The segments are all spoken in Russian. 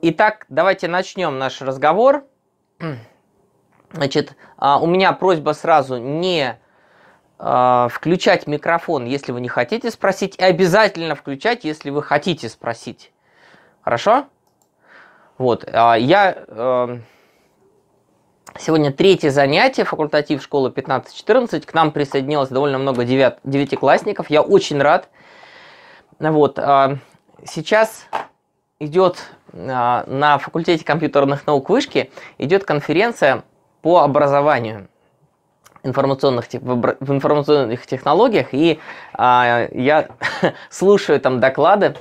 Итак, давайте начнем наш разговор. Значит, а, у меня просьба сразу не а, включать микрофон, если вы не хотите спросить, и обязательно включать, если вы хотите спросить. Хорошо? Вот, а, я сегодня третье занятие, факультатив школы 15-14, к нам присоединилось довольно много девят, девятиклассников, я очень рад. Вот, сейчас идет а, на факультете компьютерных наук вышки идет конференция по образованию информационных, в информационных технологиях, и а, я слушаю там доклады,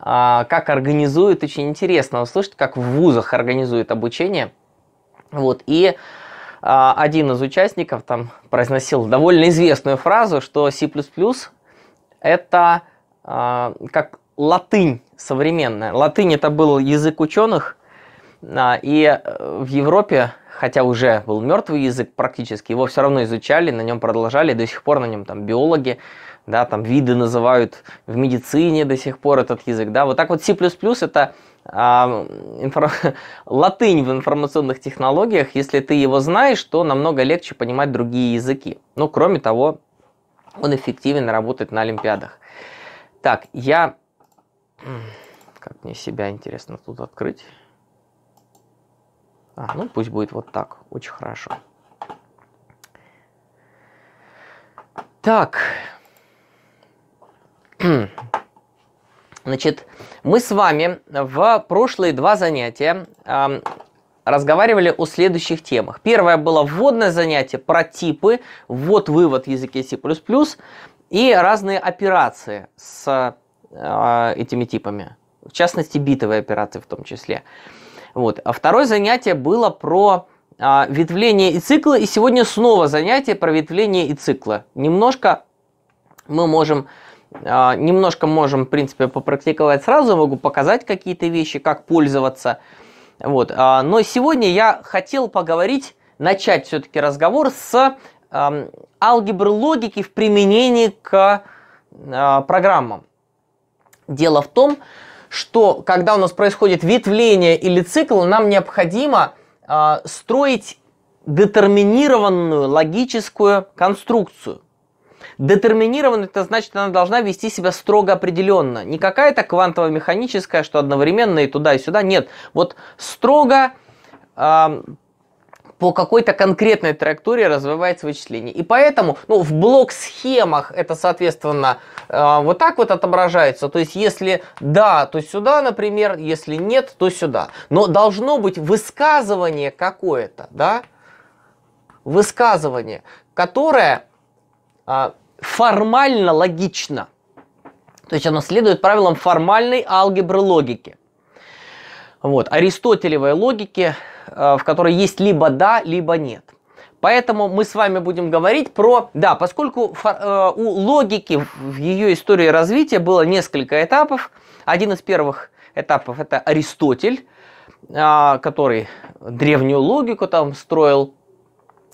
а, как организуют, очень интересно услышать, как в вузах организуют обучение. Вот, и а, один из участников там произносил довольно известную фразу, что C++ это а, как латынь современная. Латынь это был язык ученых, а, и э, в Европе, хотя уже был мертвый язык практически, его все равно изучали, на нем продолжали, до сих пор на нем там биологи, да, там виды называют в медицине до сих пор этот язык, да, вот так вот C++ это а, инфор... латынь в информационных технологиях, если ты его знаешь, то намного легче понимать другие языки. Ну, кроме того, он эффективен работать на олимпиадах. Так, я как мне себя интересно тут открыть? А, ну пусть будет вот так. Очень хорошо. Так. Значит, мы с вами в прошлые два занятия э, разговаривали о следующих темах. Первое было вводное занятие про типы, вот вывод в языке C++ и разные операции с а, этими типами. В частности, битовые операции в том числе. Вот. А второе занятие было про а, ветвление и циклы. И сегодня снова занятие про ветвление и циклы. Немножко мы можем а, немножко можем, в принципе, попрактиковать сразу, могу показать какие-то вещи, как пользоваться. Вот. А, но сегодня я хотел поговорить, начать все-таки разговор с а, алгебры логики в применении к а, программам. Дело в том, что когда у нас происходит ветвление или цикл, нам необходимо э, строить детерминированную логическую конструкцию. Детерминированно это значит, она должна вести себя строго определенно. Не какая-то квантово-механическая, что одновременно и туда, и сюда. Нет. Вот строго э, по какой-то конкретной траектории развивается вычисление. И поэтому ну, в блок-схемах это, соответственно, э, вот так вот отображается. То есть, если да, то сюда, например, если нет, то сюда. Но должно быть высказывание какое-то, да, высказывание, которое э, формально логично. То есть оно следует правилам формальной алгебры логики вот, аристотелевой логики, э, в которой есть либо да, либо нет. Поэтому мы с вами будем говорить про... Да, поскольку э, у логики в ее истории развития было несколько этапов. Один из первых этапов это Аристотель, а, который древнюю логику там строил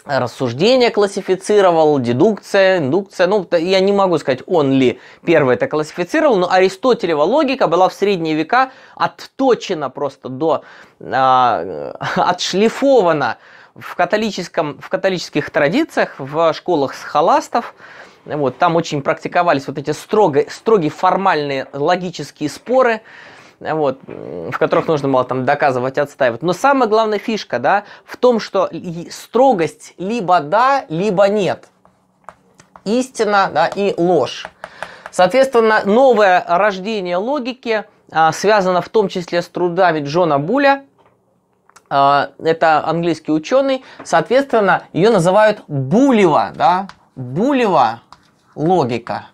рассуждение классифицировал, дедукция, индукция. Ну, я не могу сказать, он ли первый это классифицировал, но Аристотелева логика была в средние века отточена просто до... Э, отшлифована в, католическом, в католических традициях, в школах схоластов. Вот, там очень практиковались вот эти строго, строгие формальные логические споры, вот, в которых нужно было там доказывать, отстаивать. Но самая главная фишка, да, в том, что строгость либо да, либо нет. Истина, да, и ложь. Соответственно, новое рождение логики а, связано в том числе с трудами Джона Буля, а, это английский ученый, соответственно, ее называют Булева, да, Булева логика.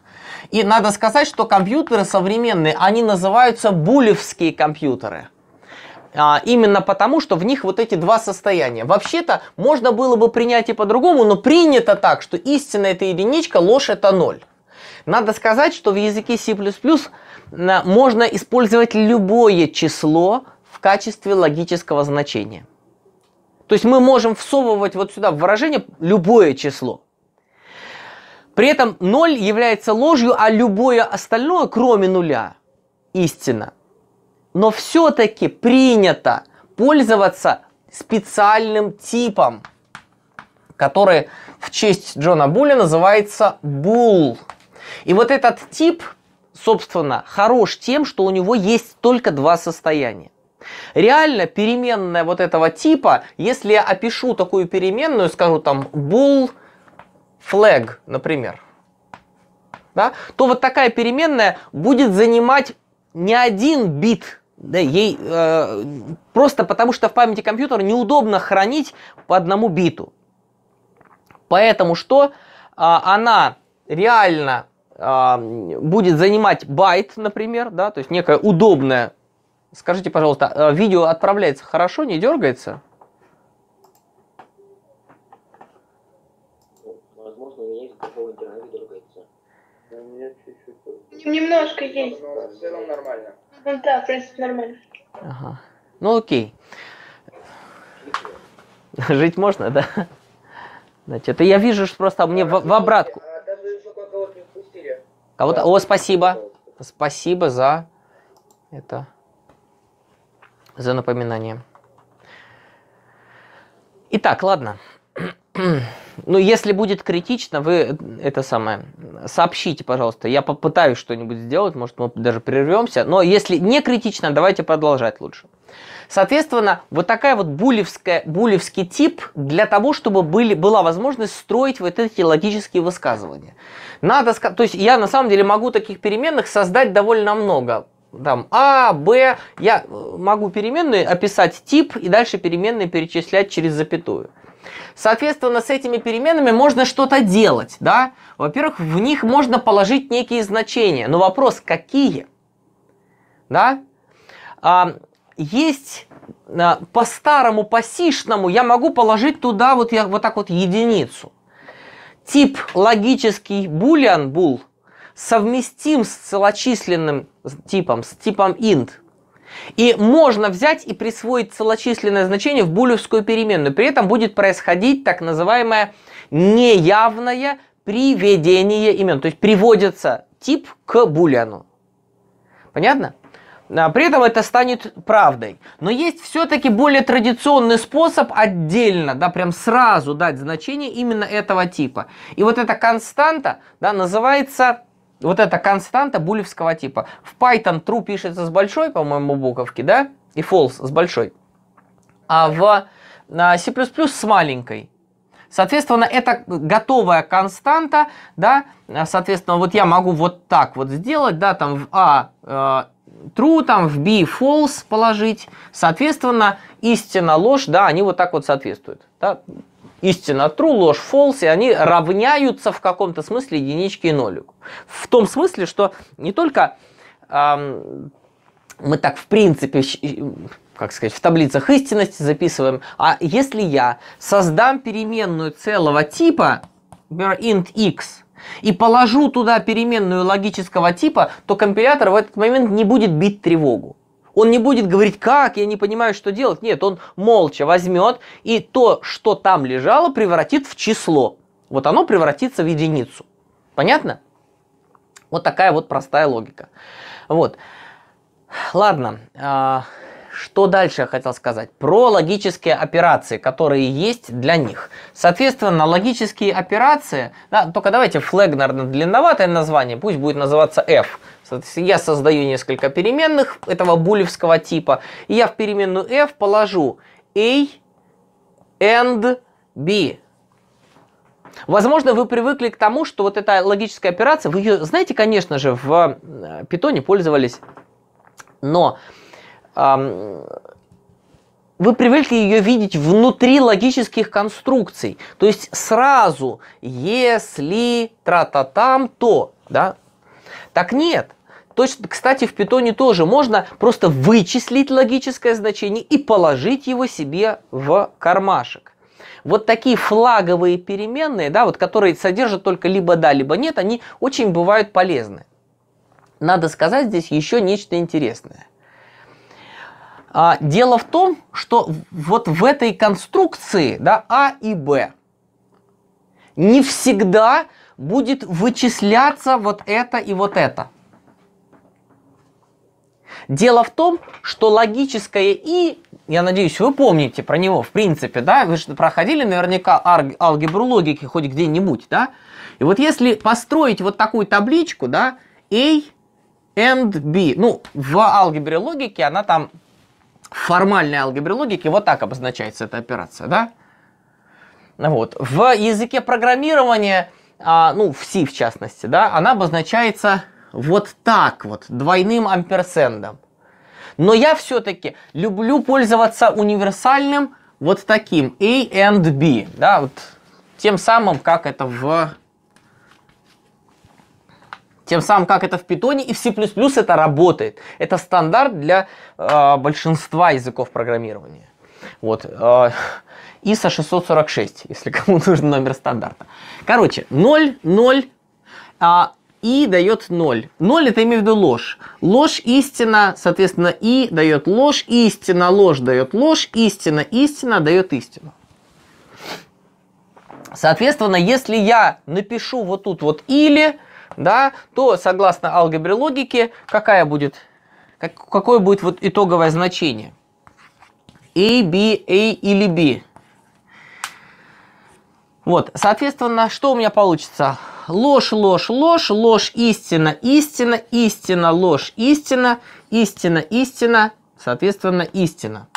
И надо сказать, что компьютеры современные, они называются булевские компьютеры. А, именно потому, что в них вот эти два состояния. Вообще-то можно было бы принять и по-другому, но принято так, что истина это единичка, ложь это ноль. Надо сказать, что в языке C++ можно использовать любое число в качестве логического значения. То есть мы можем всовывать вот сюда в выражение любое число. При этом ноль является ложью, а любое остальное, кроме нуля, истина. Но все-таки принято пользоваться специальным типом, который в честь Джона Буля называется бул. И вот этот тип, собственно, хорош тем, что у него есть только два состояния. Реально переменная вот этого типа, если я опишу такую переменную, скажу там bool flag, например, да, то вот такая переменная будет занимать не один бит, да, ей э, просто потому что в памяти компьютера неудобно хранить по одному биту. Поэтому что э, она реально э, будет занимать байт, например, да, то есть некая удобная. Скажите, пожалуйста, а, видео отправляется хорошо, не дергается? Немножко ну, есть. Но в целом нормально. Ну да, в принципе, нормально. Ага. Ну окей. Жить можно, да? Значит, я вижу, что просто мне в, в обратку. А кого-то. О, спасибо. Спасибо за это. За напоминание. Итак, ладно. Ну, если будет критично, вы это самое, сообщите, пожалуйста. Я попытаюсь что-нибудь сделать, может, мы даже прервемся. Но если не критично, давайте продолжать лучше. Соответственно, вот такая вот булевская, булевский тип для того, чтобы были, была возможность строить вот эти логические высказывания. Надо, то есть я на самом деле могу таких переменных создать довольно много там А, Б, я э, могу переменные описать тип и дальше переменные перечислять через запятую. Соответственно, с этими переменными можно что-то делать, да? Во-первых, в них можно положить некие значения, но вопрос, какие? Да? А, есть а, по старому, по сишному, я могу положить туда вот, я, вот так вот единицу. Тип логический boolean bool совместим с целочисленным типом, с типом int. И можно взять и присвоить целочисленное значение в булевскую переменную. При этом будет происходить так называемое неявное приведение имен. То есть приводится тип к буляну. Понятно? А при этом это станет правдой. Но есть все-таки более традиционный способ отдельно, да, прям сразу дать значение именно этого типа. И вот эта константа, да, называется вот эта константа булевского типа. В Python true пишется с большой, по-моему, буковки, да? И false с большой. А в C++ с маленькой. Соответственно, это готовая константа, да, соответственно, вот я могу вот так вот сделать, да, там в A э, true, там в B false положить, соответственно, истина, ложь, да, они вот так вот соответствуют, да, истина true, ложь false, и они равняются в каком-то смысле единичке и нолику. В том смысле, что не только эм, мы так в принципе, как сказать, в таблицах истинности записываем, а если я создам переменную целого типа, int x, и положу туда переменную логического типа, то компилятор в этот момент не будет бить тревогу. Он не будет говорить, как, я не понимаю, что делать. Нет, он молча возьмет и то, что там лежало, превратит в число. Вот оно превратится в единицу. Понятно? Вот такая вот простая логика. Вот. Ладно, а, что дальше я хотел сказать? Про логические операции, которые есть для них. Соответственно, логические операции, да, только давайте флэг, наверное, длинноватое название, пусть будет называться F. Я создаю несколько переменных этого булевского типа, и я в переменную f положу a and b. Возможно, вы привыкли к тому, что вот эта логическая операция, вы ее знаете, конечно же, в э, питоне пользовались, но эм, вы привыкли ее видеть внутри логических конструкций. То есть сразу, если тра-та-там, то, да? Так нет. Точно, кстати, в питоне тоже можно просто вычислить логическое значение и положить его себе в кармашек. Вот такие флаговые переменные, да, вот которые содержат только либо да, либо нет, они очень бывают полезны. Надо сказать здесь еще нечто интересное. А, дело в том, что вот в этой конструкции да, А и Б не всегда будет вычисляться вот это и вот это. Дело в том, что логическое «и», я надеюсь, вы помните про него, в принципе, да, вы же проходили наверняка алгебру логики хоть где-нибудь, да, и вот если построить вот такую табличку, да, A and B, ну, в алгебре логики она там, в формальной алгебре логики вот так обозначается эта операция, да, вот, в языке программирования, а, ну, в C в частности, да, она обозначается вот так вот, двойным амперсендом. Но я все-таки люблю пользоваться универсальным вот таким, A and B, да, вот тем самым, как это в... Тем самым, как это в питоне и в C++ это работает. Это стандарт для э, большинства языков программирования. Вот. Э, ISO 646, если кому нужен номер стандарта. Короче, 0, 0, а, и дает 0. 0 это имею в виду ложь. Ложь, истина, соответственно, и дает ложь, истина, ложь дает ложь, истина, истина дает истину. Соответственно, если я напишу вот тут вот или, да, то согласно алгебре логики, какая будет, как, какое будет вот итоговое значение? A, B, A или B. Вот, соответственно, что у меня получится? ложь, ложь, ложь, ложь, истина, истина, истина, ложь, истина, истина, истина, соответственно, истина.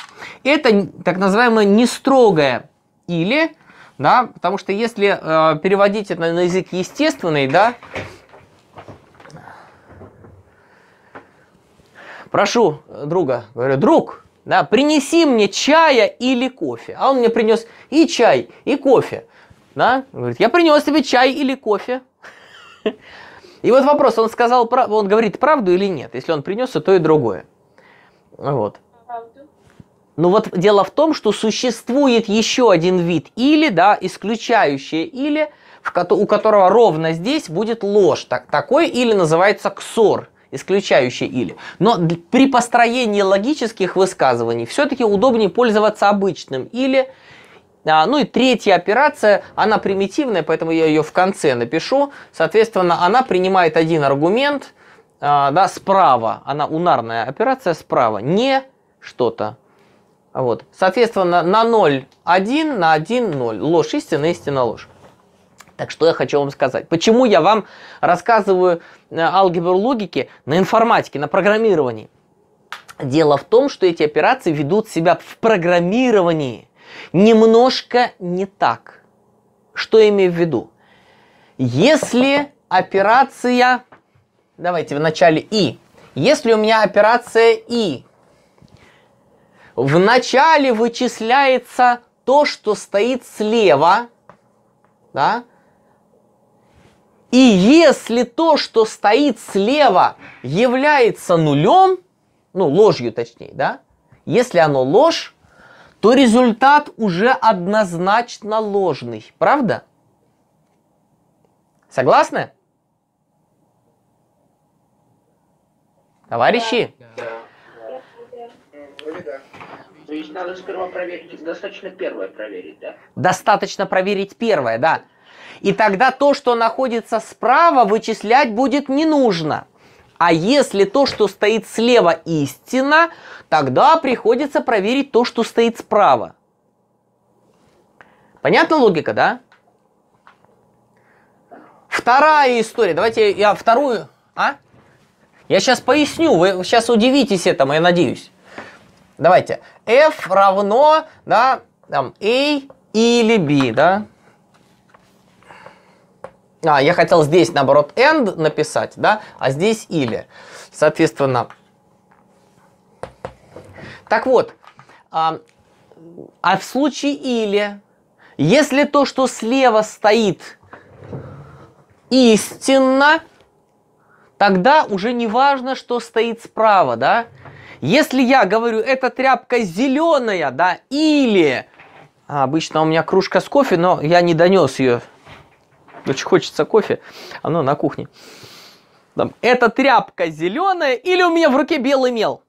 Это так называемое нестрогое или, да, потому что если э, переводить это на язык естественный, да, прошу друга, говорю, друг, да, принеси мне чая или кофе. А он мне принес и чай, и кофе. Да? говорит, я принес тебе чай или кофе. И вот вопрос, он сказал, он говорит правду или нет, если он принес и то, и другое. Вот. Ну вот дело в том, что существует еще один вид или, да, исключающее или, у которого ровно здесь будет ложь. Так, такой или называется ксор, исключающее или. Но при построении логических высказываний все-таки удобнее пользоваться обычным или а, ну и третья операция, она примитивная, поэтому я ее в конце напишу. Соответственно, она принимает один аргумент, а, да, справа, она унарная операция справа, не что-то. Вот. Соответственно, на 0, 1, на 1, 0. Ложь, истина, истина, ложь. Так что я хочу вам сказать. Почему я вам рассказываю э, алгебру логики на информатике, на программировании? Дело в том, что эти операции ведут себя в программировании – Немножко не так. Что имею в виду? Если операция... Давайте в начале «и». Если у меня операция «и», в начале вычисляется то, что стоит слева, да? И если то, что стоит слева, является нулем, ну, ложью точнее, да? Если оно ложь, то результат уже однозначно ложный, правда? Согласны? Товарищи? Да. То есть надо сперва проверить, достаточно первое проверить, да? Достаточно проверить первое, да. И тогда то, что находится справа, вычислять будет не нужно. А если то, что стоит слева, истина, тогда приходится проверить то, что стоит справа. Понятна логика, да? Вторая история. Давайте я вторую... А? Я сейчас поясню, вы сейчас удивитесь этому, я надеюсь. Давайте. f равно, да, там, a или b, да? А, я хотел здесь, наоборот, and написать, да, а здесь или. Соответственно, так вот, а, а в случае или, если то, что слева стоит, истинно, тогда уже не важно, что стоит справа, да? Если я говорю, эта тряпка зеленая, да, или... А, обычно у меня кружка с кофе, но я не донес ее очень хочется кофе, оно на кухне. Там, эта тряпка зеленая или у меня в руке белый мел?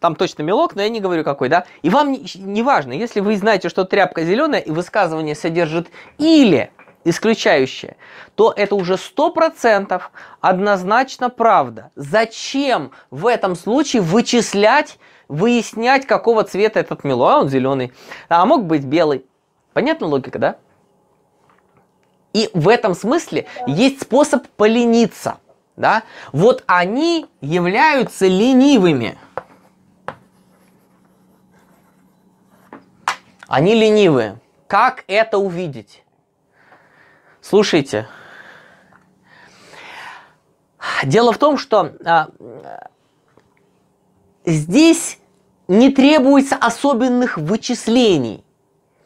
Там точно мелок, но я не говорю какой, да? И вам не, не важно, если вы знаете, что тряпка зеленая и высказывание содержит или исключающее, то это уже 100% однозначно правда. Зачем в этом случае вычислять, выяснять, какого цвета этот мело? А он зеленый, а мог быть белый. Понятна логика, да? И в этом смысле есть способ полениться. Да? Вот они являются ленивыми. Они ленивые. Как это увидеть? Слушайте. Дело в том, что а, здесь не требуется особенных вычислений.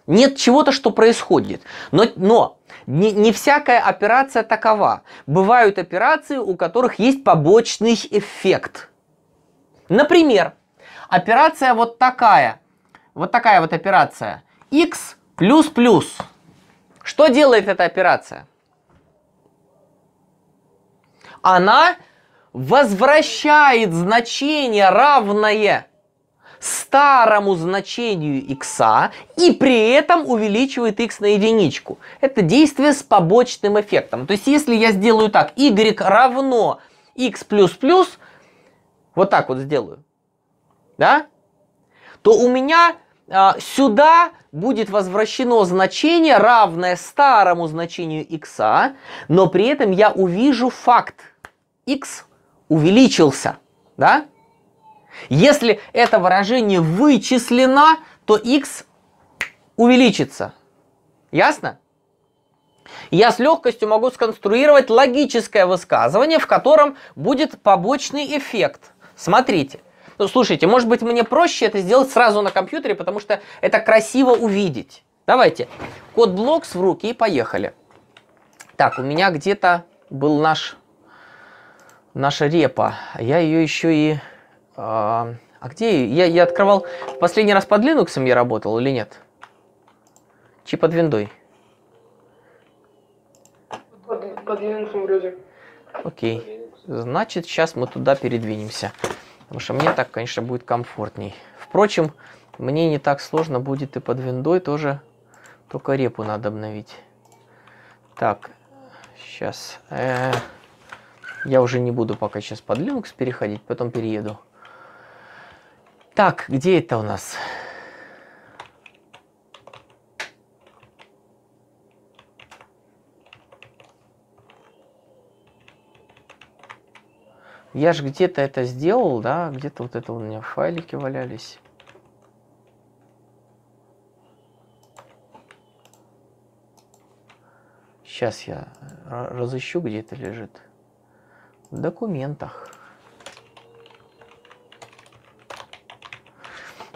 Нет чего-то, что происходит. Но, но не, не всякая операция такова. Бывают операции, у которых есть побочный эффект. Например, операция вот такая. Вот такая вот операция. X плюс плюс. Что делает эта операция? Она возвращает значение равное старому значению x и при этом увеличивает x на единичку. Это действие с побочным эффектом. То есть, если я сделаю так, y равно x++, плюс плюс, вот так вот сделаю, да, то у меня э, сюда будет возвращено значение, равное старому значению x, но при этом я увижу факт. x увеличился, да? Если это выражение вычислено, то x увеличится. Ясно? Я с легкостью могу сконструировать логическое высказывание, в котором будет побочный эффект. Смотрите. Ну, слушайте, может быть, мне проще это сделать сразу на компьютере, потому что это красиво увидеть. Давайте. Код блокс в руки и поехали. Так, у меня где-то был наш наша репа. Я ее еще и а, а где я? Я открывал... Последний раз под Linux я работал или нет? Чи под виндой? Под, под Linux вроде. Окей. Значит, сейчас мы туда передвинемся. Потому что мне так, конечно, будет комфортней. Впрочем, мне не так сложно будет и под виндой тоже. Только репу надо обновить. Так, сейчас. Э -э я уже не буду пока сейчас под Linux переходить, потом перееду. Так, где это у нас? Я же где-то это сделал, да, где-то вот это у меня файлики валялись. Сейчас я э, разыщу, где это лежит. В документах.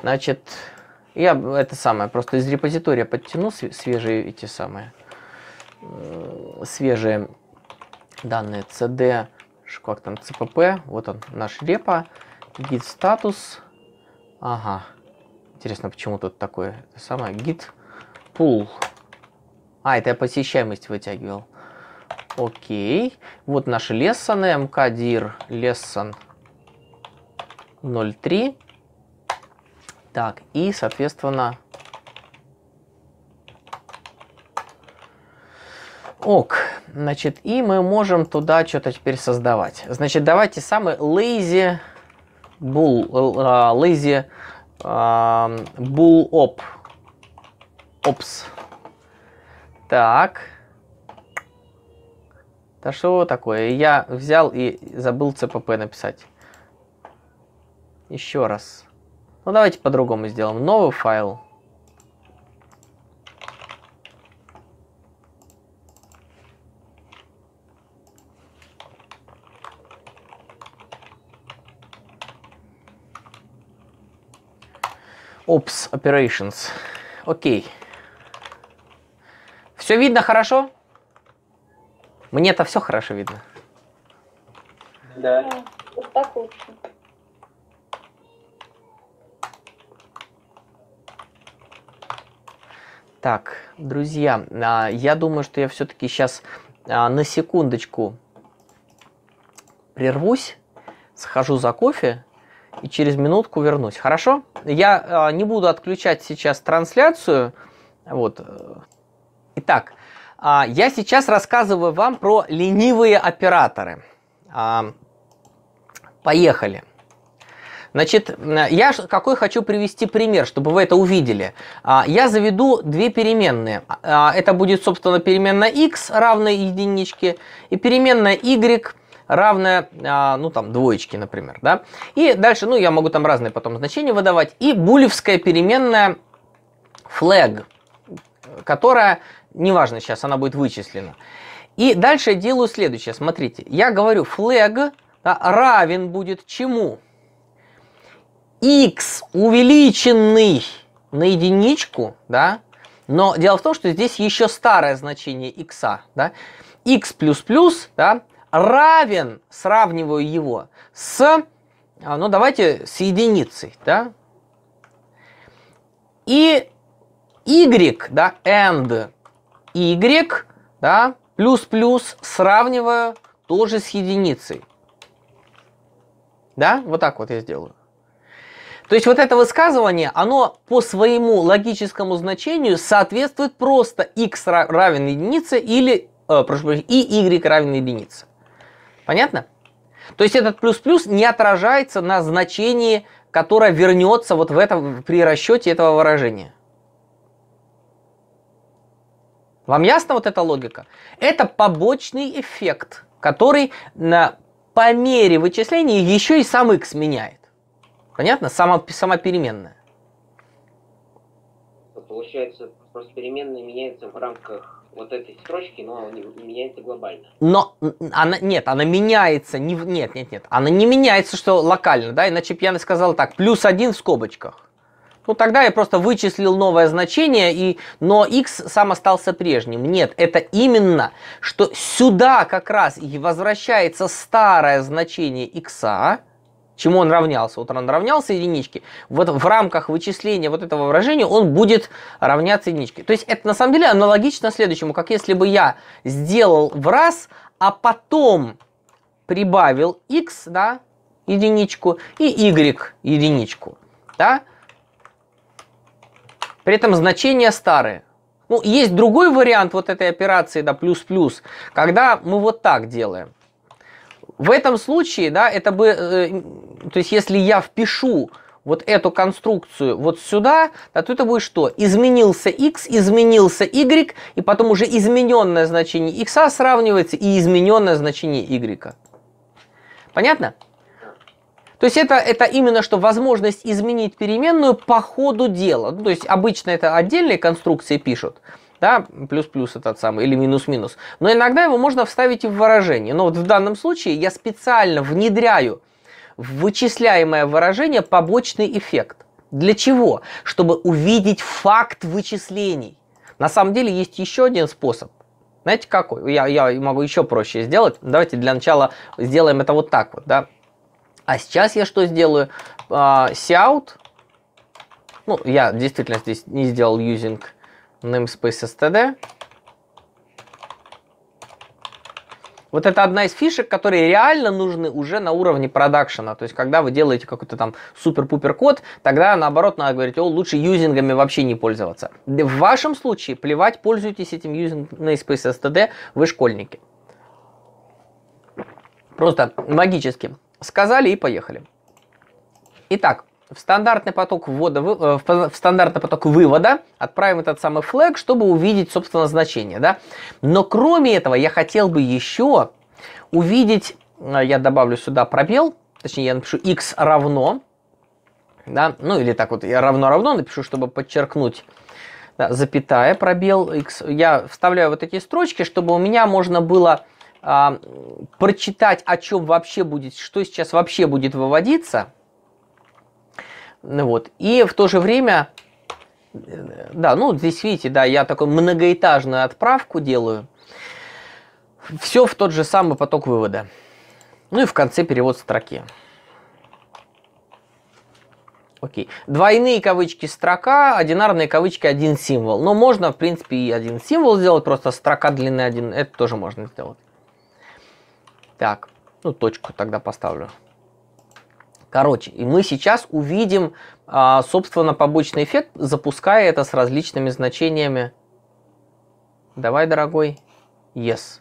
Значит, я это самое, просто из репозитория подтяну свежие эти самые, свежие данные cd, как там, cpp, вот он, наш репа, git статус, ага, интересно, почему тут такое, это самое, git pull, а, это я посещаемость вытягивал, окей, вот наши лессоны, mkdir lesson 03, так, и, соответственно, ок. Значит, и мы можем туда что-то теперь создавать. Значит, давайте самый lazy bull, uh, lazy uh, bull op. Ops. Так. Да что такое? Я взял и забыл ЦПП написать. Еще раз. Ну давайте по-другому сделаем. Новый файл. Ops, Operations. Окей. Все видно хорошо? Мне-то все хорошо видно. Да. Вот так лучше. Так, друзья, а, я думаю, что я все-таки сейчас а, на секундочку прервусь, схожу за кофе и через минутку вернусь. Хорошо? Я а, не буду отключать сейчас трансляцию. Вот. Итак, я сейчас рассказываю вам про ленивые операторы. Поехали. Значит, э, я какой хочу привести пример, чтобы вы это увидели. А, я заведу две переменные. А, это будет, собственно, переменная x равная единичке и переменная y равная, а, ну там, двоечке, например, да. И дальше, ну, я могу там разные потом значения выдавать. И булевская переменная flag, которая, неважно сейчас, она будет вычислена. И дальше я делаю следующее, смотрите. Я говорю, flag да, равен будет чему? x увеличенный на единичку, да, но дело в том, что здесь еще старое значение x, да, x++, плюс плюс, да, равен, сравниваю его с, а, ну давайте с единицей, да, и y, да, and y, да, плюс-плюс сравниваю тоже с единицей. Да, вот так вот я сделаю. То есть вот это высказывание, оно по своему логическому значению соответствует просто x равен единице или, э, прошу прощения, и y равен единице. Понятно? То есть этот плюс-плюс не отражается на значении, которое вернется вот в этом, при расчете этого выражения. Вам ясна вот эта логика? Это побочный эффект, который на, по мере вычисления еще и сам x меняет. Понятно? Сама, сама переменная. Получается, просто переменная меняется в рамках вот этой строчки, но не, меняется глобально. Но она, нет, она меняется, не, нет, нет, нет, она не меняется, что локально, да, иначе бы сказал так, плюс один в скобочках. Ну, тогда я просто вычислил новое значение, и, но x сам остался прежним. Нет, это именно, что сюда как раз и возвращается старое значение x, чему он равнялся. Вот он равнялся единичке. Вот в рамках вычисления вот этого выражения он будет равняться единичке. То есть это на самом деле аналогично следующему, как если бы я сделал в раз, а потом прибавил x, да, единичку, и y единичку, да. При этом значения старые. Ну, есть другой вариант вот этой операции, да, плюс-плюс, когда мы вот так делаем. В этом случае, да, это бы, э, то есть если я впишу вот эту конструкцию вот сюда, да, то это будет что? Изменился x, изменился y, и потом уже измененное значение x сравнивается и измененное значение y. Понятно? То есть это, это именно что возможность изменить переменную по ходу дела. Ну, то есть обычно это отдельные конструкции пишут да, плюс-плюс этот самый, или минус-минус. Но иногда его можно вставить и в выражение. Но вот в данном случае я специально внедряю в вычисляемое выражение побочный эффект. Для чего? Чтобы увидеть факт вычислений. На самом деле есть еще один способ. Знаете какой? Я, я могу еще проще сделать. Давайте для начала сделаем это вот так вот, да. А сейчас я что сделаю? Uh, а, Shout. Ну, я действительно здесь не сделал using namespace std. Вот это одна из фишек, которые реально нужны уже на уровне продакшена. То есть, когда вы делаете какой-то там супер-пупер код, тогда, наоборот, надо говорить, о, лучше юзингами вообще не пользоваться. В вашем случае плевать, пользуйтесь этим юзингом на Space STD, вы школьники. Просто магически. Сказали и поехали. Итак, в стандартный поток ввода, э, в стандартный поток вывода отправим этот самый флаг, чтобы увидеть, собственно, значение, да. Но кроме этого, я хотел бы еще увидеть, э, я добавлю сюда пробел, точнее, я напишу x равно, да, ну или так вот, я равно-равно напишу, чтобы подчеркнуть, да, запятая, пробел, x. Я вставляю вот эти строчки, чтобы у меня можно было а, прочитать, о чем вообще будет, что сейчас вообще будет выводиться, ну вот. И в то же время, да, ну здесь видите, да, я такую многоэтажную отправку делаю. Все в тот же самый поток вывода. Ну и в конце перевод строки. Окей. Двойные кавычки строка, одинарные кавычки один символ. Но можно, в принципе, и один символ сделать, просто строка длины один. Это тоже можно сделать. Так, ну точку тогда поставлю. Короче, и мы сейчас увидим, а, собственно, побочный эффект, запуская это с различными значениями. Давай, дорогой. Yes.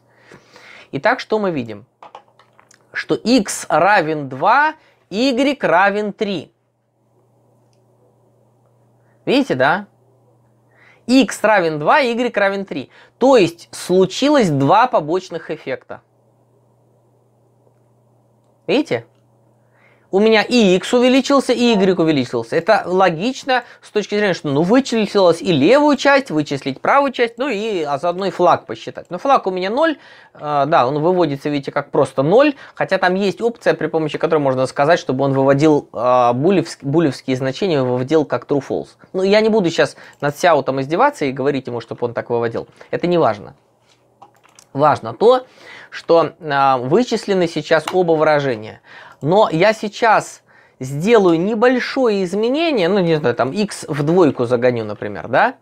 Итак, что мы видим? Что x равен 2, y равен 3. Видите, да? x равен 2, y равен 3. То есть случилось два побочных эффекта. Видите? у меня и x увеличился, и y увеличился. Это логично с точки зрения, что ну вычислилась и левую часть, вычислить правую часть, ну и а заодно и флаг посчитать. Но флаг у меня 0, а, да, он выводится, видите, как просто 0, хотя там есть опция, при помощи которой можно сказать, чтобы он выводил а, булевские значения, выводил как true-false. Ну я не буду сейчас над Сяо там издеваться и говорить ему, чтобы он так выводил. Это не важно. Важно то, что э, вычислены сейчас оба выражения но я сейчас сделаю небольшое изменение, ну, не знаю, там, x в двойку загоню, например, да,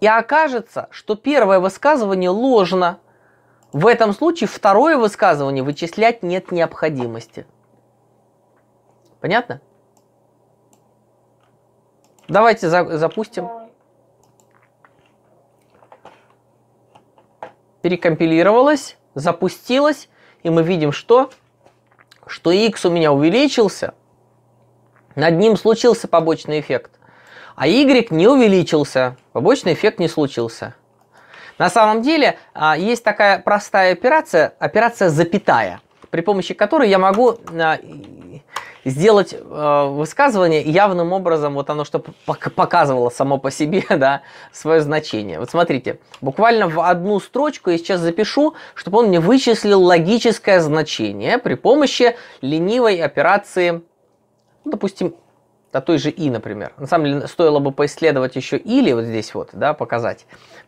и окажется, что первое высказывание ложно. В этом случае второе высказывание вычислять нет необходимости. Понятно? Давайте за запустим. Перекомпилировалось, запустилось, и мы видим, что что x у меня увеличился, над ним случился побочный эффект, а y не увеличился, побочный эффект не случился. На самом деле а, есть такая простая операция, операция запятая, при помощи которой я могу а, сделать э, высказывание явным образом, вот оно, что показывало само по себе, да, свое значение. Вот смотрите, буквально в одну строчку я сейчас запишу, чтобы он мне вычислил логическое значение при помощи ленивой операции, ну, допустим, до той же «и», например. На самом деле, стоило бы поисследовать еще «или» вот здесь вот, да, показать.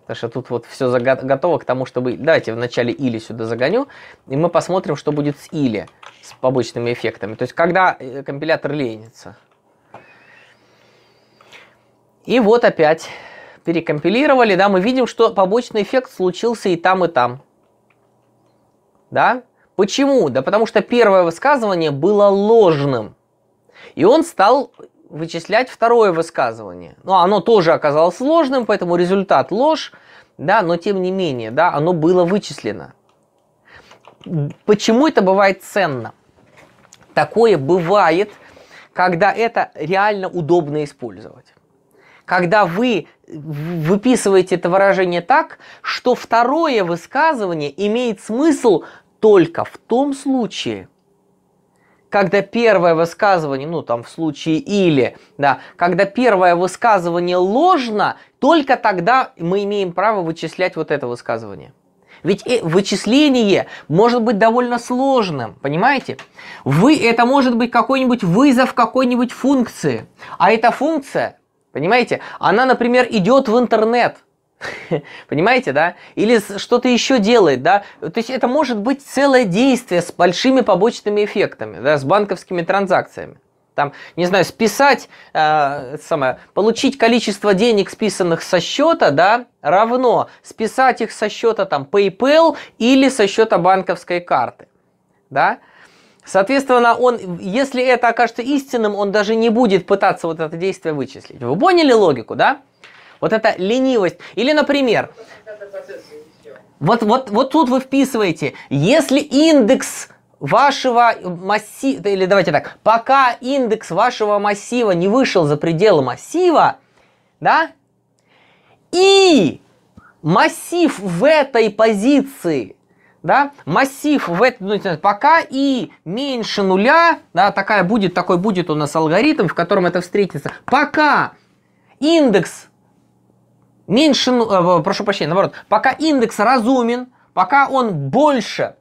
Потому что тут вот все готово к тому, чтобы... Давайте вначале или сюда загоню, и мы посмотрим, что будет с или, с побочными эффектами. То есть, когда э, компилятор ленится. И вот опять перекомпилировали, да, мы видим, что побочный эффект случился и там, и там. Да? Почему? Да потому что первое высказывание было ложным. И он стал вычислять второе высказывание. Но ну, оно тоже оказалось сложным, поэтому результат ложь, да, но тем не менее, да, оно было вычислено. Почему это бывает ценно? Такое бывает, когда это реально удобно использовать. Когда вы выписываете это выражение так, что второе высказывание имеет смысл только в том случае, когда первое высказывание, ну там в случае или, да, когда первое высказывание ложно, только тогда мы имеем право вычислять вот это высказывание. Ведь вычисление может быть довольно сложным, понимаете? Вы, это может быть какой-нибудь вызов какой-нибудь функции, а эта функция, понимаете, она, например, идет в интернет – Понимаете, да? Или что-то еще делает, да? То есть это может быть целое действие с большими побочными эффектами, да, с банковскими транзакциями. Там, не знаю, списать, э, самое, получить количество денег, списанных со счета, да, равно списать их со счета там PayPal или со счета банковской карты, да? Соответственно, он, если это окажется истинным, он даже не будет пытаться вот это действие вычислить. Вы поняли логику, да? Вот это ленивость. Или, например, вот, вот, вот тут вы вписываете, если индекс вашего массива, или давайте так, пока индекс вашего массива не вышел за пределы массива, да, и массив в этой позиции, да, массив в этой, ну, пока и меньше нуля, да, такая будет, такой будет у нас алгоритм, в котором это встретится, пока индекс меньше, ну, э, прошу прощения, наоборот, пока индекс разумен, пока он больше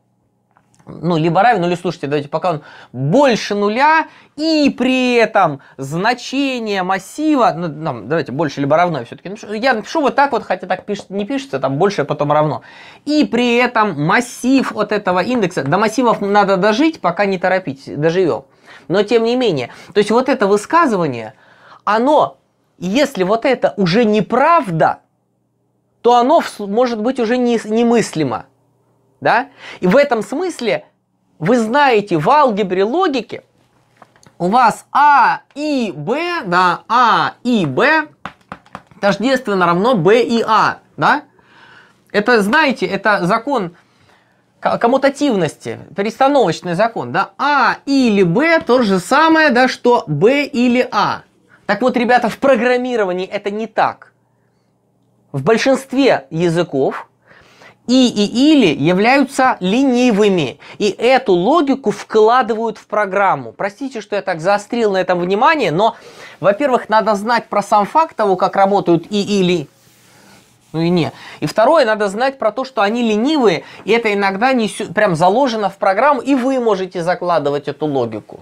ну, либо равен, ну, или слушайте, давайте, пока он больше нуля, и при этом значение массива, ну, там, давайте, больше либо равно все-таки. Я напишу вот так вот, хотя так пишет, не пишется, там больше, а потом равно. И при этом массив от этого индекса, до массивов надо дожить, пока не торопитесь, доживем. Но тем не менее, то есть вот это высказывание, оно если вот это уже неправда, то оно может быть уже не, немыслимо. Да? И в этом смысле вы знаете в алгебре логики у вас А и Б на А и Б тождественно равно Б и А. Да? Это, знаете, это закон коммутативности, перестановочный закон, да, А или Б то же самое, да, что Б или А. Так вот, ребята, в программировании это не так. В большинстве языков и и или являются ленивыми. И эту логику вкладывают в программу. Простите, что я так заострил на этом внимание, но, во-первых, надо знать про сам факт того, как работают и или. Ну и не. И второе, надо знать про то, что они ленивые, и это иногда не прям заложено в программу, и вы можете закладывать эту логику.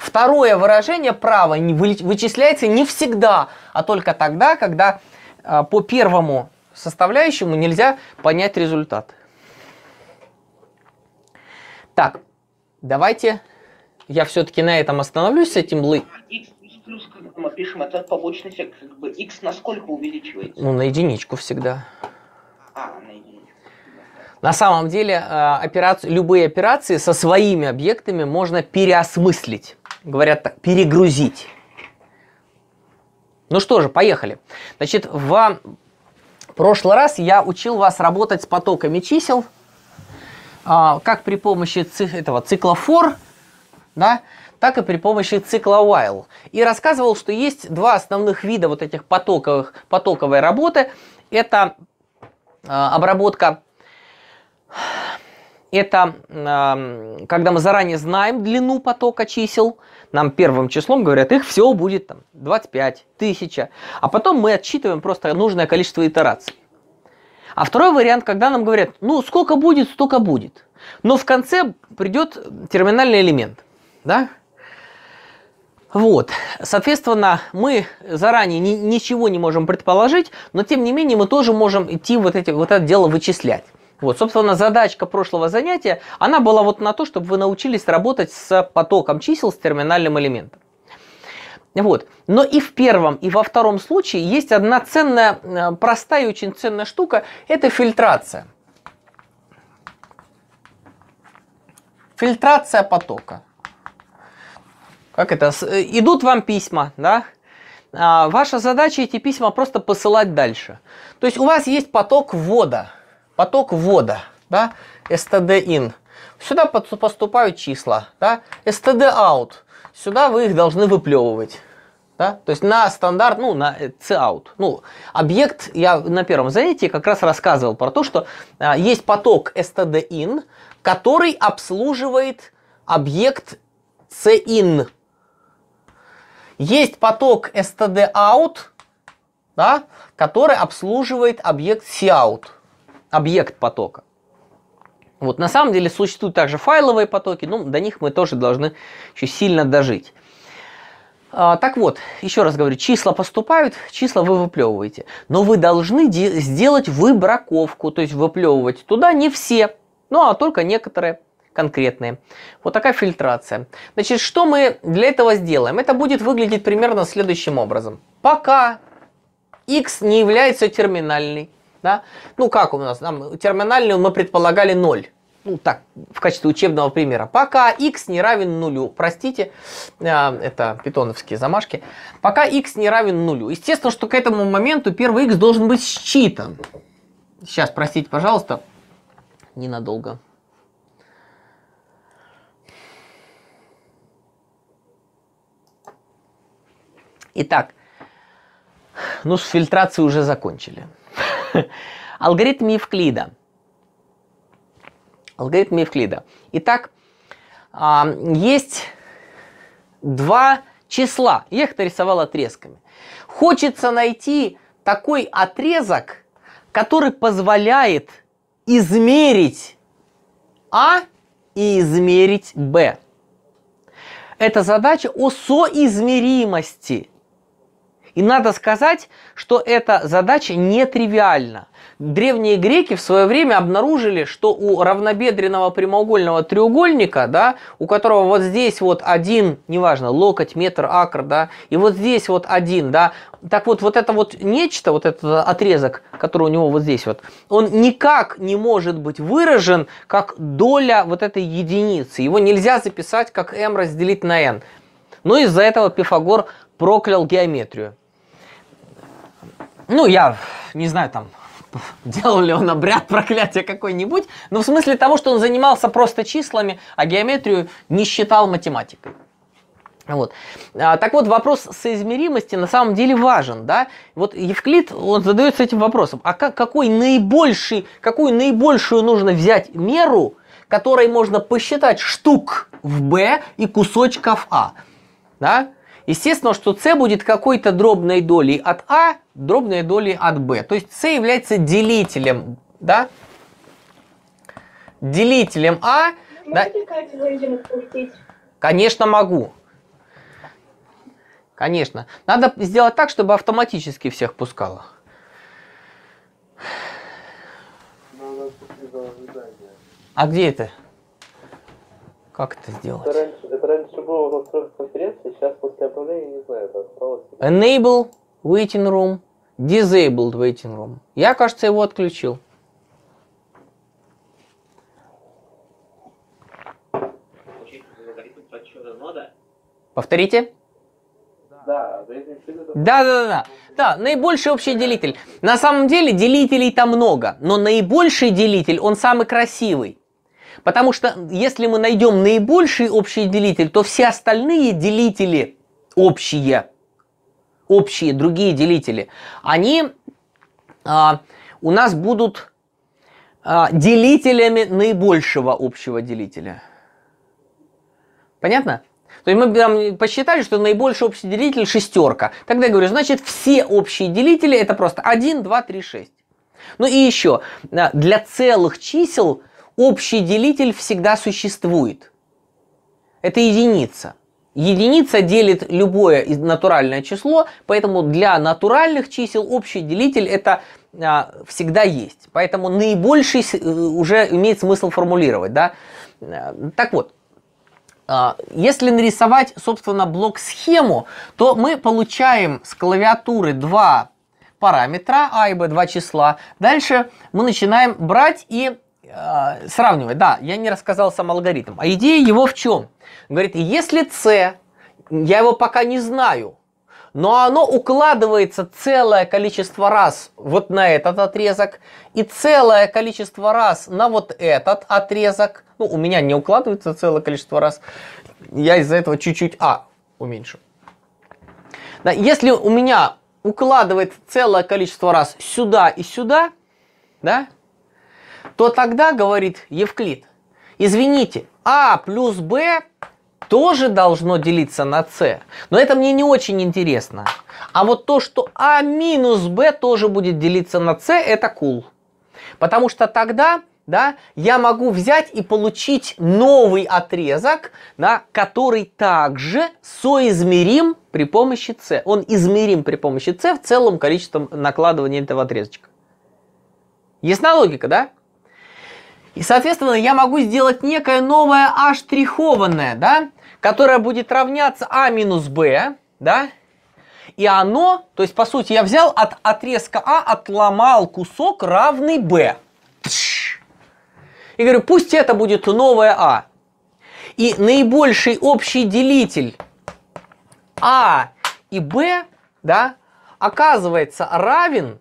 Второе выражение права вычисляется не всегда, а только тогда, когда а, по первому составляющему нельзя понять результат. Так, давайте я все-таки на этом остановлюсь с этим лы. X мы пишем, этот побочный эффект, как бы x насколько увеличивается? Ну, на единичку всегда. А, на единичку. На самом деле, а, операцию, любые операции со своими объектами можно переосмыслить говорят так, перегрузить. Ну что же, поехали. Значит, в прошлый раз я учил вас работать с потоками чисел, а, как при помощи этого цикла for, да, так и при помощи цикла while. И рассказывал, что есть два основных вида вот этих потоковых, потоковой работы. Это а, обработка это когда мы заранее знаем длину потока чисел, нам первым числом говорят, их всего будет там, 25, тысяча, а потом мы отсчитываем просто нужное количество итераций. А второй вариант, когда нам говорят, ну сколько будет, столько будет. Но в конце придет терминальный элемент. Да? Вот, соответственно, мы заранее ни, ничего не можем предположить, но тем не менее мы тоже можем идти вот, эти, вот это дело вычислять. Вот, собственно, задачка прошлого занятия, она была вот на то, чтобы вы научились работать с потоком чисел с терминальным элементом. Вот. Но и в первом, и во втором случае есть одна ценная, э, простая и очень ценная штука – это фильтрация. Фильтрация потока. Как это? Э, идут вам письма, да? А, ваша задача эти письма просто посылать дальше. То есть у вас есть поток ввода – поток ввода, да, STD in. Сюда поступают числа, да, STD out. Сюда вы их должны выплевывать. Да? То есть на стандарт, ну, на c э, Ну, объект, я на первом занятии как раз рассказывал про то, что а, есть поток stdin, который обслуживает объект cin. Есть поток stdout, да, который обслуживает объект c объект потока. Вот на самом деле существуют также файловые потоки, но ну, до них мы тоже должны еще сильно дожить. А, так вот, еще раз говорю, числа поступают, числа вы выплевываете. Но вы должны сделать выбраковку, то есть выплевывать туда не все, ну а только некоторые конкретные. Вот такая фильтрация. Значит, что мы для этого сделаем? Это будет выглядеть примерно следующим образом. Пока x не является терминальной, да? Ну как у нас, там, терминальную мы предполагали 0. Ну так, в качестве учебного примера. Пока x не равен нулю, простите, э, это питоновские замашки. Пока x не равен нулю. Естественно, что к этому моменту первый x должен быть считан. Сейчас, простите, пожалуйста, ненадолго. Итак, ну с фильтрацией уже закончили. Алгоритм Евклида. Алгоритм Евклида. Итак, а, есть два числа. Я их нарисовал отрезками. Хочется найти такой отрезок, который позволяет измерить А и измерить Б. Это задача о соизмеримости и надо сказать, что эта задача нетривиальна. Древние греки в свое время обнаружили, что у равнобедренного прямоугольного треугольника, да, у которого вот здесь вот один, неважно, локоть, метр, акр, да, и вот здесь вот один, да, так вот, вот это вот нечто, вот этот отрезок, который у него вот здесь вот, он никак не может быть выражен как доля вот этой единицы. Его нельзя записать как m разделить на n. Но из-за этого Пифагор проклял геометрию. Ну, я не знаю, там, делал ли он обряд проклятия какой-нибудь, но в смысле того, что он занимался просто числами, а геометрию не считал математикой. Вот. А, так вот, вопрос соизмеримости на самом деле важен, да? Вот Евклид, он задается этим вопросом, а как, какой наибольший, какую наибольшую нужно взять меру, которой можно посчитать штук в b и кусочков а, да? Естественно, что С будет какой-то дробной долей от А, дробной долей от Б. То есть С является делителем, да? Делителем А. да? Конечно, могу. Конечно. Надо сделать так, чтобы автоматически всех пускало. А где это? Как это сделать? было на второй конференции, сейчас после обновления не знаю, это осталось. Enable waiting room, disabled waiting room. Я, кажется, его отключил. Повторите? Да, да, да, да. Да, наибольший общий делитель. На самом деле делителей там много, но наибольший делитель, он самый красивый. Потому что если мы найдем наибольший общий делитель, то все остальные делители общие, общие другие делители, они а, у нас будут а, делителями наибольшего общего делителя. Понятно? То есть мы там посчитали, что наибольший общий делитель шестерка. Тогда я говорю, значит, все общие делители это просто 1, 2, 3, 6. Ну и еще, а, для целых чисел общий делитель всегда существует. Это единица. Единица делит любое натуральное число, поэтому для натуральных чисел общий делитель это а, всегда есть. Поэтому наибольший э, уже имеет смысл формулировать. Да? Э, так вот, а, если нарисовать, собственно, блок-схему, то мы получаем с клавиатуры два параметра, а и b, два числа. Дальше мы начинаем брать и э, сравнивать, да, я не рассказал сам алгоритм. А идея его в чем? говорит, если c, я его пока не знаю, но оно укладывается целое количество раз вот на этот отрезок и целое количество раз на вот этот отрезок. Ну, у меня не укладывается целое количество раз. Я из-за этого чуть-чуть А уменьшу. Да, если у меня укладывает целое количество раз сюда и сюда, да, то тогда, говорит Евклид, извините, А плюс Б тоже должно делиться на С. Но это мне не очень интересно. А вот то, что А минус Б тоже будет делиться на С, это cool. Потому что тогда да, я могу взять и получить новый отрезок, да, который также соизмерим при помощи С. Он измерим при помощи С в целом количеством накладывания этого отрезочка. Ясна логика, да? И, соответственно, я могу сделать некое новое а штрихованное, да, которое будет равняться а минус б, да, и оно, то есть, по сути, я взял от отрезка а, отломал кусок равный б. И говорю, пусть это будет новое а. И наибольший общий делитель а и б, да, оказывается равен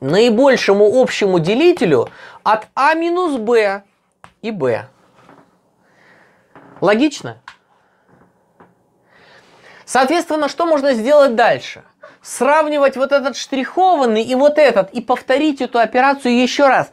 наибольшему общему делителю от А минус Б и Б. Логично? Соответственно, что можно сделать дальше? Сравнивать вот этот штрихованный и вот этот, и повторить эту операцию еще раз.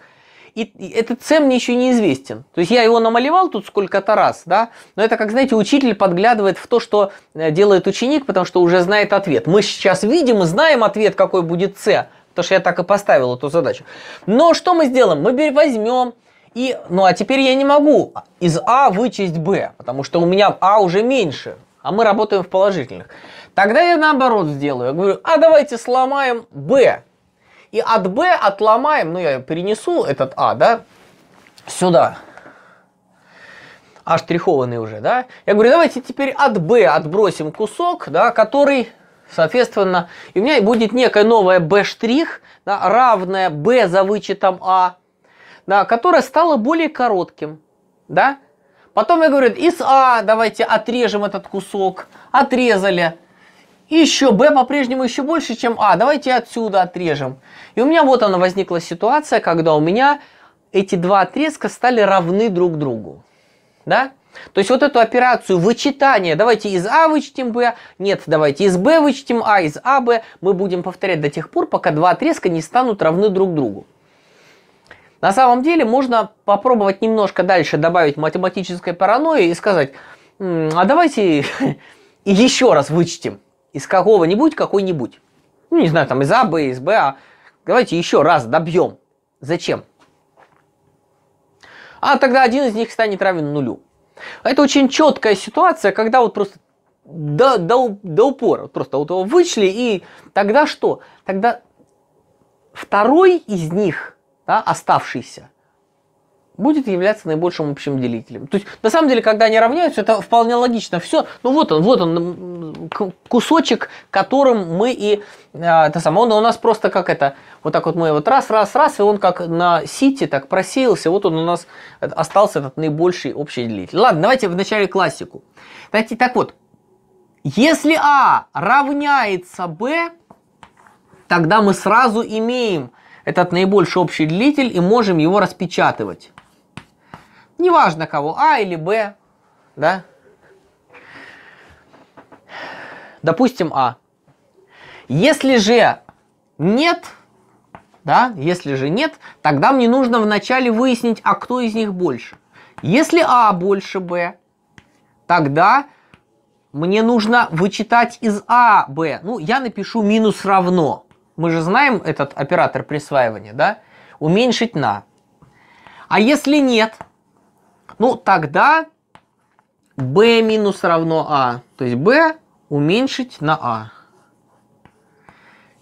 И этот c мне еще неизвестен. То есть я его намалевал тут сколько-то раз, да, но это, как знаете, учитель подглядывает в то, что э, делает ученик, потому что уже знает ответ. Мы сейчас видим и знаем ответ, какой будет с потому что я так и поставил эту задачу. Но что мы сделаем? Мы возьмем и, ну а теперь я не могу из А вычесть Б, потому что у меня А уже меньше, а мы работаем в положительных. Тогда я наоборот сделаю. Я говорю, а давайте сломаем Б. И от Б отломаем, ну я перенесу этот А, да, сюда. А штрихованный уже, да. Я говорю, давайте теперь от Б отбросим кусок, да, который Соответственно, и у меня будет некая новая b', да, равная b за вычетом a, а, да, которая стала более коротким. Да? Потом я говорю, из а давайте отрежем этот кусок. Отрезали. еще b по-прежнему еще больше, чем а. Давайте отсюда отрежем. И у меня вот она возникла ситуация, когда у меня эти два отрезка стали равны друг другу. Да? То есть вот эту операцию вычитания, давайте из А вычтем Б, нет, давайте из Б вычтем А, из А, Б, мы будем повторять до тех пор, пока два отрезка не станут равны друг другу. На самом деле можно попробовать немножко дальше добавить математической паранойи и сказать, а давайте еще раз вычтем из какого-нибудь какой-нибудь. Ну, не знаю, там из А, Б, из Б, а давайте еще раз добьем. Зачем? А тогда один из них станет равен нулю. Это очень четкая ситуация, когда вот просто до, до, до упора, просто вот его вышли, и тогда что? Тогда второй из них, да, оставшийся, будет являться наибольшим общим делителем. То есть, на самом деле, когда они равняются, это вполне логично. Все, ну вот он, вот он, кусочек, которым мы и... Э, это самое, он у нас просто как это, вот так вот мы вот раз, раз, раз, и он как на сити так просеялся, вот он у нас остался этот наибольший общий делитель. Ладно, давайте вначале классику. Давайте, так вот, если А равняется Б, тогда мы сразу имеем этот наибольший общий делитель и можем его распечатывать. Неважно кого, А или Б, да? Допустим, А. Если же нет, да, если же нет, тогда мне нужно вначале выяснить, а кто из них больше. Если А больше Б, тогда мне нужно вычитать из А, Б. Ну, я напишу минус равно. Мы же знаем этот оператор присваивания, да? Уменьшить на. А если нет, ну, тогда b минус равно а. То есть b уменьшить на а.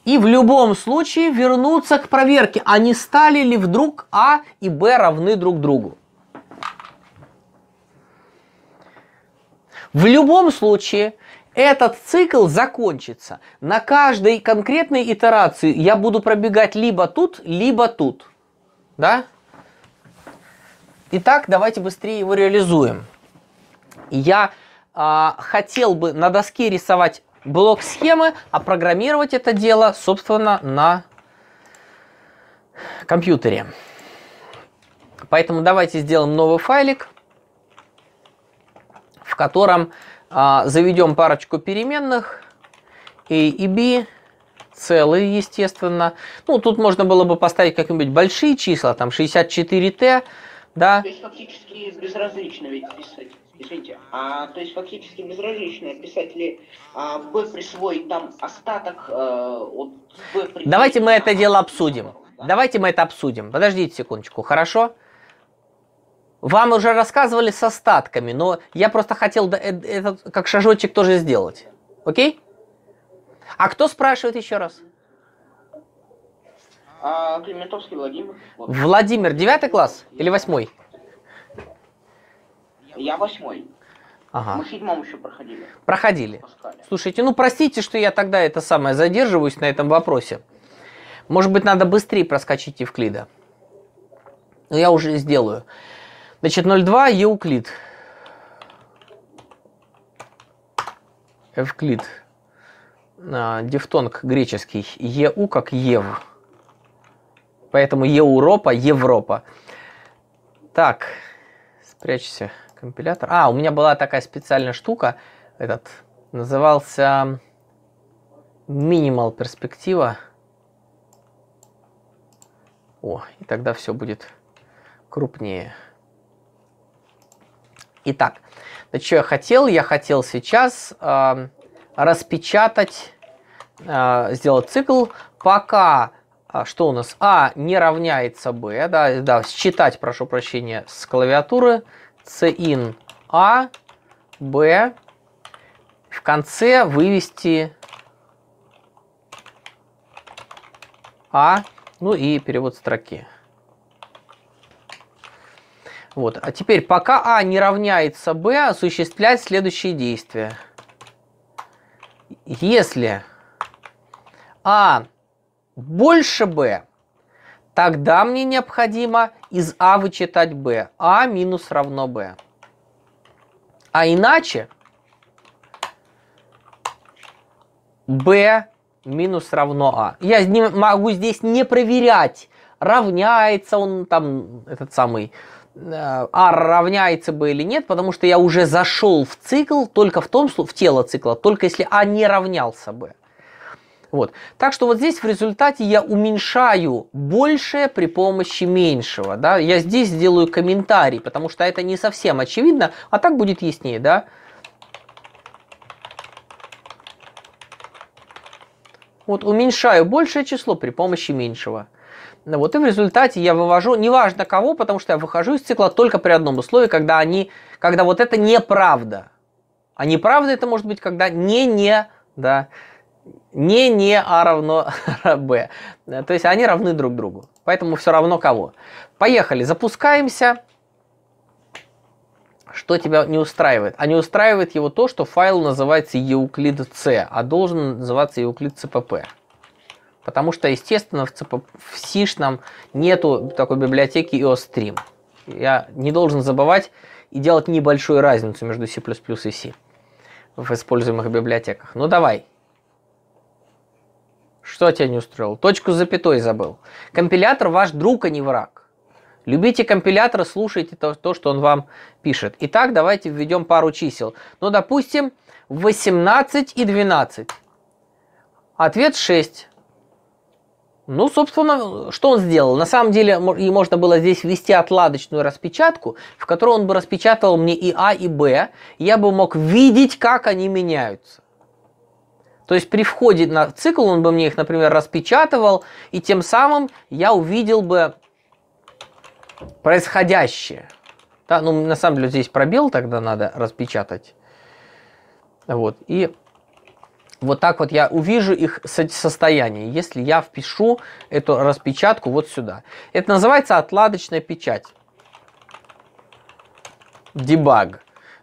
И в любом случае вернуться к проверке, а не стали ли вдруг а и b равны друг другу. В любом случае этот цикл закончится. На каждой конкретной итерации я буду пробегать либо тут, либо тут. Да? Итак, давайте быстрее его реализуем. Я э, хотел бы на доске рисовать блок схемы, а программировать это дело, собственно, на компьютере. Поэтому давайте сделаем новый файлик, в котором э, заведем парочку переменных a и b, целые, естественно. Ну, тут можно было бы поставить как-нибудь большие числа, там 64t, да. То есть фактически безразлично ведь писать. Извините. А, то есть фактически безразлично писать ли а, Б присвоить там остаток а, от Б присвоить... Давайте мы это дело обсудим. Да. Давайте мы это обсудим. Подождите секундочку, хорошо? Вам уже рассказывали с остатками, но я просто хотел э, этот как шажочек тоже сделать. Окей? А кто спрашивает еще раз? А Климентовский Владимир. Вот. Владимир, девятый класс или восьмой? Я восьмой. Ага. Мы в седьмом еще проходили. Проходили. Пускали. Слушайте, ну простите, что я тогда это самое задерживаюсь на этом вопросе. Может быть, надо быстрее проскочить Евклида. Но ну, я уже сделаю. Значит, 0,2 Евклид. Евклид. А, дифтонг греческий. ЕУ как ЕВ. Поэтому Европа, Европа. Так, спрячься, компилятор. А, у меня была такая специальная штука, этот, назывался Minimal перспектива. О, и тогда все будет крупнее. Итак, значит, что я хотел? Я хотел сейчас э, распечатать, э, сделать цикл, пока а что у нас? А не равняется B, да, да, считать, прошу прощения, с клавиатуры. Cin A, B. В конце вывести А, ну и перевод строки. Вот. А теперь, пока А не равняется Б, осуществлять следующие действия. Если А больше b, тогда мне необходимо из а вычитать b. а минус равно b. А иначе b минус равно а. Я не могу здесь не проверять, равняется он там, этот самый, э, а равняется b или нет, потому что я уже зашел в цикл только в том, в тело цикла, только если а не равнялся b. Вот. Так что вот здесь в результате я уменьшаю большее при помощи меньшего. Да? Я здесь сделаю комментарий, потому что это не совсем очевидно, а так будет яснее. Да? Вот уменьшаю большее число при помощи меньшего. Вот, и в результате я вывожу, неважно кого, потому что я выхожу из цикла только при одном условии, когда, они, когда вот это неправда. А неправда это может быть, когда не-не, да не не А равно Б. Э, то есть они равны друг другу. Поэтому все равно кого. Поехали, запускаемся. Что тебя не устраивает? А не устраивает его то, что файл называется Euclid C, а должен называться Euclid CPP. Потому что, естественно, в, CP... в сишном нету такой библиотеки IOStream. Я не должен забывать и делать небольшую разницу между C++ и C в используемых библиотеках. Ну давай, что тебя не устроило? Точку с запятой забыл. Компилятор ваш друг, а не враг. Любите компилятор, слушайте то, то, что он вам пишет. Итак, давайте введем пару чисел. Ну, допустим, 18 и 12. Ответ 6. Ну, собственно, что он сделал? На самом деле, и можно было здесь ввести отладочную распечатку, в которой он бы распечатал мне и А, и Б. я бы мог видеть, как они меняются. То есть при входе на цикл он бы мне их, например, распечатывал, и тем самым я увидел бы происходящее. Да, ну, на самом деле здесь пробел тогда надо распечатать. Вот, и вот так вот я увижу их состояние, если я впишу эту распечатку вот сюда. Это называется отладочная печать. Дебаг.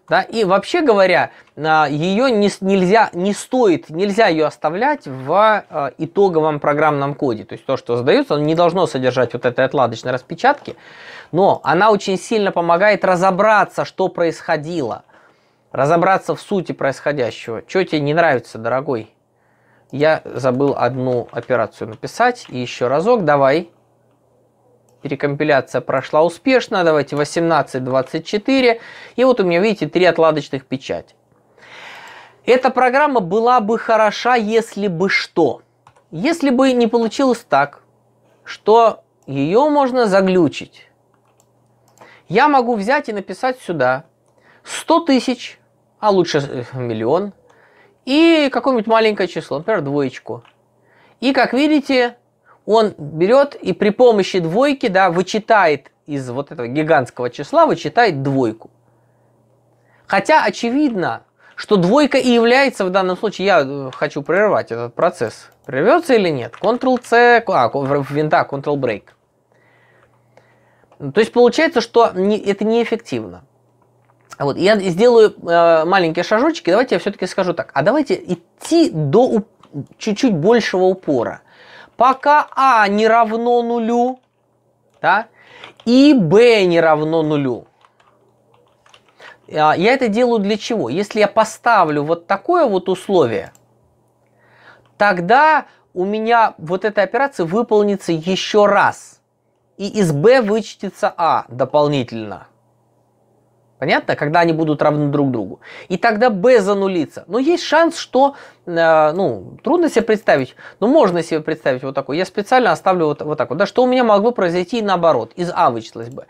Да? И вообще говоря, а, ее не, нельзя, не стоит, нельзя ее оставлять в а, итоговом программном коде. То есть то, что задается, оно не должно содержать вот этой отладочной распечатки, но она очень сильно помогает разобраться, что происходило, разобраться в сути происходящего. Что тебе не нравится, дорогой? Я забыл одну операцию написать, и еще разок, давай. Перекомпиляция прошла успешно. Давайте 18-24. И вот у меня, видите, три отладочных печати. Эта программа была бы хороша, если бы что? Если бы не получилось так, что ее можно заглючить. Я могу взять и написать сюда 100 тысяч, а лучше э, миллион, и какое-нибудь маленькое число, например, двоечку. И, как видите, он берет и при помощи двойки, да, вычитает из вот этого гигантского числа, вычитает двойку. Хотя очевидно, что двойка и является в данном случае, я э, хочу прервать этот процесс. Прервется или нет? Ctrl-C, а, винта, Ctrl-Break. То есть получается, что не, это неэффективно. Вот, я сделаю э, маленькие шажочки, давайте я все-таки скажу так. А давайте идти до чуть-чуть большего упора пока А не равно нулю, да, и б не равно нулю. А, я это делаю для чего? Если я поставлю вот такое вот условие, тогда у меня вот эта операция выполнится еще раз. И из b вычтется а дополнительно. Понятно? Когда они будут равны друг другу. И тогда b занулится. Но есть шанс, что, э, ну, трудно себе представить, но ну, можно себе представить вот такой. Я специально оставлю вот, вот так вот, да, что у меня могло произойти наоборот, из а вычислилось бы.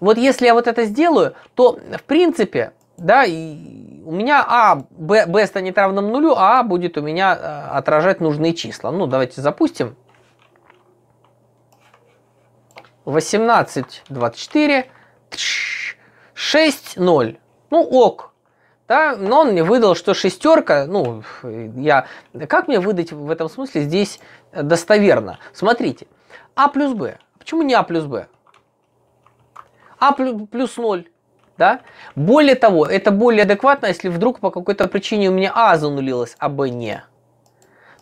Вот если я вот это сделаю, то, в принципе, да, и у меня а, b, b станет равным нулю, а, а будет у меня э, отражать нужные числа. Ну, давайте запустим. 18, 24, 6-0. Ну, ок. Да, но он мне выдал, что шестерка, ну, я... Как мне выдать в этом смысле здесь э, достоверно? Смотрите, А плюс Б. Почему не А плюс Б? А плюс 0. Да? Более того, это более адекватно, если вдруг по какой-то причине у меня А занулилось, а Б не.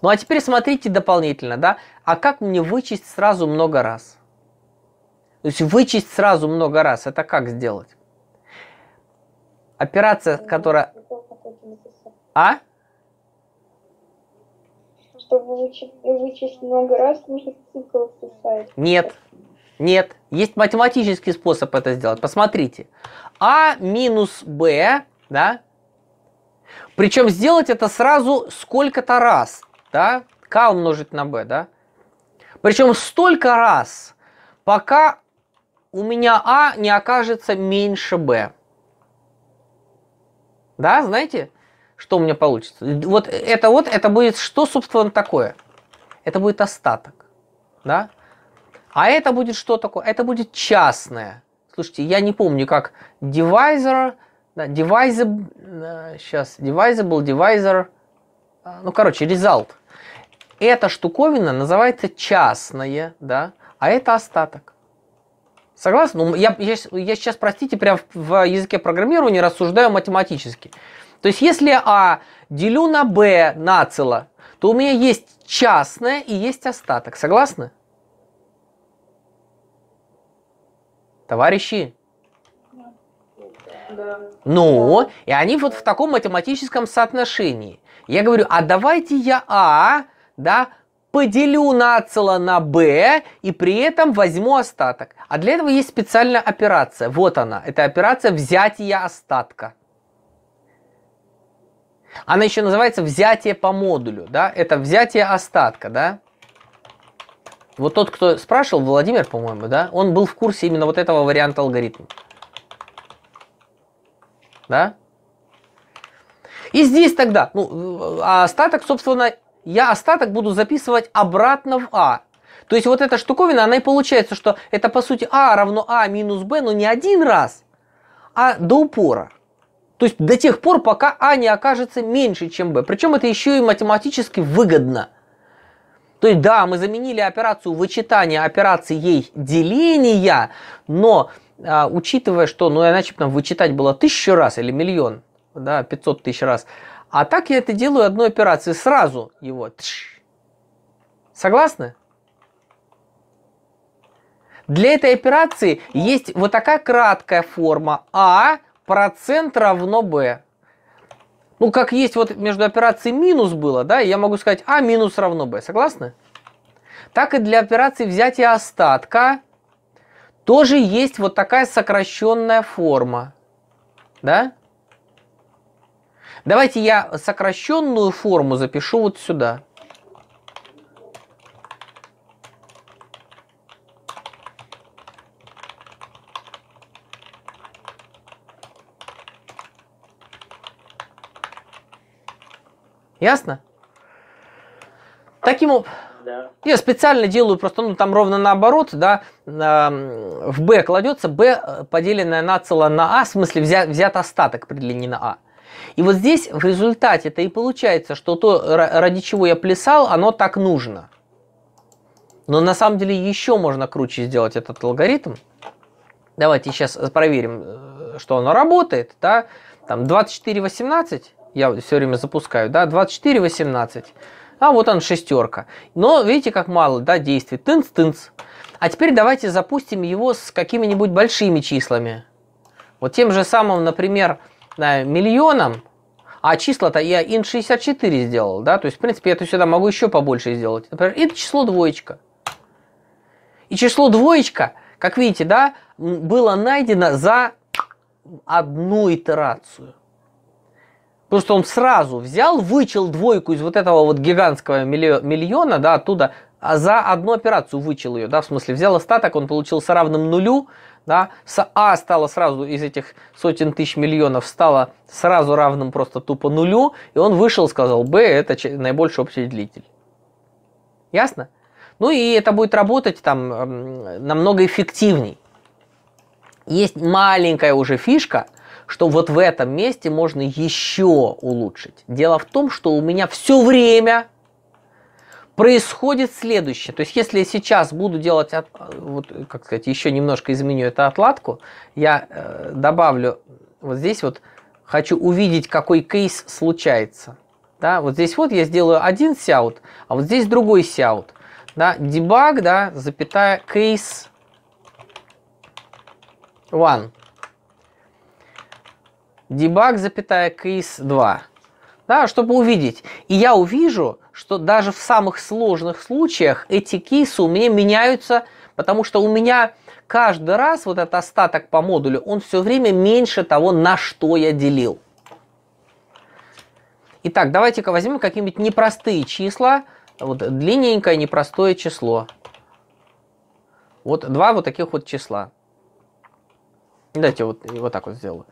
Ну а теперь смотрите дополнительно, да? А как мне вычесть сразу много раз? То есть вычесть сразу много раз, это как сделать? Операция, которая... А? Чтобы вычесть, много раз, нужно цикл писать. Нет. Нет. Есть математический способ это сделать. Посмотрите. А минус Б, да? Причем сделать это сразу сколько-то раз, да? К умножить на Б, да? Причем столько раз, пока у меня А не окажется меньше Б. Да, знаете, что у меня получится? Вот это вот, это будет что, собственно, такое? Это будет остаток, да? А это будет что такое? Это будет частное. Слушайте, я не помню, как divisor, да, divisible, сейчас, э, был divisor, э, ну, короче, result. Эта штуковина называется частное, да, а это остаток. Согласны? Ну, я, я, я сейчас, простите, прям в языке программирования рассуждаю математически. То есть, если А делю на Б нацело, то у меня есть частное и есть остаток. Согласны? Товарищи? Да. Ну, и они вот в таком математическом соотношении. Я говорю, а давайте я А, да, поделю цело на b и при этом возьму остаток. А для этого есть специальная операция. Вот она. Это операция взятия остатка. Она еще называется взятие по модулю. Да? Это взятие остатка. Да? Вот тот, кто спрашивал, Владимир, по-моему, да, он был в курсе именно вот этого варианта алгоритма. Да? И здесь тогда, ну, а остаток, собственно, я остаток буду записывать обратно в А. То есть вот эта штуковина, она и получается, что это по сути А равно А минус Б, но не один раз, а до упора. То есть до тех пор, пока А не окажется меньше, чем Б. Причем это еще и математически выгодно. То есть да, мы заменили операцию вычитания операцией деления, но а, учитывая, что ну иначе бы нам вычитать было тысячу раз или миллион, да, 500 тысяч раз, а так я это делаю одной операцией сразу его. Тш. Согласны? Для этой операции есть вот такая краткая форма А процент равно Б. Ну, как есть вот между операцией минус было, да, я могу сказать А минус равно Б. Согласны? Так и для операции взятия остатка тоже есть вот такая сокращенная форма. Да? Давайте я сокращенную форму запишу вот сюда. Ясно? Таким образом... Да. Я специально делаю просто, ну там ровно наоборот, да, эм, в b кладется b поделенное на цело на а, в смысле взят, взят остаток при длине на а. И вот здесь в результате это и получается, что то, ради чего я плясал, оно так нужно. Но на самом деле еще можно круче сделать этот алгоритм. Давайте сейчас проверим, э, что оно работает. Да? Там 24-18, я все время запускаю, да, 24-18. А вот он шестерка. Но видите, как мало да, действий. Тынц-тынц. А теперь давайте запустим его с какими-нибудь большими числами. Вот тем же самым, например, да, миллионом, а числа-то я int 64 сделал, да, то есть, в принципе, я это сюда могу еще побольше сделать. Например, это число двоечка. И число двоечка, как видите, да, было найдено за одну итерацию. Просто он сразу взял, вычел двойку из вот этого вот гигантского миллиона, да, оттуда, а за одну операцию вычел ее, да, в смысле, взял остаток, он получился равным нулю, да, с А стало сразу из этих сотен тысяч миллионов стало сразу равным просто тупо нулю, и он вышел, сказал, Б это наибольший общий делитель. Ясно? Ну и это будет работать там эм, намного эффективней. Есть маленькая уже фишка, что вот в этом месте можно еще улучшить. Дело в том, что у меня все время происходит следующее. То есть, если я сейчас буду делать, вот, как сказать, еще немножко изменю эту отладку, я э, добавлю вот здесь вот, хочу увидеть, какой кейс случается. Да, вот здесь вот я сделаю один сяут, а вот здесь другой сяут. Да, дебаг, да, запятая, кейс one. дебаг, запятая, кейс 2. Да, чтобы увидеть. И я увижу, что даже в самых сложных случаях эти кейсы у меня меняются, потому что у меня каждый раз вот этот остаток по модулю, он все время меньше того, на что я делил. Итак, давайте-ка возьмем какие-нибудь непростые числа. Вот длинненькое непростое число. Вот два вот таких вот числа. Давайте вот, вот так вот сделаю.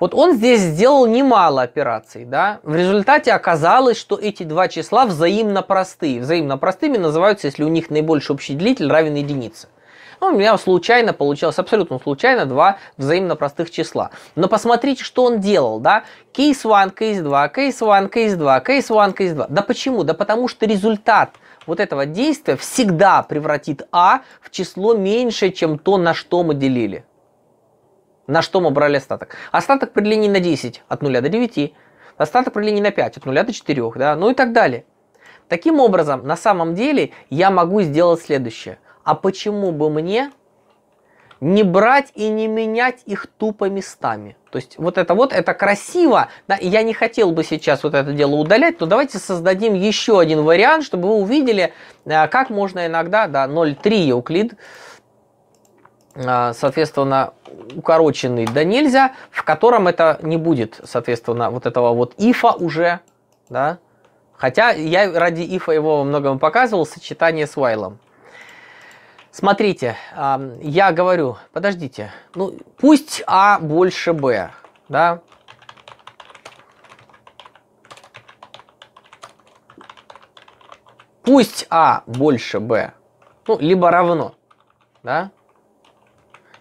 Вот он здесь сделал немало операций, да. В результате оказалось, что эти два числа взаимно простые. Взаимно простыми называются, если у них наибольший общий делитель равен единице. Ну, у меня случайно получалось абсолютно случайно, два взаимно простых числа. Но посмотрите, что он делал, да? Кейс 1, кейс 2, кейс 1, кейс 2, кейс 1, кейс 2. Да почему? Да потому что результат вот этого действия всегда превратит А в число меньше, чем то, на что мы делили на что мы брали остаток. Остаток при делении на 10 от 0 до 9, остаток при делении на 5 от 0 до 4, да, ну и так далее. Таким образом, на самом деле я могу сделать следующее. А почему бы мне не брать и не менять их тупо местами? То есть вот это вот, это красиво. Да, и я не хотел бы сейчас вот это дело удалять, но давайте создадим еще один вариант, чтобы вы увидели, э, как можно иногда, да, 0,3 Евклид, а, соответственно, укороченный да нельзя, в котором это не будет, соответственно, вот этого вот ифа уже, да. Хотя я ради ифа его во многом показывал, сочетание с Вайлом. Смотрите, а, я говорю, подождите, ну пусть А больше Б, да, пусть А больше Б, ну, либо равно, да,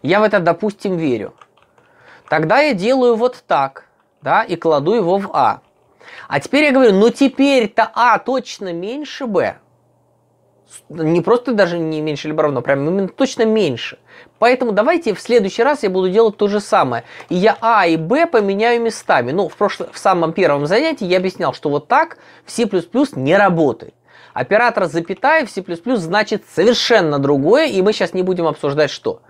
я в это, допустим, верю. Тогда я делаю вот так, да, и кладу его в А. А теперь я говорю, ну теперь-то А точно меньше Б. Не просто даже не меньше либо равно, прям именно точно меньше. Поэтому давайте в следующий раз я буду делать то же самое. И я А и Б поменяю местами. Ну, в, прошлом, в самом первом занятии я объяснял, что вот так в C++ не работает. Оператор запятая в C++ значит совершенно другое, и мы сейчас не будем обсуждать что.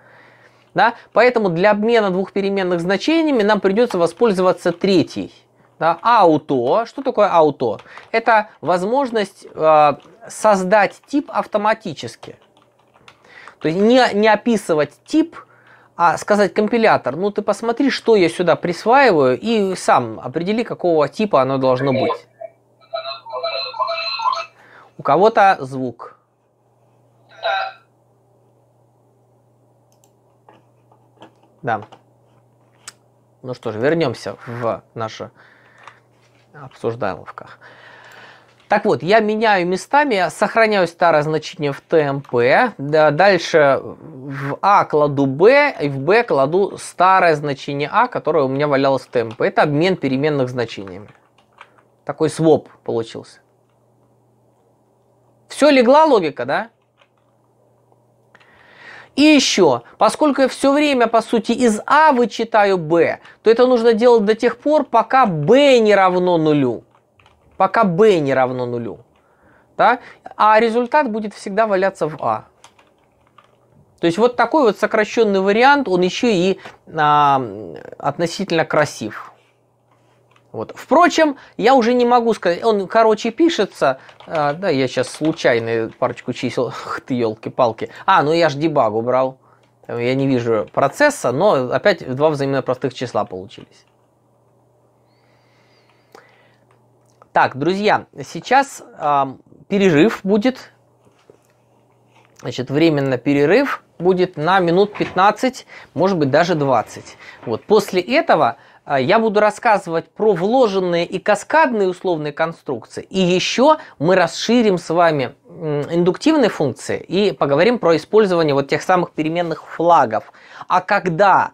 Да? Поэтому для обмена двух переменных значениями нам придется воспользоваться третьей. Да? auto Что такое auto? Это возможность э, создать тип автоматически. То есть не, не описывать тип, а сказать компилятор, ну ты посмотри, что я сюда присваиваю, и сам определи, какого типа оно должно быть. У кого-то звук. Да. Да. Ну что ж, вернемся в наши обсуждаемовках. Так вот, я меняю местами, сохраняю старое значение в ТМП, да, дальше в А кладу Б, и в Б кладу старое значение А, которое у меня валялось в ТМП. Это обмен переменных значениями. Такой своп получился. Все легла логика, да? И еще, поскольку я все время, по сути, из А вычитаю Б, то это нужно делать до тех пор, пока B не равно нулю. Пока B не равно нулю. Да? А результат будет всегда валяться в А. То есть вот такой вот сокращенный вариант, он еще и а, относительно красив. Вот. Впрочем, я уже не могу сказать, он короче пишется, а, да, я сейчас случайно парочку чисел, Х ты елки-палки. А, ну я ж дебаг убрал, я не вижу процесса, но опять два взаимно простых числа получились. Так, друзья, сейчас э, перерыв будет, значит, временно перерыв будет на минут 15, может быть даже 20. Вот, после этого а, я буду рассказывать про вложенные и каскадные условные конструкции. И еще мы расширим с вами индуктивные функции и поговорим про использование вот тех самых переменных флагов. А когда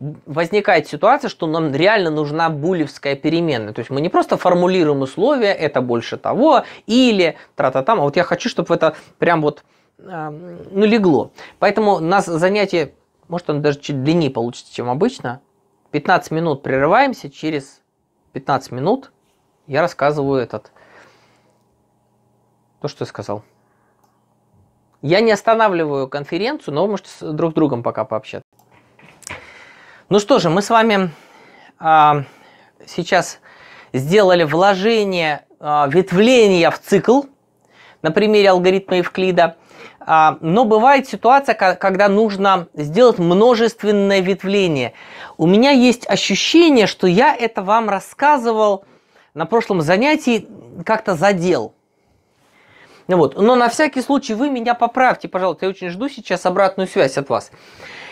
возникает ситуация, что нам реально нужна булевская переменная. То есть мы не просто формулируем условия, это больше того, или тра-та-там, а вот я хочу, чтобы это прям вот ну, легло. Поэтому у нас занятие, может, оно даже чуть длиннее получится, чем обычно, 15 минут прерываемся, через 15 минут я рассказываю этот. То, что я сказал. Я не останавливаю конференцию, но вы можете друг с другом пока пообщаться. Ну что же, мы с вами а, сейчас сделали вложение а, ветвления в цикл на примере алгоритма Евклида – а, но бывает ситуация, когда нужно сделать множественное ветвление. У меня есть ощущение, что я это вам рассказывал на прошлом занятии, как-то задел. Ну вот. Но на всякий случай вы меня поправьте, пожалуйста. Я очень жду сейчас обратную связь от вас.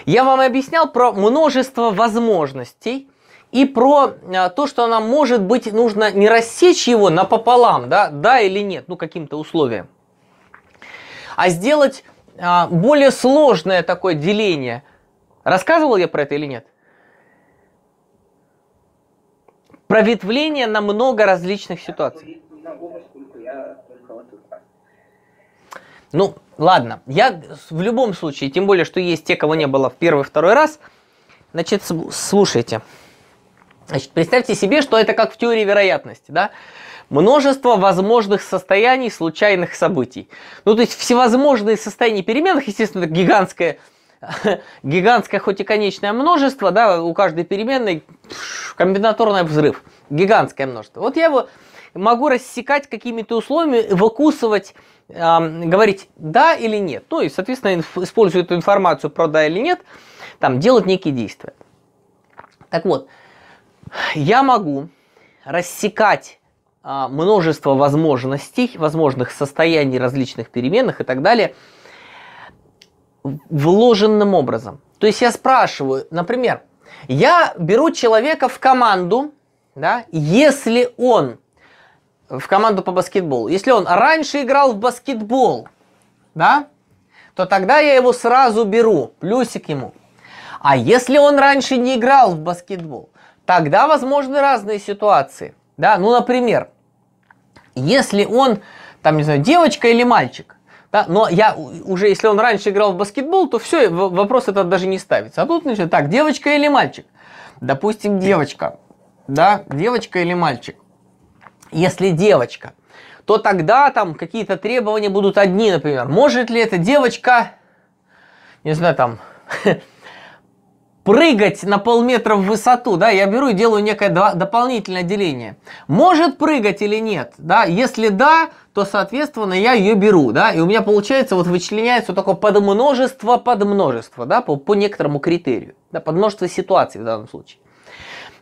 Я вам объяснял про множество возможностей и про а, то, что она может быть, нужно не рассечь его напополам, да, да или нет, ну каким-то условием а сделать а, более сложное такое деление. Рассказывал я про это или нет? Про на много различных ситуаций. Ну, ладно. Я в любом случае, тем более, что есть те, кого не было в первый-второй раз, значит, слушайте. Значит, представьте себе, что это как в теории вероятности, да? множество возможных состояний случайных событий. Ну, то есть всевозможные состояния переменных, естественно, гигантское, гигантское, хоть и конечное множество, да, у каждой переменной комбинаторный взрыв. Гигантское множество. Вот я его могу рассекать какими-то условиями, выкусывать, э, говорить да или нет. Ну и, соответственно, использую эту информацию про да или нет, там делать некие действия. Так вот, я могу рассекать а, множество возможностей, возможных состояний различных переменных и так далее, вложенным образом. То есть я спрашиваю, например, я беру человека в команду, да, если он в команду по баскетболу, если он раньше играл в баскетбол, да, то тогда я его сразу беру, плюсик ему. А если он раньше не играл в баскетбол, тогда возможны разные ситуации. Да, ну, например, если он, там, не знаю, девочка или мальчик, да, но я уже, если он раньше играл в баскетбол, то все, вопрос этот даже не ставится. А тут, значит, так, девочка или мальчик? Допустим, девочка. Да, девочка или мальчик. Если девочка, то тогда там какие-то требования будут одни, например. Может ли эта девочка, не знаю, там, прыгать на полметра в высоту, да, я беру и делаю некое дополнительное деление. Может прыгать или нет, да, если да, то, соответственно, я ее беру, да, и у меня получается, вот вычленяется вот такое подмножество подмножество, да, по, по некоторому критерию, да, подмножество ситуаций в данном случае.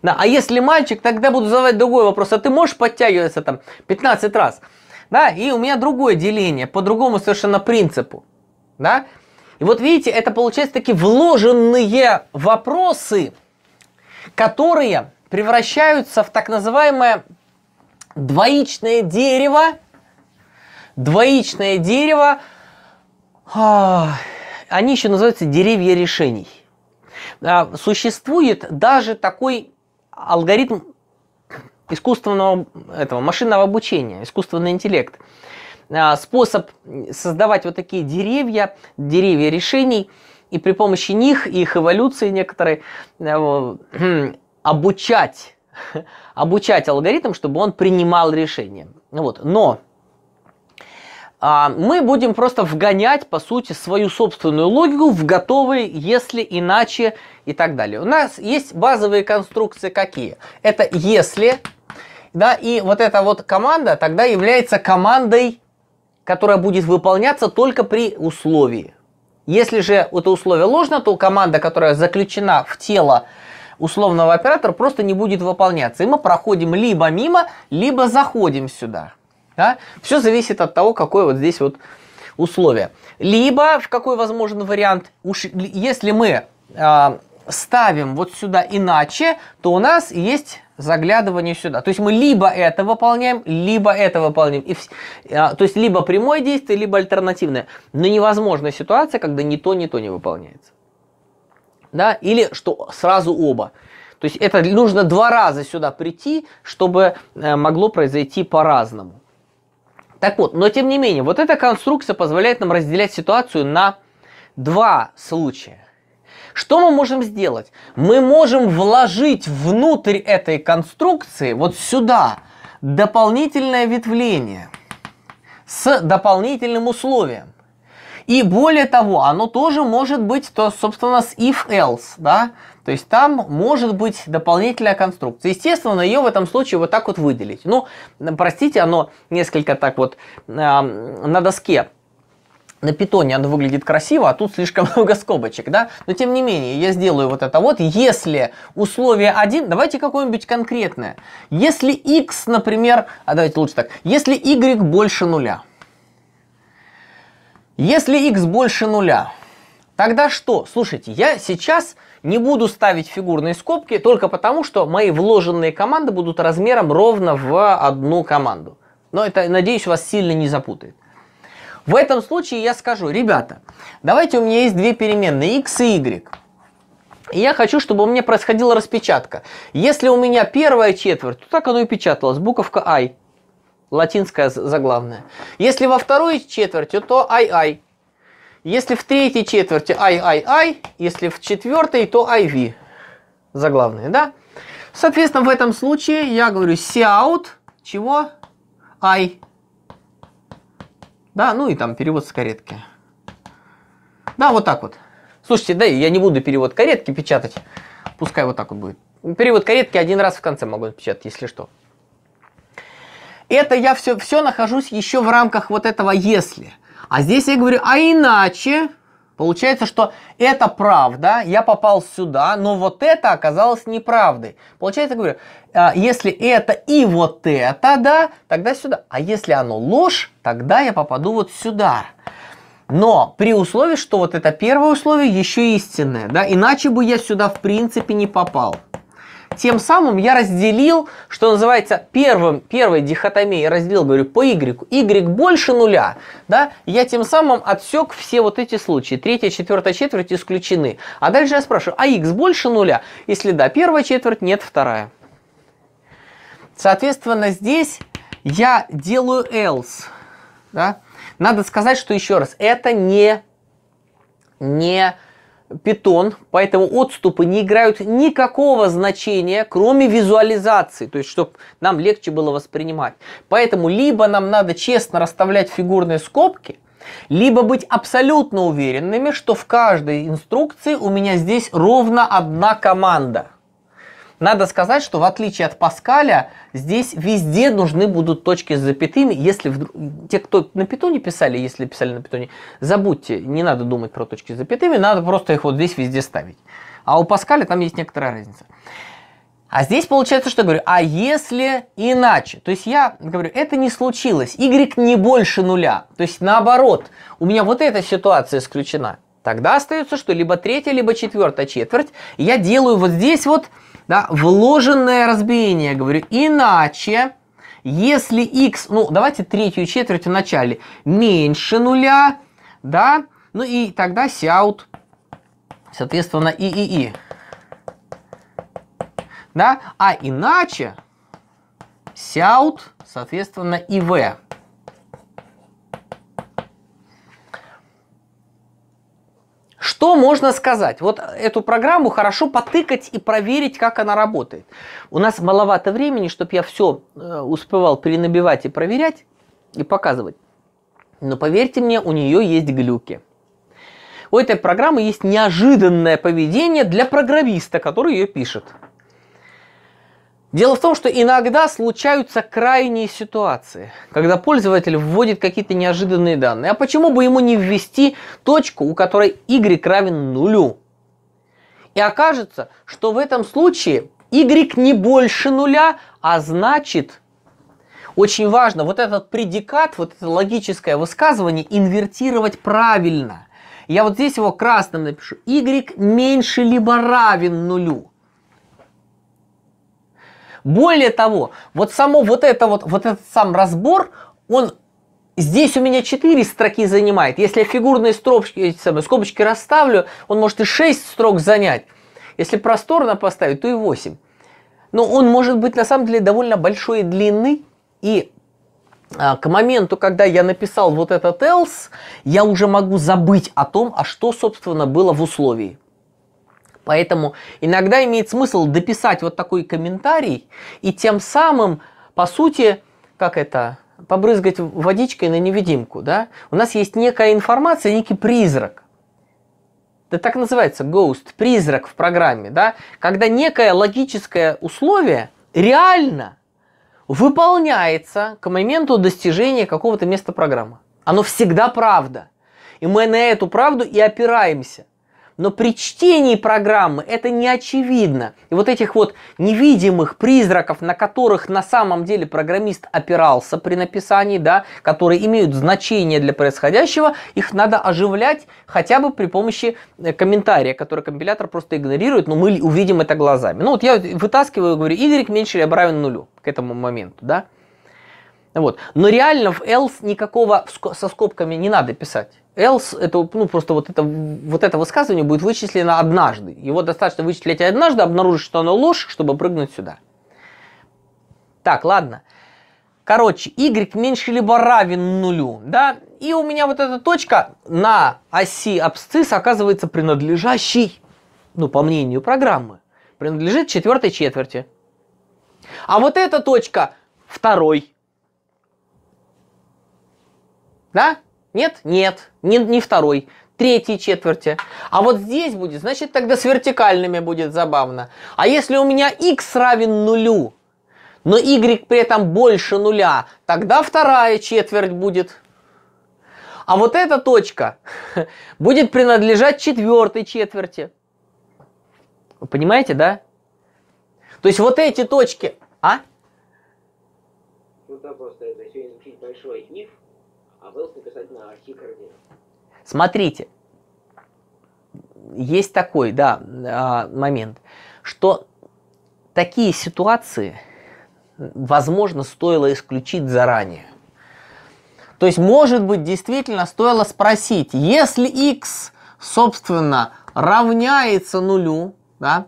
Да, а если мальчик, тогда буду задавать другой вопрос, а ты можешь подтягиваться там 15 раз, да, и у меня другое деление, по другому совершенно принципу, да, и вот видите, это получается такие вложенные вопросы, которые превращаются в так называемое двоичное дерево. Двоичное дерево. Они еще называются деревья решений. А, существует даже такой алгоритм искусственного этого машинного обучения, искусственный интеллект – а, способ создавать вот такие деревья, деревья решений, и при помощи них, и их эволюции некоторые, э, обучать, обучать алгоритм, чтобы он принимал решения. Ну вот. Но а, мы будем просто вгонять, по сути, свою собственную логику в готовые, если, иначе и так далее. У нас есть базовые конструкции какие? Это если, да, и вот эта вот команда тогда является командой которая будет выполняться только при условии. Если же это условие ложно, то команда, которая заключена в тело условного оператора, просто не будет выполняться. И мы проходим либо мимо, либо заходим сюда. Да? Все зависит от того, какое вот здесь вот условие. Либо, в какой возможен вариант, уж, если мы э, ставим вот сюда иначе, то у нас есть заглядывание сюда. То есть мы либо это выполняем, либо это выполняем. И, а, то есть либо прямое действие, либо альтернативное. Но невозможна ситуация, когда ни то, ни то не выполняется. Да? Или что сразу оба. То есть это нужно два раза сюда прийти, чтобы э, могло произойти по-разному. Так вот, но тем не менее, вот эта конструкция позволяет нам разделять ситуацию на два случая. Что мы можем сделать? Мы можем вложить внутрь этой конструкции, вот сюда, дополнительное ветвление с дополнительным условием. И более того, оно тоже может быть, то, собственно, с if-else, да? То есть там может быть дополнительная конструкция. Естественно, ее в этом случае вот так вот выделить. Ну, простите, оно несколько так вот э, на доске на питоне оно выглядит красиво, а тут слишком много скобочек, да? Но тем не менее, я сделаю вот это вот. Если условие 1, давайте какое-нибудь конкретное. Если x, например, а давайте лучше так, если y больше нуля, если x больше нуля, тогда что? Слушайте, я сейчас не буду ставить фигурные скобки только потому, что мои вложенные команды будут размером ровно в одну команду. Но это, надеюсь, вас сильно не запутает. В этом случае я скажу, ребята, давайте у меня есть две переменные, x и y. И я хочу, чтобы у меня происходила распечатка. Если у меня первая четверть, то так оно и печаталось, буковка i, латинская заглавная. Если во второй четверти, то II. Если в третьей четверти i-i-i, если в четвертой, то iv, заглавные, да? Соответственно, в этом случае я говорю cout чего? i да, ну и там перевод с каретки. Да, вот так вот. Слушайте, да, я не буду перевод каретки печатать. Пускай вот так вот будет. Перевод каретки один раз в конце могу печатать, если что. Это я все, все нахожусь еще в рамках вот этого «если». А здесь я говорю, а иначе, Получается, что это правда, я попал сюда, но вот это оказалось неправдой. Получается, говорю, а, если это и вот это, да, тогда сюда. А если оно ложь, тогда я попаду вот сюда. Но при условии, что вот это первое условие еще истинное, да, иначе бы я сюда в принципе не попал. Тем самым я разделил, что называется, первым, первой дихотомией я разделил, говорю, по y. y больше нуля. Да? Я тем самым отсек все вот эти случаи. Третья, четвертая четверть исключены. А дальше я спрашиваю, а x больше нуля? Если да, первая четверть, нет, вторая. Соответственно, здесь я делаю else. Да? Надо сказать, что еще раз, это не, не Питон, поэтому отступы не играют никакого значения, кроме визуализации, то есть, чтобы нам легче было воспринимать. Поэтому либо нам надо честно расставлять фигурные скобки, либо быть абсолютно уверенными, что в каждой инструкции у меня здесь ровно одна команда. Надо сказать, что в отличие от Паскаля, здесь везде нужны будут точки с запятыми. Если вдруг... те, кто на питоне писали, если писали на питоне, забудьте, не надо думать про точки с запятыми, надо просто их вот здесь везде ставить. А у Паскаля там есть некоторая разница. А здесь получается, что я говорю, а если иначе? То есть я говорю, это не случилось, y не больше нуля. То есть наоборот, у меня вот эта ситуация исключена. Тогда остается, что либо третья, либо четвертая четверть. я делаю вот здесь вот да, вложенное разбиение, говорю, иначе, если x, ну, давайте третью четверть в начале, меньше нуля, да, ну и тогда сяут, соответственно, и, и, и, да, а иначе сяут, соответственно, и в. Что можно сказать? Вот эту программу хорошо потыкать и проверить, как она работает. У нас маловато времени, чтобы я все э, успевал перенабивать и проверять, и показывать. Но поверьте мне, у нее есть глюки. У этой программы есть неожиданное поведение для программиста, который ее пишет. Дело в том, что иногда случаются крайние ситуации, когда пользователь вводит какие-то неожиданные данные. А почему бы ему не ввести точку, у которой y равен нулю? И окажется, что в этом случае y не больше нуля, а значит, очень важно вот этот предикат, вот это логическое высказывание инвертировать правильно. Я вот здесь его красным напишу. y меньше либо равен нулю. Более того, вот само вот это вот, вот этот сам разбор, он Здесь у меня 4 строки занимает. Если я фигурные стропочки, эти самые, скобочки расставлю, он может и 6 строк занять. Если просторно поставить, то и 8. Но он может быть на самом деле довольно большой и длины. И а, к моменту, когда я написал вот этот else, я уже могу забыть о том, а что, собственно, было в условии. Поэтому иногда имеет смысл дописать вот такой комментарий и тем самым, по сути, как это, побрызгать водичкой на невидимку, да? У нас есть некая информация, некий призрак. Это так называется ghost, призрак в программе, да? Когда некое логическое условие реально выполняется к моменту достижения какого-то места программы. Оно всегда правда. И мы на эту правду и опираемся но при чтении программы это не очевидно. И вот этих вот невидимых призраков, на которых на самом деле программист опирался при написании, да, которые имеют значение для происходящего, их надо оживлять хотя бы при помощи э, комментария, который компилятор просто игнорирует, но мы увидим это глазами. Ну вот я вытаскиваю и говорю, y меньше или равен нулю к этому моменту, да. Вот. Но реально в else никакого со скобками не надо писать. Else это ну просто вот это вот это высказывание будет вычислено однажды. Его достаточно вычислить однажды, обнаружить, что оно ложь, чтобы прыгнуть сюда. Так, ладно. Короче, y меньше либо равен нулю, да? И у меня вот эта точка на оси абсцисс оказывается принадлежащей, ну, по мнению программы, принадлежит четвертой четверти. А вот эта точка второй. Да? Нет? Нет. Не, не второй. Третьей четверти. А вот здесь будет, значит, тогда с вертикальными будет забавно. А если у меня x равен нулю, но y при этом больше нуля, тогда вторая четверть будет. А вот эта точка будет принадлежать четвертой четверти. Вы понимаете, да? То есть вот эти точки... А? Ну, да, просто это очень большой if, а Велс касательно архи координат. Смотрите, есть такой, да, а, момент, что такие ситуации, возможно, стоило исключить заранее. То есть, может быть, действительно стоило спросить, если x, собственно, равняется нулю, да,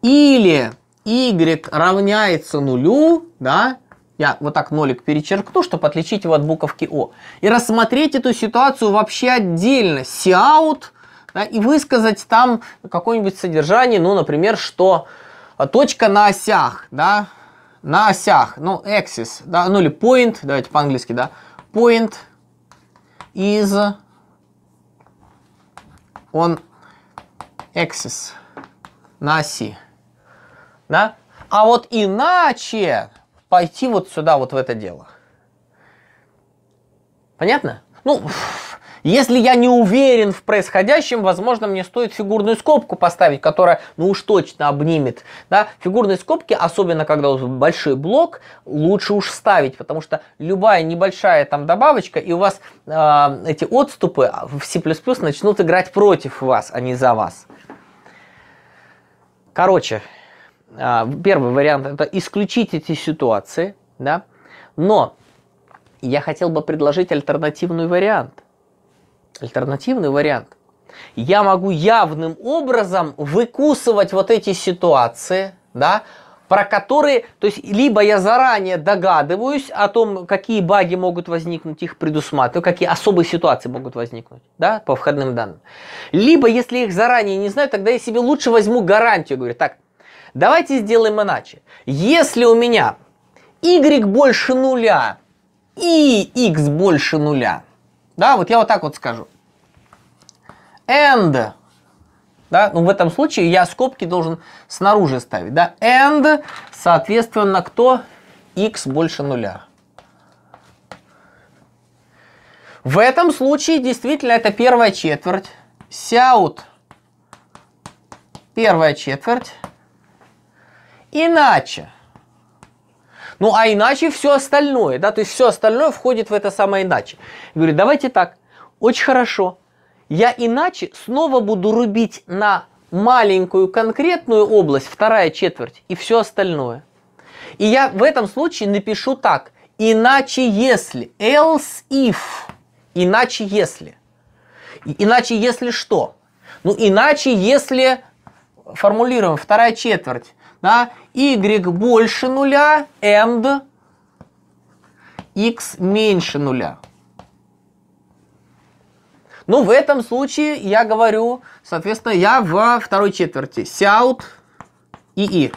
или y равняется нулю, да, я вот так нолик перечеркну, чтобы отличить его от буковки О, и рассмотреть эту ситуацию вообще отдельно, see да, и высказать там какое-нибудь содержание, ну, например, что а, точка на осях, да, на осях, ну, axis, да, ну или point, давайте по-английски, да, point is on axis, на оси, да, а вот иначе, пойти вот сюда, вот в это дело. Понятно? Ну, если я не уверен в происходящем, возможно, мне стоит фигурную скобку поставить, которая, ну уж точно обнимет. Да? Фигурные скобки, особенно когда большой блок, лучше уж ставить, потому что любая небольшая там добавочка, и у вас э, эти отступы в C++ начнут играть против вас, а не за вас. Короче, а, первый вариант это исключить эти ситуации, да. Но я хотел бы предложить альтернативный вариант. Альтернативный вариант. Я могу явным образом выкусывать вот эти ситуации, да, про которые, то есть, либо я заранее догадываюсь о том, какие баги могут возникнуть, их предусматриваю, какие особые ситуации могут возникнуть, да, по входным данным. Либо, если их заранее не знаю, тогда я себе лучше возьму гарантию, говорю, так, Давайте сделаем иначе. Если у меня y больше нуля и x больше нуля, да, вот я вот так вот скажу. And, да, ну в этом случае я скобки должен снаружи ставить, да, and, соответственно, кто? x больше нуля. В этом случае действительно это первая четверть. Сяут первая четверть иначе. Ну, а иначе все остальное, да, то есть все остальное входит в это самое иначе. Говорю, давайте так, очень хорошо, я иначе снова буду рубить на маленькую конкретную область, вторая четверть, и все остальное. И я в этом случае напишу так, иначе если, else if, иначе если. Иначе если что? Ну, иначе если, формулируем, вторая четверть, да, y больше нуля and x меньше нуля. Ну, в этом случае я говорю, соответственно, я во второй четверти. Сяут и и.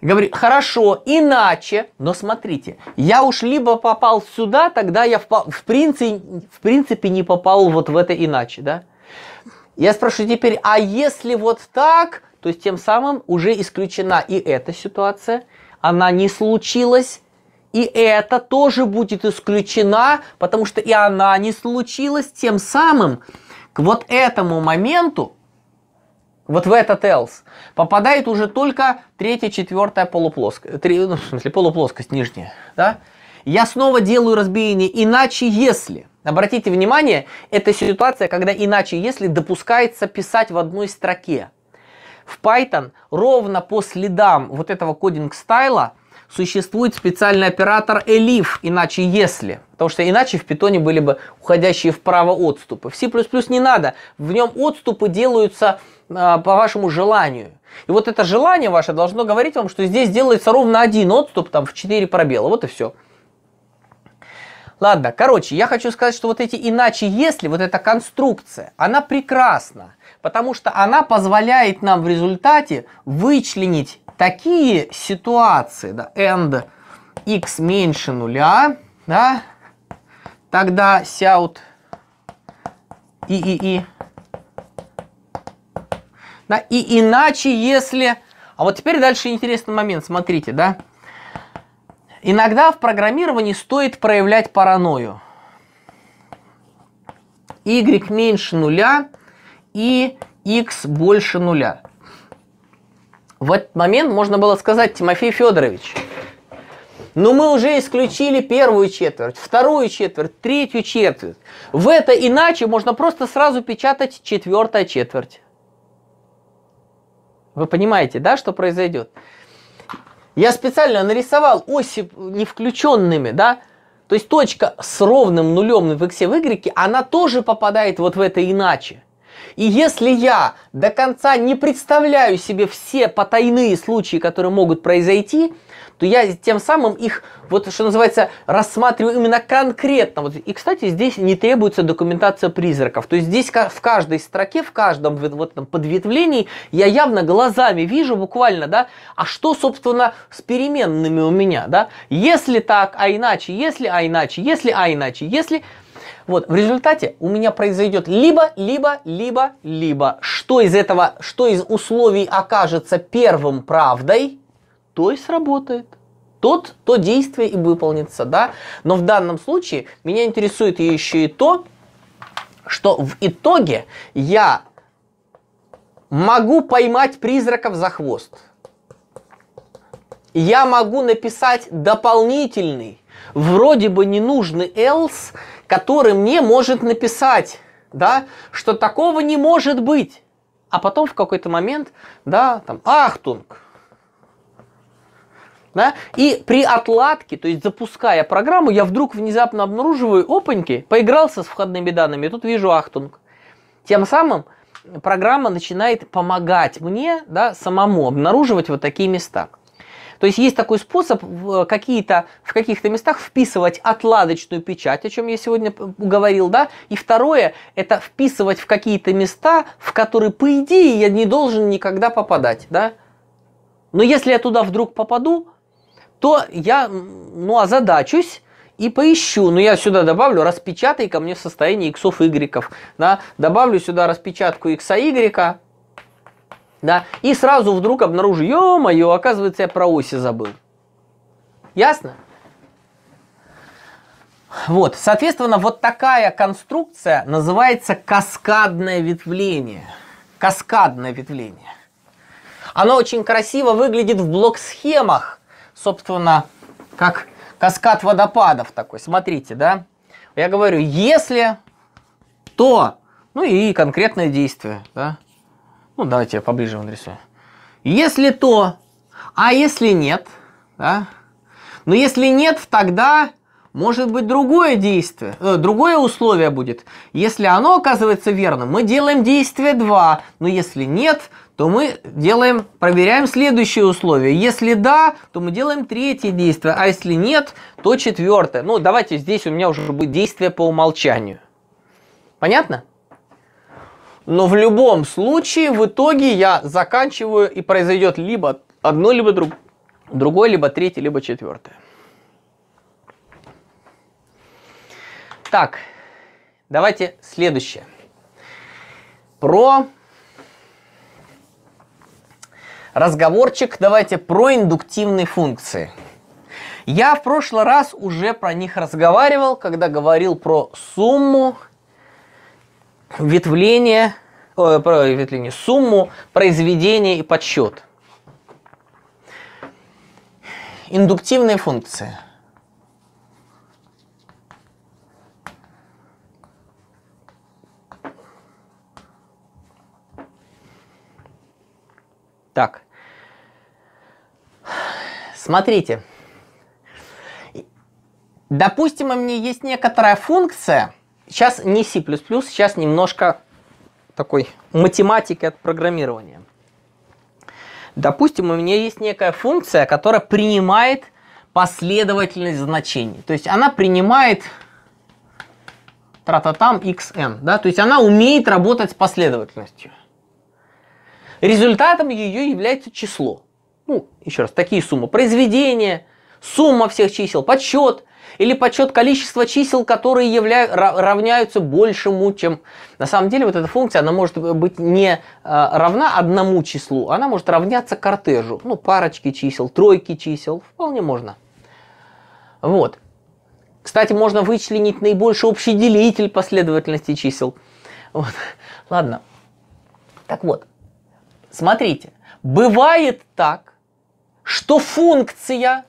Говорит, хорошо, иначе, но смотрите, я уж либо попал сюда, тогда я в, в, принципе, в принципе не попал вот в это иначе, да? Я спрашиваю теперь, а если вот так, то есть тем самым уже исключена и эта ситуация, она не случилась, и это тоже будет исключена, потому что и она не случилась, тем самым к вот этому моменту, вот в этот else, попадает уже только третья, четвертая полуплоскость, три, ну, в смысле полуплоскость нижняя, да, я снова делаю разбиение иначе если. Обратите внимание, это ситуация, когда иначе если допускается писать в одной строке. В Python ровно по следам вот этого кодинг стайла существует специальный оператор elif, иначе если. Потому что иначе в питоне были бы уходящие вправо отступы. В C++ не надо. В нем отступы делаются э, по вашему желанию. И вот это желание ваше должно говорить вам, что здесь делается ровно один отступ там в 4 пробела. Вот и все. Ладно, короче, я хочу сказать, что вот эти «иначе если», вот эта конструкция, она прекрасна, потому что она позволяет нам в результате вычленить такие ситуации, да, and x меньше нуля, да, тогда сяут и и и. Да, и иначе, если... А вот теперь дальше интересный момент, смотрите, да. Иногда в программировании стоит проявлять паранойю. y меньше нуля и x больше нуля. В этот момент можно было сказать, Тимофей Федорович, но ну мы уже исключили первую четверть, вторую четверть, третью четверть. В это иначе можно просто сразу печатать четвертая четверть. Вы понимаете, да, что произойдет? Я специально нарисовал оси не включенными, да? То есть точка с ровным нулем в x в y, она тоже попадает вот в это иначе. И если я до конца не представляю себе все потайные случаи, которые могут произойти, то я тем самым их, вот что называется, рассматриваю именно конкретно. Вот. И, кстати, здесь не требуется документация призраков. То есть здесь в каждой строке, в каждом вот этом подветвлении я явно глазами вижу буквально, да, а что, собственно, с переменными у меня, да? Если так, а иначе, если, а иначе, если, а иначе, если... Вот, в результате у меня произойдет либо, либо, либо, либо, что из этого, что из условий окажется первым правдой, то и сработает. Тот, то действие и выполнится, да. Но в данном случае меня интересует еще и то, что в итоге я могу поймать призраков за хвост. Я могу написать дополнительный, вроде бы ненужный else, который мне может написать, да, что такого не может быть. А потом в какой-то момент, да, там, ахтунг, да? И при отладке, то есть запуская программу, я вдруг внезапно обнаруживаю, опаньки, поигрался с входными данными, тут вижу ахтунг. Тем самым программа начинает помогать мне да, самому обнаруживать вот такие места. То есть есть такой способ в, э, какие-то, в каких-то местах вписывать отладочную печать, о чем я сегодня говорил, да. И второе, это вписывать в какие-то места, в которые, по идее, я не должен никогда попадать, да. Но если я туда вдруг попаду, то я, ну, озадачусь и поищу. Ну, я сюда добавлю распечатай ко мне в состояние иксов, игреков. Да? Добавлю сюда распечатку икса, игрека. Да? И сразу вдруг обнаружу, ё-моё, оказывается, я про оси забыл. Ясно? Вот, соответственно, вот такая конструкция называется каскадное ветвление. Каскадное ветвление. Оно очень красиво выглядит в блок-схемах собственно, как каскад водопадов такой. Смотрите, да? Я говорю, если, то, ну и конкретное действие, да? Ну, давайте я поближе нарисую. Если то, а если нет, да? Но ну, если нет, тогда может быть другое действие, э, другое условие будет. Если оно оказывается верным, мы делаем действие 2, но если нет, то мы делаем, проверяем следующее условие. Если да, то мы делаем третье действие, а если нет, то четвертое. Ну, давайте здесь у меня уже будет действие по умолчанию. Понятно? Но в любом случае, в итоге я заканчиваю и произойдет либо одно, либо друг, другое, либо третье, либо четвертое. Так, давайте следующее. Про разговорчик, давайте про индуктивные функции. Я в прошлый раз уже про них разговаривал, когда говорил про сумму ветвление, о, э, про ветвление, сумму произведения и подсчет. Индуктивные функции – Так, смотрите. Допустим, у меня есть некоторая функция. Сейчас не C++, сейчас немножко такой математики от программирования. Допустим, у меня есть некая функция, которая принимает последовательность значений. То есть она принимает тра-та-там xn. Да? То есть она умеет работать с последовательностью. Результатом ее является число. Ну, еще раз, такие суммы. Произведение, сумма всех чисел, подсчет или подсчет количества чисел, которые явля... равняются большему, чем... На самом деле вот эта функция, она может быть не а, равна одному числу, она может равняться кортежу. Ну, парочки чисел, тройки чисел, вполне можно. Вот. Кстати, можно вычленить наибольший общий делитель последовательности чисел. Вот. Ладно. Так вот, Смотрите, бывает так, что функция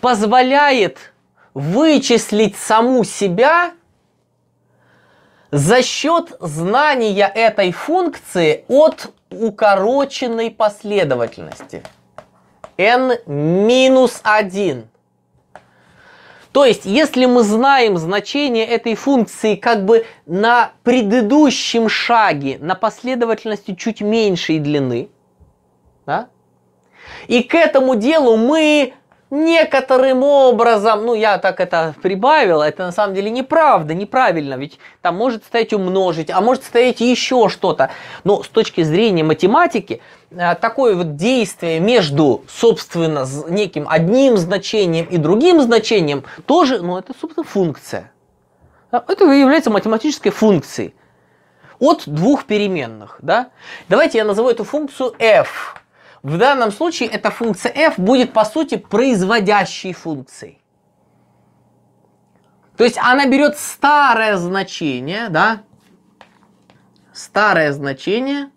позволяет вычислить саму себя за счет знания этой функции от укороченной последовательности n минус 1. То есть, если мы знаем значение этой функции как бы на предыдущем шаге, на последовательности чуть меньшей длины, да, и к этому делу мы некоторым образом, ну я так это прибавил, это на самом деле неправда, неправильно, ведь там может стоять умножить, а может стоять еще что-то. Но с точки зрения математики, э, такое вот действие между, собственно, неким одним значением и другим значением тоже, ну это, собственно, функция. А, это является математической функцией от двух переменных, да? Давайте я назову эту функцию f. В данном случае эта функция f будет по сути производящей функцией. То есть она берет старое значение, да, старое значение,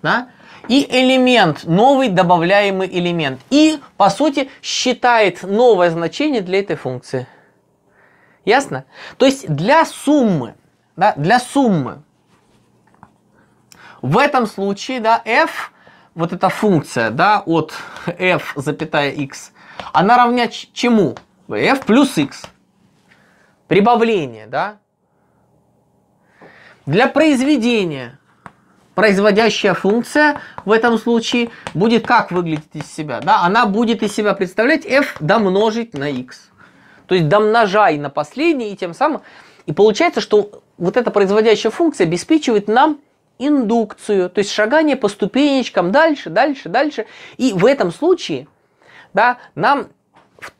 да, и элемент, новый добавляемый элемент. И, по сути, считает новое значение для этой функции. Ясно? То есть для суммы, да, для суммы, в этом случае, да, f вот эта функция, да, от f, запятая x, она равна чему? f плюс x. Прибавление, да? Для произведения производящая функция в этом случае будет как выглядеть из себя? Да? Она будет из себя представлять f домножить на x. То есть домножай на последний и тем самым... И получается, что вот эта производящая функция обеспечивает нам индукцию, то есть шагание по ступенечкам дальше, дальше, дальше. И в этом случае да, нам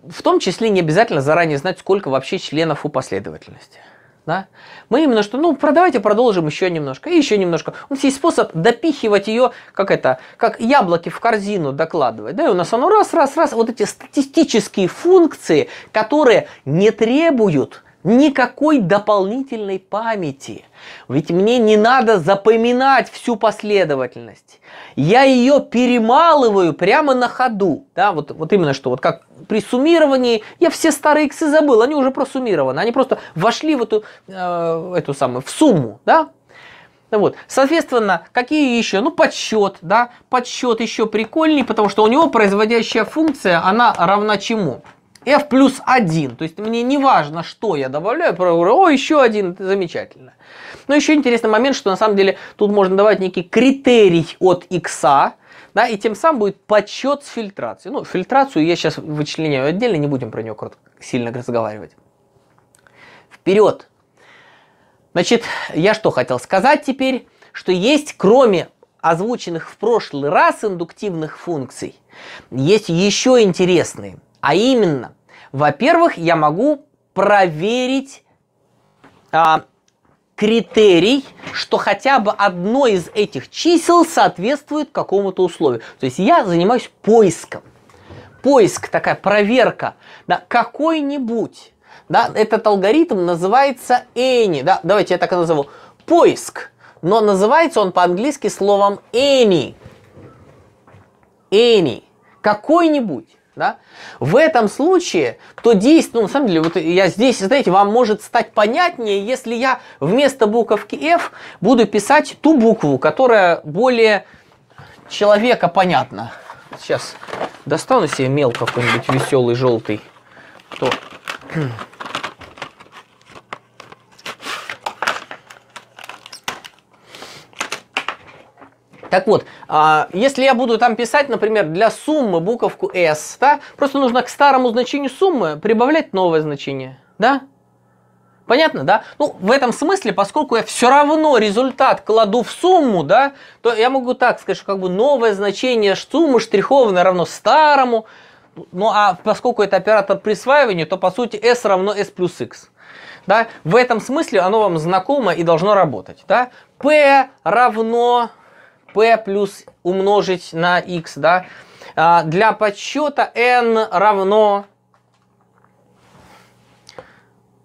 в том числе не обязательно заранее знать, сколько вообще членов у последовательности. Да? Мы именно что, ну, давайте продолжим еще немножко, и еще немножко. У нас есть способ допихивать ее, как это, как яблоки в корзину докладывать. Да, и у нас оно раз, раз, раз, вот эти статистические функции, которые не требуют Никакой дополнительной памяти. Ведь мне не надо запоминать всю последовательность. Я ее перемалываю прямо на ходу. Да, вот, вот именно что, вот как при суммировании, я все старые иксы забыл, они уже просуммированы, они просто вошли в эту, э, эту самую, в сумму, да, ну вот. Соответственно, какие еще? Ну, подсчет, да. Подсчет еще прикольней, потому что у него производящая функция, она равна чему? f плюс 1. То есть мне не важно, что я добавляю, я говорю, о, еще один, это замечательно. Но еще интересный момент, что на самом деле тут можно давать некий критерий от x, да, и тем самым будет подсчет с фильтрацией. Ну, фильтрацию я сейчас вычленяю отдельно, не будем про нее коротко, сильно разговаривать. Вперед! Значит, я что хотел сказать теперь, что есть, кроме озвученных в прошлый раз индуктивных функций, есть еще интересные. А именно, во-первых, я могу проверить а, критерий, что хотя бы одно из этих чисел соответствует какому-то условию. То есть я занимаюсь поиском. Поиск, такая проверка на да, какой-нибудь. Да, этот алгоритм называется any. Да, давайте я так и назову. Поиск. Но называется он по-английски словом any. Any. Какой-нибудь. Да? В этом случае, то действие, ну, на самом деле, вот я здесь, знаете, вам может стать понятнее, если я вместо буковки F буду писать ту букву, которая более человека понятна. Сейчас достану себе мел какой-нибудь веселый, желтый. То... Так вот, а, если я буду там писать, например, для суммы буковку S, да, просто нужно к старому значению суммы прибавлять новое значение, да? Понятно, да? Ну, в этом смысле, поскольку я все равно результат кладу в сумму, да, то я могу так сказать, что как бы новое значение суммы штрихованное равно старому. Ну, а поскольку это оператор присваивания, то, по сути, s равно s плюс x. Да? В этом смысле оно вам знакомо и должно работать. Да? p равно p плюс умножить на x, да, а, для подсчета n равно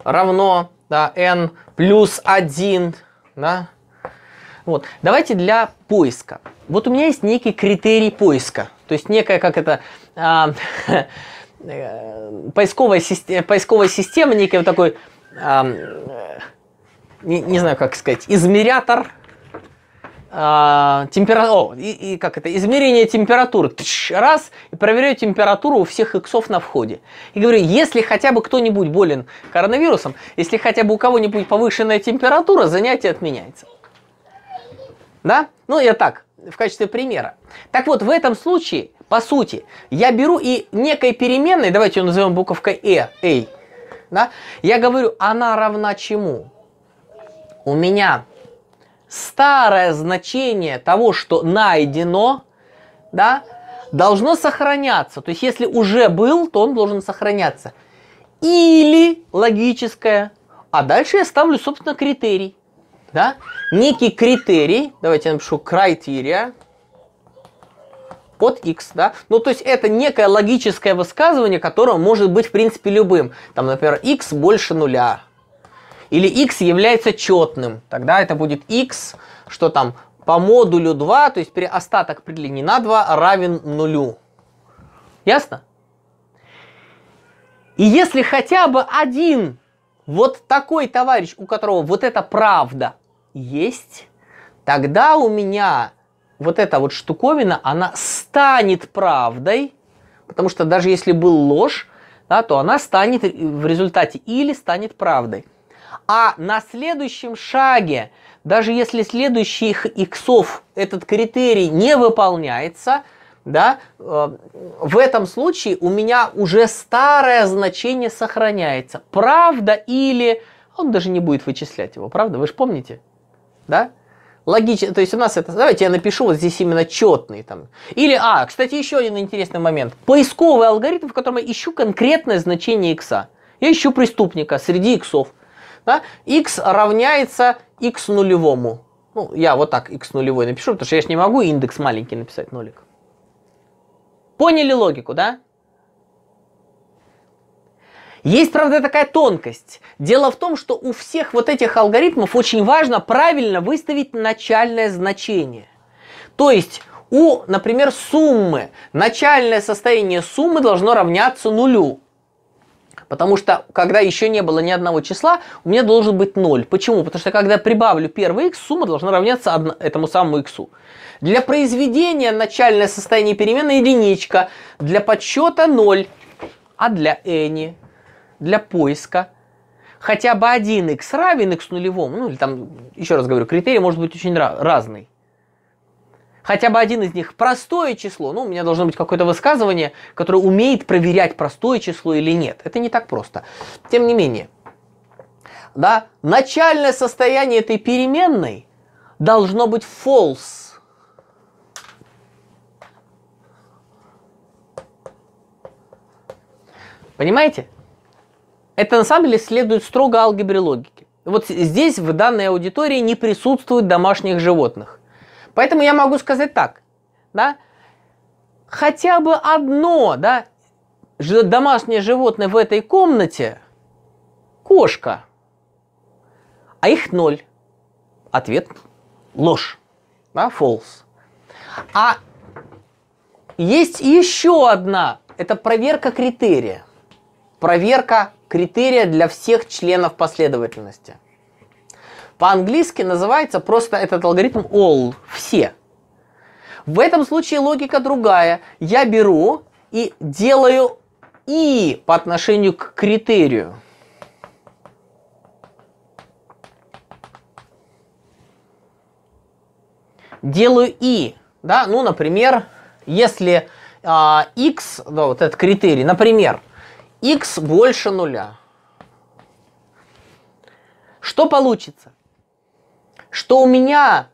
равно да, n плюс 1. Да? Вот. Давайте для поиска. Вот у меня есть некий критерий поиска. То есть некая, как это, а, поисковая, система, поисковая система, некий вот такой, а, не, не знаю, как сказать, измерятор, э, а, темпера... О, и, и как это, измерение температуры. Тш, раз, и проверяю температуру у всех иксов на входе. И говорю, если хотя бы кто-нибудь болен коронавирусом, если хотя бы у кого-нибудь повышенная температура, занятие отменяется. Да? Ну, я так, в качестве примера. Так вот, в этом случае, по сути, я беру и некой переменной, давайте ее назовем буковкой E, эй, да? я говорю, она равна чему? У меня старое значение того, что найдено, да, должно сохраняться. То есть, если уже был, то он должен сохраняться. Или логическое. А дальше я ставлю, собственно, критерий. Да? Некий критерий, давайте я напишу criteria, под x, да? Ну, то есть это некое логическое высказывание, которое может быть, в принципе, любым. Там, например, x больше нуля, или x является четным, тогда это будет x, что там по модулю 2, то есть остаток при длине на 2 равен нулю. Ясно? И если хотя бы один вот такой товарищ, у которого вот эта правда есть, тогда у меня вот эта вот штуковина, она станет правдой, потому что даже если был ложь, да, то она станет в результате или станет правдой. А на следующем шаге, даже если следующих иксов этот критерий не выполняется, да, э, в этом случае у меня уже старое значение сохраняется. Правда или... Он даже не будет вычислять его, правда? Вы же помните, да? Логично, то есть у нас это, давайте я напишу вот здесь именно четный там. Или, а, кстати, еще один интересный момент. Поисковый алгоритм, в котором я ищу конкретное значение икса. Я ищу преступника среди иксов да, x равняется x нулевому. Ну, я вот так x нулевой напишу, потому что я же не могу индекс маленький написать, нолик. Поняли логику, да? Есть, правда, такая тонкость. Дело в том, что у всех вот этих алгоритмов очень важно правильно выставить начальное значение. То есть у, например, суммы начальное состояние суммы должно равняться нулю. Потому что, когда еще не было ни одного числа, у меня должен быть 0. Почему? Потому что, когда прибавлю первый x, сумма должна равняться одно, этому самому x. Для произведения начальное состояние переменной единичка, для подсчета 0, а для any, для поиска хотя бы один x равен x нулевому, ну или там, еще раз говорю, критерий может быть очень ra- разный хотя бы один из них простое число, ну, у меня должно быть какое-то высказывание, которое умеет проверять, простое число или нет. Это не так просто. Тем не менее, да, начальное состояние этой переменной должно быть false. Понимаете? Это на самом деле следует строго алгебре логики. Вот здесь в данной аудитории не присутствует домашних животных. Поэтому я могу сказать так, да, хотя бы одно, да, домашнее животное в этой комнате – кошка, а их ноль. Ответ – ложь, да, false. А есть еще одна, это проверка критерия. Проверка критерия для всех членов последовательности – по-английски называется просто этот алгоритм all, все. В этом случае логика другая. Я беру и делаю и по отношению к критерию. Делаю и, да, ну, например, если а, x, да, вот этот критерий, например, x больше нуля, что получится? что у меня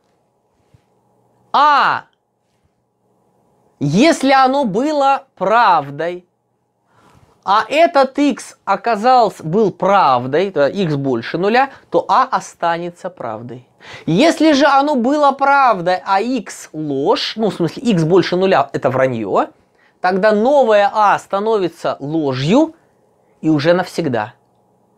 А, если оно было правдой, а этот x оказался, был правдой, то x больше нуля, то а останется правдой. Если же оно было правдой, а x ложь, ну, в смысле, x больше нуля – это вранье, тогда новое а становится ложью и уже навсегда.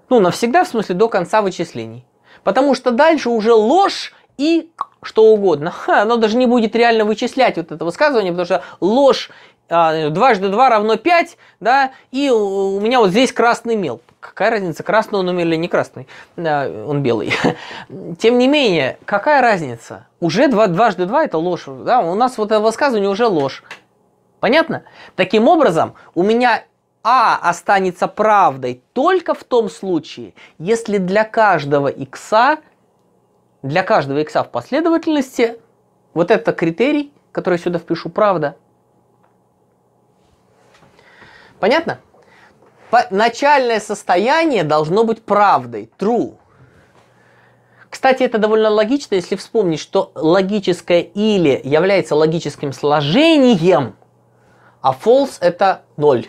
Ну, навсегда, в смысле, до конца вычислений. Потому что дальше уже ложь и что угодно. Ха, оно даже не будет реально вычислять вот это высказывание, потому что ложь а, дважды два равно 5, да, и у меня вот здесь красный мел. Какая разница, красный он умел или не красный? Да, он белый. Тем не менее, какая разница? Уже два, дважды два это ложь. Да? У нас вот это высказывание уже ложь. Понятно? Таким образом, у меня а останется правдой только в том случае, если для каждого икса, для каждого икса в последовательности, вот это критерий, который я сюда впишу, правда. Понятно? Начальное состояние должно быть правдой, true. Кстати, это довольно логично, если вспомнить, что логическое или является логическим сложением, а false это ноль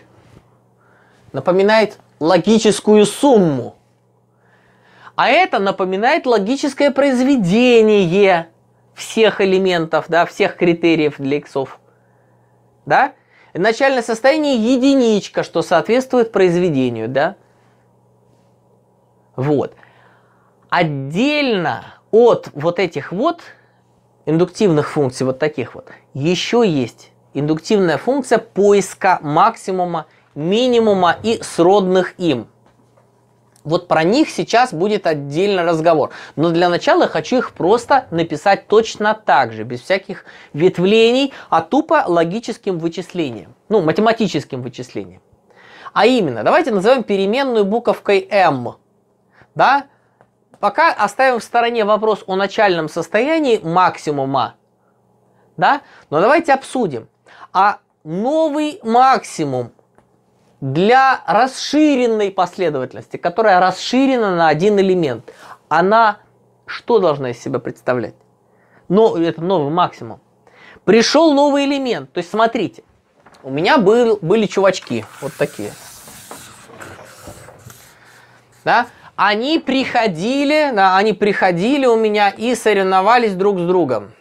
напоминает логическую сумму. А это напоминает логическое произведение всех элементов, да, всех критериев для иксов. Да? Начальное состояние единичка, что соответствует произведению, да? Вот. Отдельно от вот этих вот индуктивных функций, вот таких вот, еще есть индуктивная функция поиска максимума – минимума и сродных им. Вот про них сейчас будет отдельный разговор. Но для начала хочу их просто написать точно так же, без всяких ветвлений, а тупо логическим вычислением. Ну, математическим вычислением. А именно, давайте назовем переменную буковкой М, Да? Пока оставим в стороне вопрос о начальном состоянии максимума. Да? Но давайте обсудим. А новый максимум для расширенной последовательности, которая расширена на один элемент, она что должна из себя представлять? Но ну, это новый максимум. Пришел новый элемент. То есть смотрите, у меня был, были чувачки вот такие. Да? Они приходили, да, они приходили у меня и соревновались друг с другом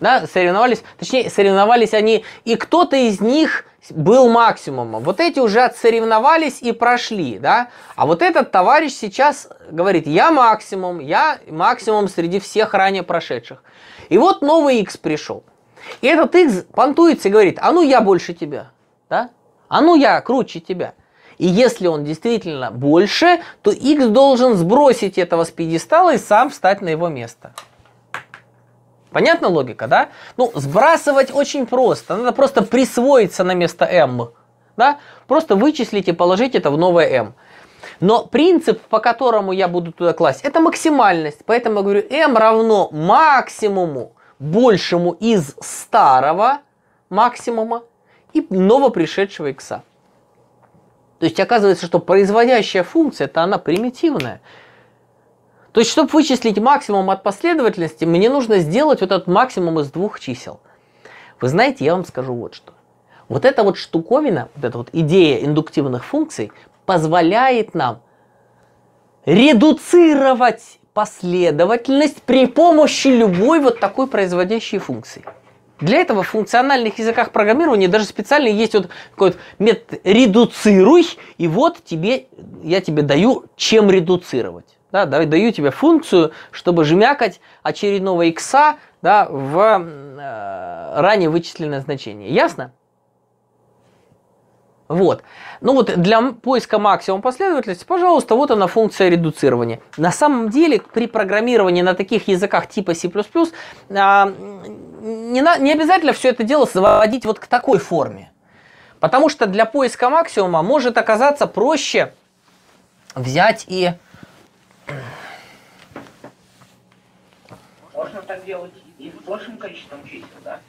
да, соревновались, точнее, соревновались они, и кто-то из них был максимумом. Вот эти уже отсоревновались и прошли, да, а вот этот товарищ сейчас говорит, я максимум, я максимум среди всех ранее прошедших. И вот новый X пришел. И этот X понтуется и говорит, а ну я больше тебя, да, а ну я круче тебя. И если он действительно больше, то X должен сбросить этого с пьедестала и сам встать на его место. Понятна логика, да? Ну, сбрасывать очень просто. Надо просто присвоиться на место М, Да? Просто вычислите, положить это в новое М. Но принцип, по которому я буду туда класть, это максимальность. Поэтому я говорю, М равно максимуму, большему из старого максимума и новопришедшего икса. То есть оказывается, что производящая функция, это она примитивная. То есть, чтобы вычислить максимум от последовательности, мне нужно сделать вот этот максимум из двух чисел. Вы знаете, я вам скажу вот что. Вот эта вот штуковина, вот эта вот идея индуктивных функций позволяет нам редуцировать последовательность при помощи любой вот такой производящей функции. Для этого в функциональных языках программирования даже специально есть вот какой-то метод редуцируй, и вот тебе, я тебе даю, чем редуцировать. Да, даю тебе функцию, чтобы жмякать очередного икса да, в э, ранее вычисленное значение. Ясно? Вот. Ну вот для поиска максимума последовательности, пожалуйста, вот она функция редуцирования. На самом деле при программировании на таких языках типа C++ а, не, на, не обязательно все это дело заводить вот к такой форме. Потому что для поиска максимума может оказаться проще взять и можно так делать и с большим количеством чисел, да?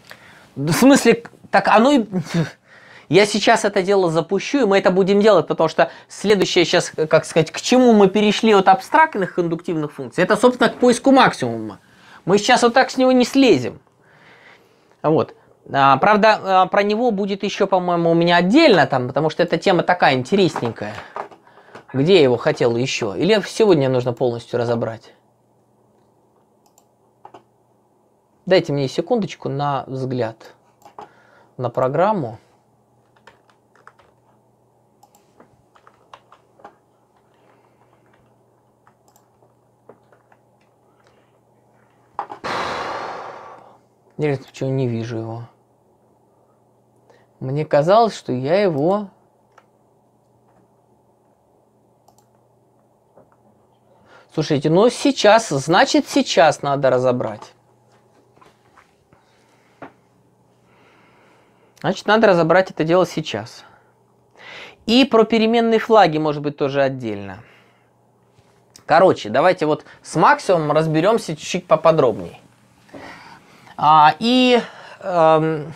В смысле, так оно и... Я сейчас это дело запущу, и мы это будем делать, потому что следующее сейчас, как сказать, к чему мы перешли от абстрактных индуктивных функций, это, собственно, к поиску максимума. Мы сейчас вот так с него не слезем. Вот. А, правда, а, про него будет еще, по-моему, у меня отдельно там, потому что эта тема такая интересненькая. Где я его хотел еще? Или сегодня нужно полностью разобрать? Дайте мне секундочку на взгляд на программу. Интересно, почему не вижу его? Мне казалось, что я его Слушайте, ну сейчас, значит сейчас надо разобрать. Значит, надо разобрать это дело сейчас. И про переменные флаги, может быть, тоже отдельно. Короче, давайте вот с максимумом разберемся чуть-чуть поподробнее. А, и... Эм,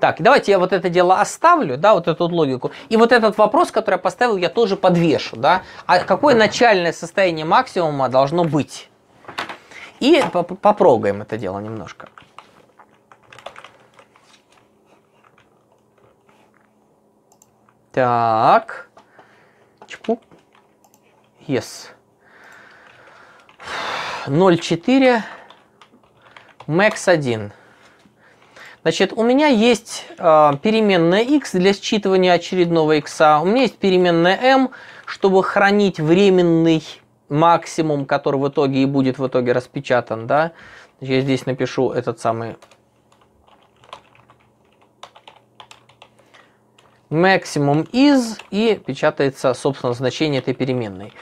так, давайте я вот это дело оставлю, да, вот эту логику. И вот этот вопрос, который я поставил, я тоже подвешу, да. А какое начальное состояние максимума должно быть? И поп попрогаем это дело немножко. Так. Чпу. Yes. 0,4. макс 1. Значит, у меня есть э, переменная x для считывания очередного x, у меня есть переменная m, чтобы хранить временный максимум, который в итоге и будет в итоге распечатан, да. Я здесь напишу этот самый maximum is и печатается, собственно, значение этой переменной.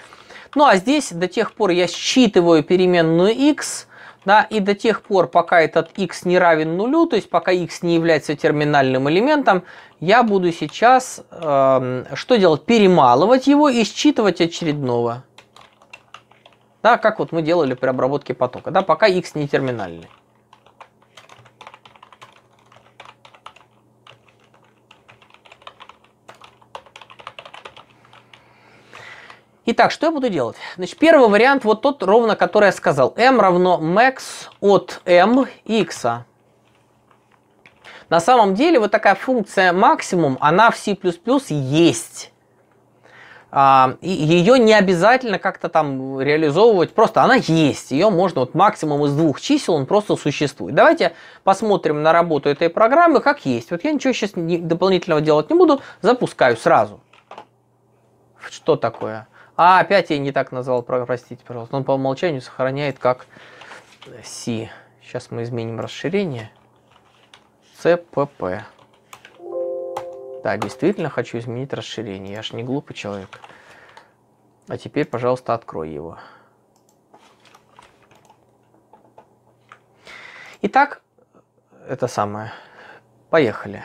Ну а здесь до тех пор я считываю переменную x, да, и до тех пор, пока этот x не равен нулю, то есть пока x не является терминальным элементом, я буду сейчас, э, что делать, перемалывать его и считывать очередного. Да, как вот мы делали при обработке потока, да, пока x не терминальный. Итак, что я буду делать? Значит, первый вариант вот тот, ровно который я сказал. m равно max от m x. На самом деле вот такая функция максимум, она в C++ есть. А, и ее не обязательно как-то там реализовывать, просто она есть, ее можно вот максимум из двух чисел, он просто существует. Давайте посмотрим на работу этой программы, как есть. Вот я ничего сейчас дополнительного делать не буду, запускаю сразу. Что такое? А, опять я не так назвал, простите, пожалуйста. Он по умолчанию сохраняет как C. Сейчас мы изменим расширение. CPP. Да, действительно хочу изменить расширение. Я ж не глупый человек. А теперь, пожалуйста, открой его. Итак, это самое. Поехали.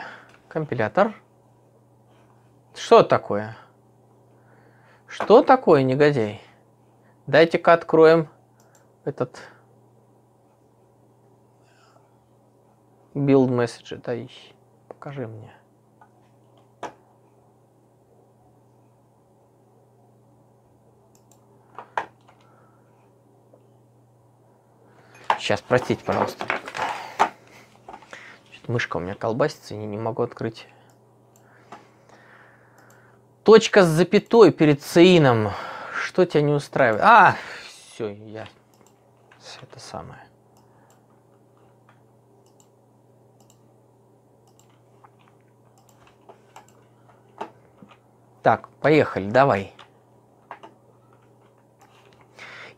Компилятор. Что это такое? Что такое негодяй? Дайте-ка откроем этот build message. Дай, покажи мне. Сейчас, простите, пожалуйста. Мышка у меня колбасится, и не могу открыть Точка с запятой перед цеином. Что тебя не устраивает? А, все, я... Это самое. Так, поехали, давай.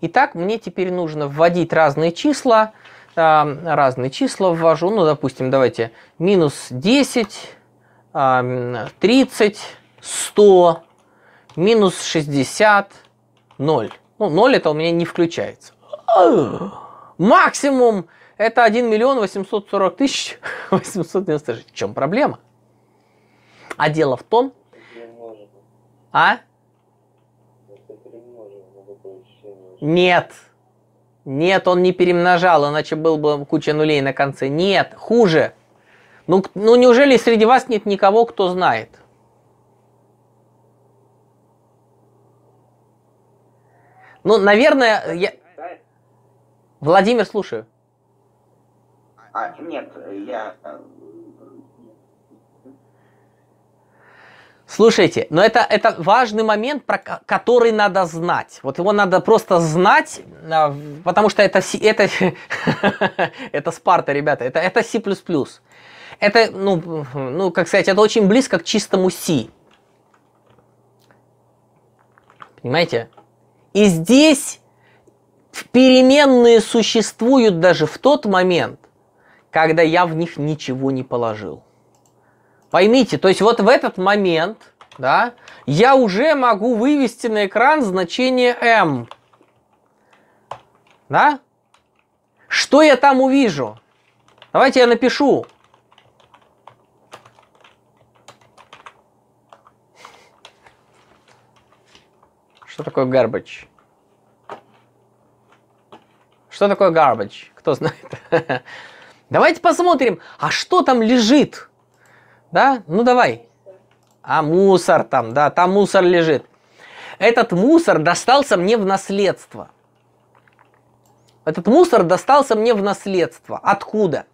Итак, мне теперь нужно вводить разные числа. А, разные числа ввожу. Ну, допустим, давайте минус 10, 30, а, 100, минус 60, 0. Ну, 0 это у меня не включается. Максимум это 1 миллион 840 тысяч 896. В чем проблема? А дело в том... А? Нет. Нет, он не перемножал, иначе был бы куча нулей на конце. Нет, хуже. Ну, ну неужели среди вас нет никого, кто знает? Ну, наверное, я... Владимир, слушаю. А, нет, я... Э, Слушайте, но это, это важный момент, про который надо знать. Вот его надо просто знать, а, потому что это, это, это Спарта, ребята, это, это C++. Это, ну, ну, как сказать, это очень близко к чистому C. Понимаете? И здесь переменные существуют даже в тот момент, когда я в них ничего не положил. Поймите, то есть вот в этот момент, да, я уже могу вывести на экран значение m. Да? Что я там увижу? Давайте я напишу Что такое garbage? Что такое garbage? Кто знает? Давайте посмотрим, а что там лежит? Да? Ну давай. А мусор там, да, там мусор лежит. Этот мусор достался мне в наследство. Этот мусор достался мне в наследство. Откуда?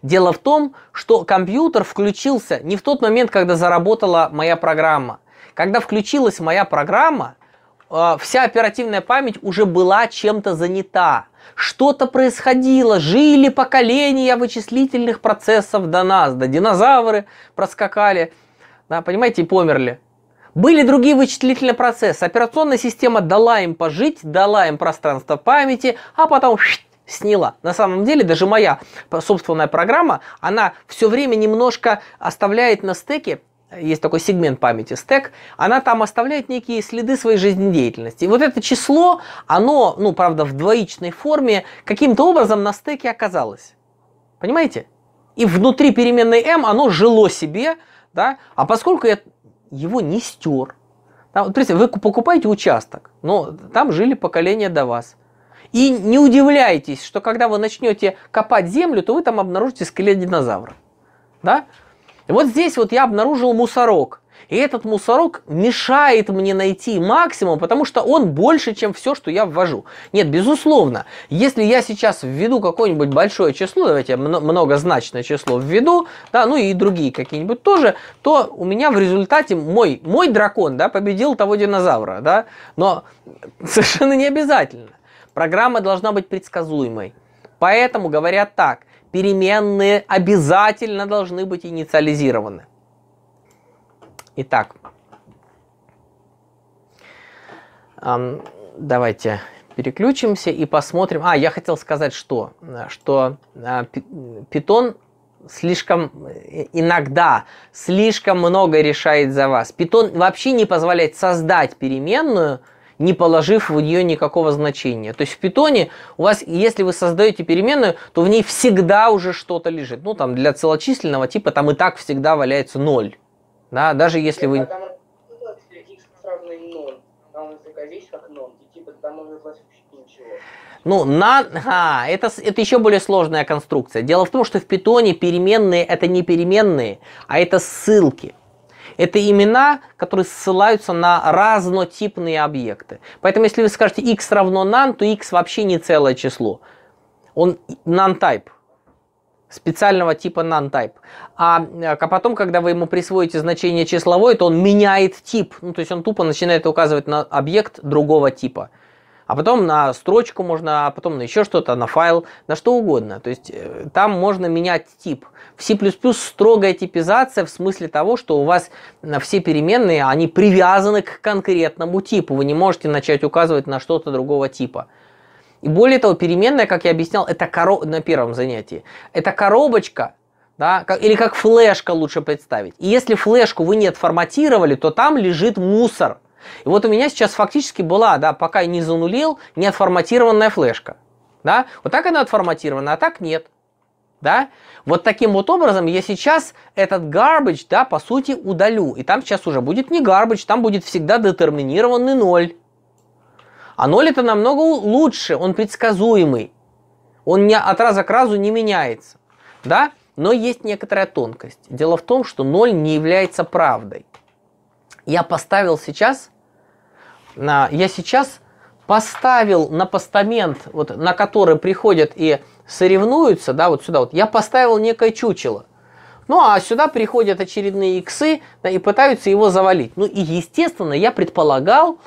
Дело в том, что компьютер включился не в тот момент, когда заработала моя программа. Когда включилась моя программа, а, вся оперативная память уже была чем-то занята. Что-то происходило, жили поколения вычислительных процессов до нас, да, динозавры проскакали, да, понимаете, и померли. Были другие вычислительные процессы. Операционная система дала им пожить, дала им пространство памяти, а потом сняла. На самом деле, даже моя собственная программа, она все время немножко оставляет на стеке есть такой сегмент памяти, стек, она там оставляет некие следы своей жизнедеятельности. И вот это число, оно, ну, правда, в двоичной форме каким-то образом на стеке оказалось. Понимаете? И внутри переменной m оно жило себе, да, а поскольку я его не стер, да, вот представьте, вы покупаете участок, но там жили поколения до вас. И не удивляйтесь, что когда вы начнете копать землю, то вы там обнаружите скелет динозавра. Да? вот здесь вот я обнаружил мусорок. И этот мусорок мешает мне найти максимум, потому что он больше, чем все, что я ввожу. Нет, безусловно, если я сейчас введу какое-нибудь большое число, давайте многозначное число введу, да, ну и другие какие-нибудь тоже, то у меня в результате мой, мой дракон, да, победил того динозавра, да, но совершенно не обязательно. Программа должна быть предсказуемой. Поэтому говорят так – переменные обязательно должны быть инициализированы. Итак, давайте переключимся и посмотрим. А, я хотел сказать, что, что а, питон слишком э, иногда слишком много решает за вас. Питон вообще не позволяет создать переменную, не положив в нее никакого значения. То есть в питоне у вас, если вы создаете переменную, то в ней всегда уже что-то лежит. Ну, там для целочисленного типа там и так всегда валяется ноль. Да, даже если вы... Типа ну, на... А, это, это еще более сложная конструкция. Дело в том, что в питоне переменные это не переменные, а это ссылки. Это имена, которые ссылаются на разнотипные объекты. Поэтому если вы скажете x равно nan, то x вообще не целое число. Он non-type специального типа non-type. А, э, а потом, когда вы ему присвоите значение числовое, то он меняет тип. Ну, то есть он тупо начинает указывать на объект другого типа. А потом на строчку можно, а потом на еще что-то, на файл, на что угодно. То есть э, там можно менять тип. C++ строгая типизация в смысле того, что у вас все переменные, они привязаны к конкретному типу. Вы не можете начать указывать на что-то другого типа. И более того, переменная, как я объяснял, это коро... на первом занятии, это коробочка, да, или как флешка лучше представить. И если флешку вы не отформатировали, то там лежит мусор. И вот у меня сейчас фактически была, да, пока я не занулил, не отформатированная флешка. Да? Вот так она отформатирована, а так нет да? Вот таким вот образом я сейчас этот garbage, да, по сути, удалю. И там сейчас уже будет не garbage, там будет всегда детерминированный ноль. А ноль это намного лучше, он предсказуемый. Он не, от раза к разу не меняется, да? Но есть некоторая тонкость. Дело в том, что ноль не является правдой. Я поставил сейчас, на, я сейчас поставил на постамент, вот, на который приходят и соревнуются, да, вот сюда вот, я поставил некое чучело. Ну, а сюда приходят очередные иксы да, и пытаются его завалить. Ну, и, естественно, я предполагал,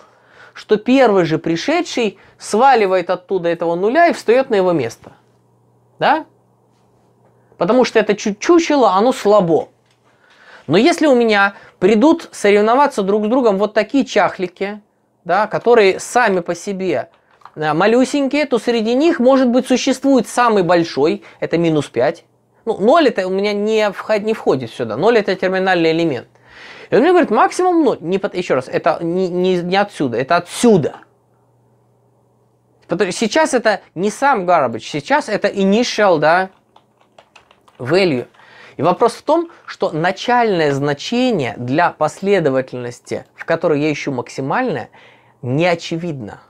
что первый же пришедший сваливает оттуда этого нуля и встает на его место. Да? Потому что это чуть чучело, оно слабо. Но если у меня придут соревноваться друг с другом вот такие чахлики, да, которые сами по себе – Э, малюсенькие, то среди них, может быть, существует самый большой, это минус 5. Ну, 0 это у меня не, вход, не входит сюда, 0 это терминальный элемент. И он мне говорит, максимум 0, не, под еще раз, это не, не, не отсюда, это отсюда. Сейчас это не сам garbage, сейчас это initial, да, value. И вопрос в том, что начальное значение для последовательности, в которой я ищу максимальное, не очевидно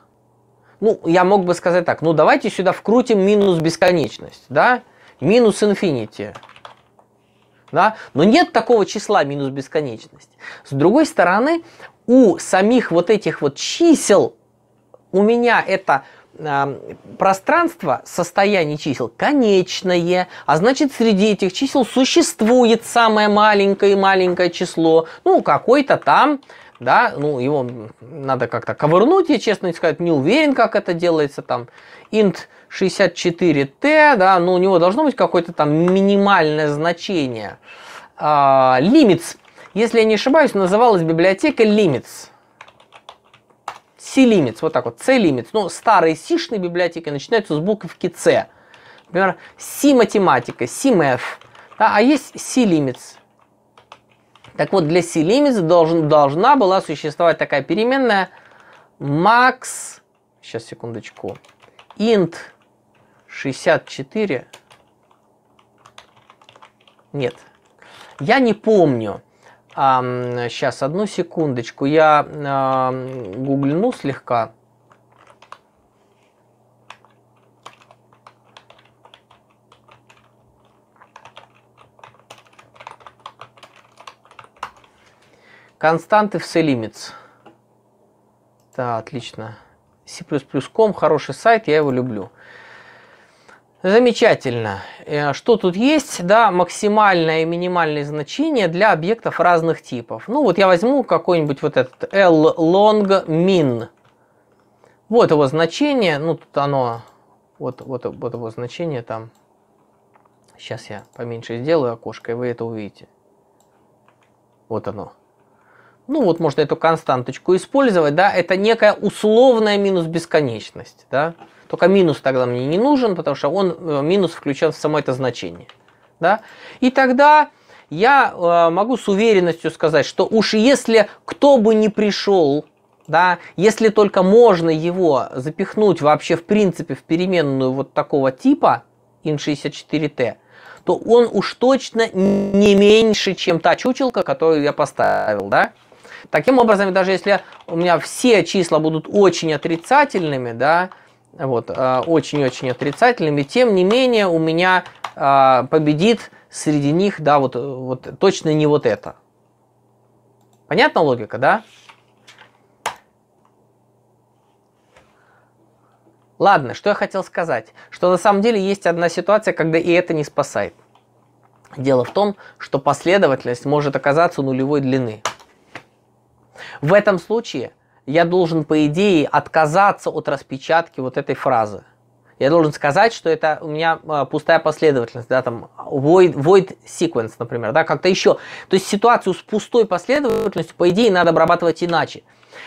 ну, я мог бы сказать так, ну, давайте сюда вкрутим минус бесконечность, да, минус инфинити, да, но нет такого числа минус бесконечность. С другой стороны, у самих вот этих вот чисел у меня это э, пространство, состояние чисел конечное, а значит среди этих чисел существует самое маленькое и маленькое число, ну какой-то там да, ну, его надо как-то ковырнуть, я честно сказать, не уверен, как это делается, там, int 64t, да, ну, у него должно быть какое-то там минимальное значение. А, limits, если я не ошибаюсь, называлась библиотека limits. C-limits, вот так вот, C-limits, ну, старые сишные библиотеки начинаются с буковки C. Например, C-математика, C-math, да, а есть C-limits, так вот, для c должен, должна была существовать такая переменная max, сейчас, секундочку, int 64, нет, я не помню, а, сейчас, одну секундочку, я а, гуглину слегка, Константы в C-Limits. Да, отлично. C++.com, хороший сайт, я его люблю. Замечательно. Э, что тут есть? Да, максимальное и минимальное значение для объектов разных типов. Ну вот я возьму какой-нибудь вот этот L long min. Вот его значение, ну тут оно, вот, вот, вот его значение там. Сейчас я поменьше сделаю окошко, и вы это увидите. Вот оно ну вот можно эту константочку использовать, да, это некая условная минус бесконечность, да. Только минус тогда мне не нужен, потому что он, э, минус включен в само это значение, да. И тогда я э, могу с уверенностью сказать, что уж если кто бы ни пришел, да, если только можно его запихнуть вообще в принципе в переменную вот такого типа, in64t, то он уж точно не меньше, чем та чучелка, которую я поставил, да? Таким образом, даже если у меня все числа будут очень отрицательными, да, вот, э, очень-очень отрицательными, тем не менее у меня э, победит среди них, да, вот, вот точно не вот это. Понятна логика, да? Ладно, что я хотел сказать, что на самом деле есть одна ситуация, когда и это не спасает. Дело в том, что последовательность может оказаться нулевой длины. В этом случае я должен, по идее, отказаться от распечатки вот этой фразы. Я должен сказать, что это у меня э, пустая последовательность, да, там void, void sequence, например, да, как-то еще. То есть ситуацию с пустой последовательностью, по идее, надо обрабатывать иначе.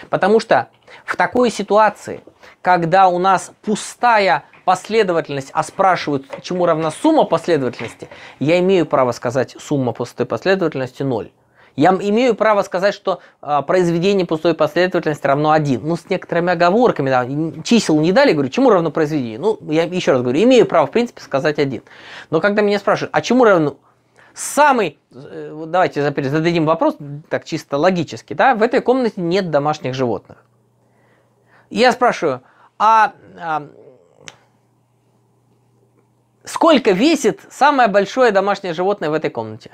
Потому что в такой ситуации, когда у нас пустая последовательность, а спрашивают, чему равна сумма последовательности, я имею право сказать сумма пустой последовательности 0. Я имею право сказать, что э, произведение пустой последовательности равно 1. Ну, с некоторыми оговорками, да, чисел не дали, говорю, чему равно произведение? Ну, я еще раз говорю, имею право, в принципе, сказать 1. Но когда меня спрашивают, а чему равно самый, э, давайте зададим вопрос, так чисто логически, да, в этой комнате нет домашних животных. Я спрашиваю, а, а сколько весит самое большое домашнее животное в этой комнате?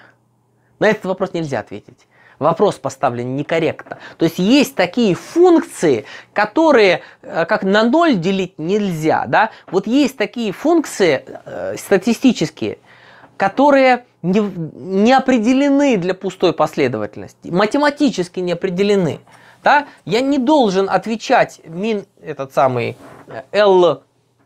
На этот вопрос нельзя ответить. Вопрос поставлен некорректно. То есть есть такие функции, которые э, как на ноль делить нельзя. Да? Вот есть такие функции э, статистические, которые не, не определены для пустой последовательности, математически не определены. Да? Я не должен отвечать мин этот самый э, L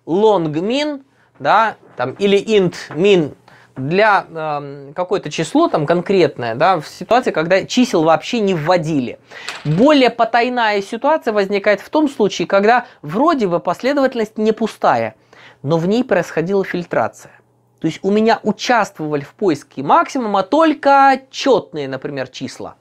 long min, да, там, или int min для э, какое-то число там конкретное, да, в ситуации, когда чисел вообще не вводили. Более потайная ситуация возникает в том случае, когда вроде бы последовательность не пустая, но в ней происходила фильтрация. То есть у меня участвовали в поиске максимума только четные, например, числа.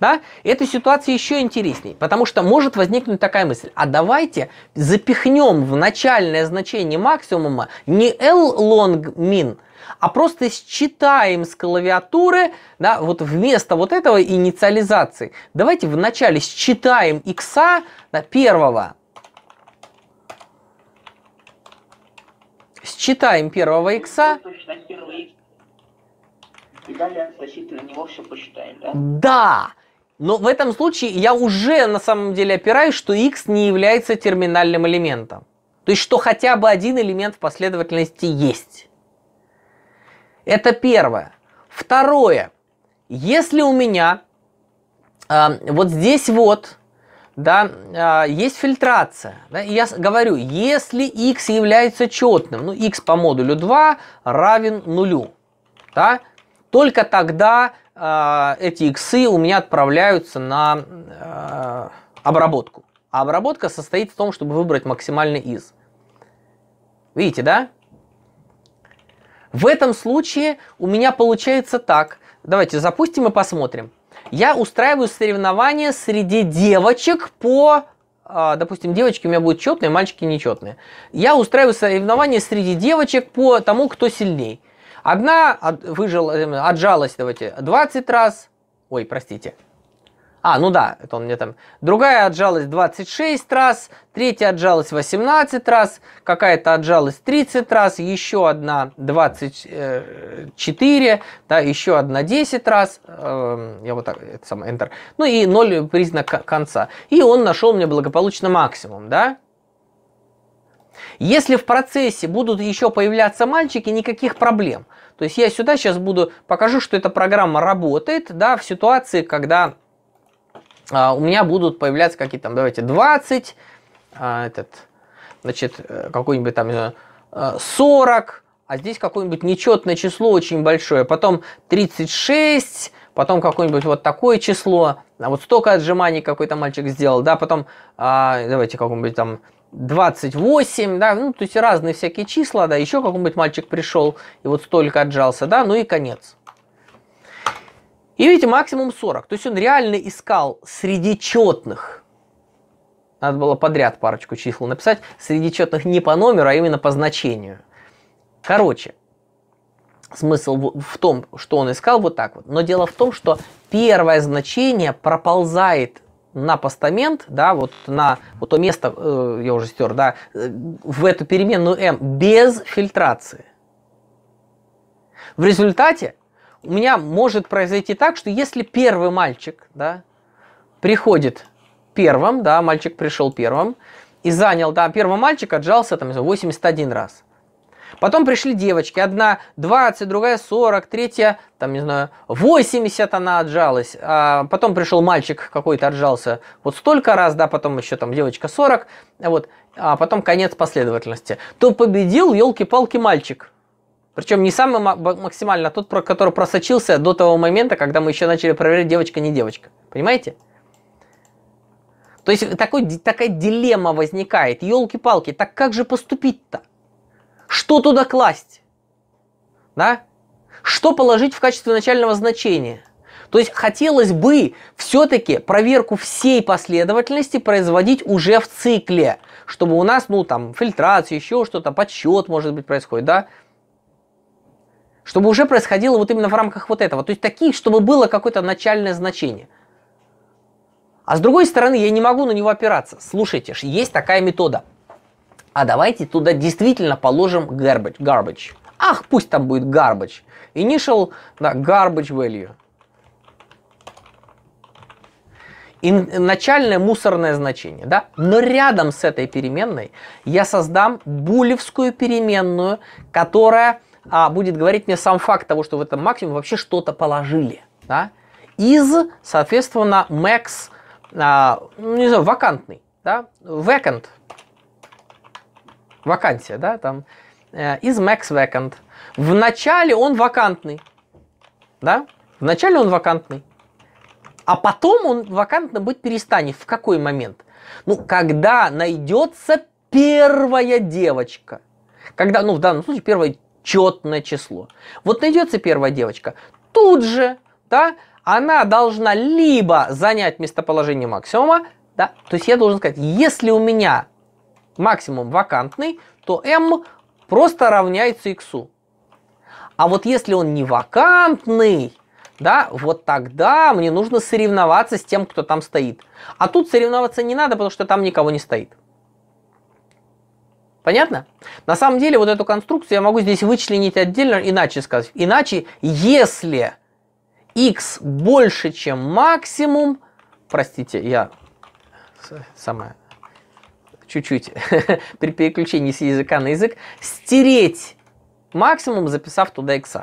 Да? Эта ситуация еще интереснее, потому что может возникнуть такая мысль, а давайте запихнем в начальное значение максимума не L long min, а просто считаем с клавиатуры, да, вот вместо вот этого инициализации. Давайте вначале считаем икса да, первого. Считаем первого икса. И далее относительно него все посчитаем, да? Да! Но в этом случае я уже на самом деле опираюсь, что x не является терминальным элементом. То есть, что хотя бы один элемент в последовательности есть. Это первое. Второе. Если у меня э, вот здесь вот да, э, есть фильтрация, да, я говорю, если x является четным, ну x по модулю 2 равен нулю, да, только тогда Э, эти иксы у меня отправляются на э, обработку. А обработка состоит в том, чтобы выбрать максимальный из. Видите, да? В этом случае у меня получается так. Давайте запустим и посмотрим. Я устраиваю соревнования среди девочек по... Э, допустим, девочки у меня будут четные, мальчики нечетные. Я устраиваю соревнования среди девочек по тому, кто сильней. Одна выжила, эм, отжалась, давайте, 20 раз. Ой, простите. А, ну да, это он мне там. Другая отжалась 26 раз, третья отжалась 18 раз, какая-то отжалась 30 раз, еще одна 24, да, еще одна 10 раз. Эм, я вот так, это самое, Enter. Ну и 0 признак конца. И он нашел мне благополучно максимум, да. Если в процессе будут еще появляться мальчики, никаких проблем. То есть я сюда сейчас буду покажу, что эта программа работает, да, в ситуации, когда а, у меня будут появляться какие-то там, давайте, 20, а, этот, значит, э, какой-нибудь там, не 40, э, а здесь какое-нибудь нечетное число очень большое, потом 36, потом какое-нибудь вот такое число, а вот столько отжиманий какой-то мальчик сделал, да, потом, а, давайте, какой-нибудь там 28, да, ну, то есть разные всякие числа, да, еще какой-нибудь мальчик пришел и вот столько отжался, да, ну и конец. И видите, максимум 40. То есть он реально искал среди четных, надо было подряд парочку чисел написать, среди четных не по номеру, а именно по значению. Короче, смысл в том, что он искал вот так вот. Но дело в том, что первое значение проползает на постамент, да, вот на вот то место, э, я уже стер, да, э, в эту переменную m без фильтрации. В результате у меня может произойти так, что если первый мальчик, да, приходит первым, да, мальчик пришел первым и занял, да, первый мальчик отжался там 81 раз – Потом пришли девочки, одна 20, другая 40, третья, там, не знаю, 80 она отжалась. А потом пришел мальчик какой-то отжался вот столько раз, да, потом еще там девочка 40, вот, а потом конец последовательности. То победил, елки-палки, мальчик. Причем не самый максимально, а тот, который просочился до того момента, когда мы еще начали проверять, девочка, не девочка. Понимаете? То есть такой, такая дилемма возникает. Елки-палки, так как же поступить-то? Что туда класть? Да? Что положить в качестве начального значения? То есть хотелось бы все-таки проверку всей последовательности производить уже в цикле, чтобы у нас, ну, там, фильтрация, еще что-то, подсчет, может быть, происходит, да? Чтобы уже происходило вот именно в рамках вот этого. То есть таких, чтобы было какое-то начальное значение. А с другой стороны, я не могу на него опираться. Слушайте, есть такая метода – а давайте туда действительно положим garbage. garbage. Ах, пусть там будет garbage. Initial, да, garbage value. И начальное мусорное значение, да? Но рядом с этой переменной я создам булевскую переменную, которая а, будет говорить мне сам факт того, что в этом максимуме вообще что-то положили, да? Из, соответственно, max, а, ну, не знаю, вакантный, да? Vacant, вакансия, да, там, э, из max vacant. начале он вакантный, да, В начале он вакантный, а потом он вакантно быть перестанет. В какой момент? Ну, когда найдется первая девочка, когда, ну, в данном случае первое четное число. Вот найдется первая девочка, тут же, да, она должна либо занять местоположение максимума, да, то есть я должен сказать, если у меня максимум вакантный, то m просто равняется x. А вот если он не вакантный, да, вот тогда мне нужно соревноваться с тем, кто там стоит. А тут соревноваться не надо, потому что там никого не стоит. Понятно? На самом деле вот эту конструкцию я могу здесь вычленить отдельно, иначе сказать. Иначе, если x больше, чем максимум, простите, я самое чуть-чуть при переключении с языка на язык, стереть максимум, записав туда x.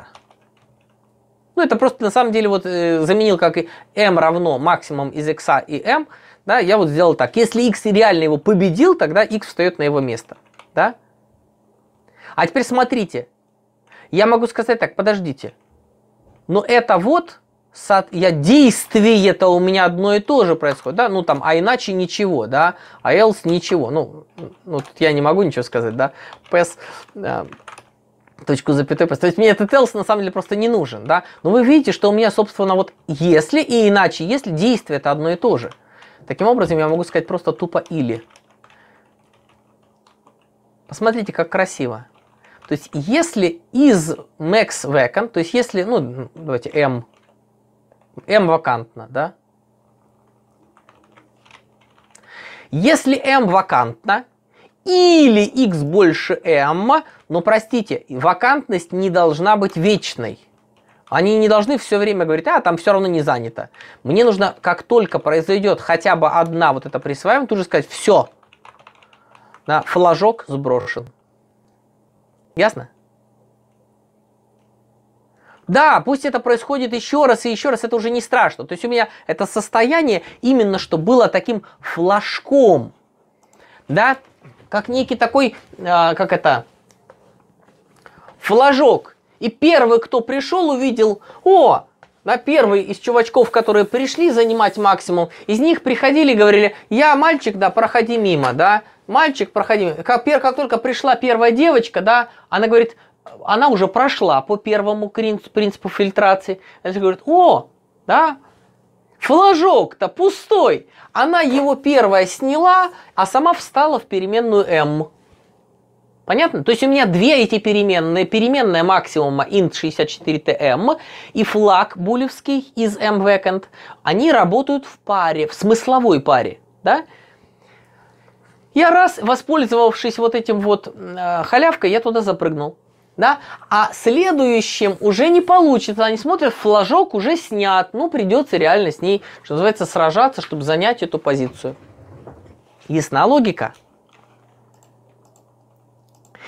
Ну, это просто на самом деле вот э, заменил как и m равно максимум из x и m, да, я вот сделал так. Если x реально его победил, тогда x встает на его место, да. А теперь смотрите, я могу сказать так, подождите, но это вот я действие это у меня одно и то же происходит, да, ну там, а иначе ничего, да, а else ничего, ну, ну тут я не могу ничего сказать, да, pass, э, точку запятой поставить. То есть мне этот else на самом деле просто не нужен, да, но вы видите, что у меня, собственно, вот если и иначе, если действие это одно и то же. Таким образом, я могу сказать просто тупо или. Посмотрите, как красиво. То есть, если из max vacant, то есть, если, ну, давайте m m вакантно, да? Если m вакантно, или x больше m, но, простите, вакантность не должна быть вечной. Они не должны все время говорить, а, там все равно не занято. Мне нужно, как только произойдет хотя бы одна вот эта присваивание, тут же сказать, все, да, флажок сброшен. Ясно? Да, пусть это происходит еще раз и еще раз, это уже не страшно. То есть у меня это состояние именно что было таким флажком, да, как некий такой, э, как это, флажок. И первый, кто пришел, увидел, о, да, первый из чувачков, которые пришли занимать максимум, из них приходили и говорили, я мальчик, да, проходи мимо, да, мальчик, проходи мимо. Как, как только пришла первая девочка, да, она говорит, она уже прошла по первому принципу фильтрации. Она говорит, о, да, флажок-то пустой. Она его первая сняла, а сама встала в переменную m. Понятно? То есть у меня две эти переменные. Переменная максимума int64tm эм и флаг булевский из mvacant. Они работают в паре, в смысловой паре. Да? Я раз, воспользовавшись вот этим вот э, халявкой, я туда запрыгнул да, а следующим уже не получится, они смотрят, флажок уже снят, ну, придется реально с ней, что называется, сражаться, чтобы занять эту позицию. Ясна логика?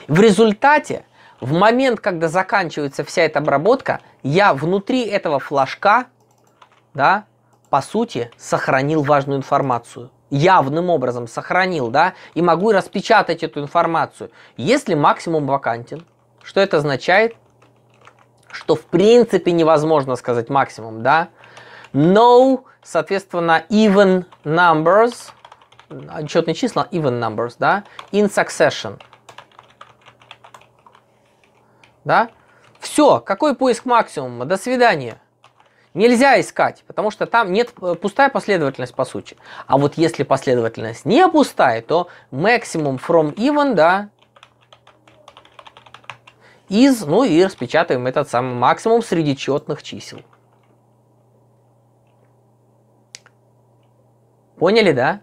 В результате, в момент, когда заканчивается вся эта обработка, я внутри этого флажка, да, по сути, сохранил важную информацию явным образом сохранил, да, и могу распечатать эту информацию, если максимум вакантен. Что это означает? Что в принципе невозможно сказать максимум, да? No, соответственно, even numbers, отчетные числа, even numbers, да, in succession. Да? Все, какой поиск максимума? До свидания. Нельзя искать, потому что там нет э, пустая последовательность по сути. А вот если последовательность не пустая, то maximum from even, да, из, ну и распечатаем этот самый максимум среди четных чисел. Поняли, да?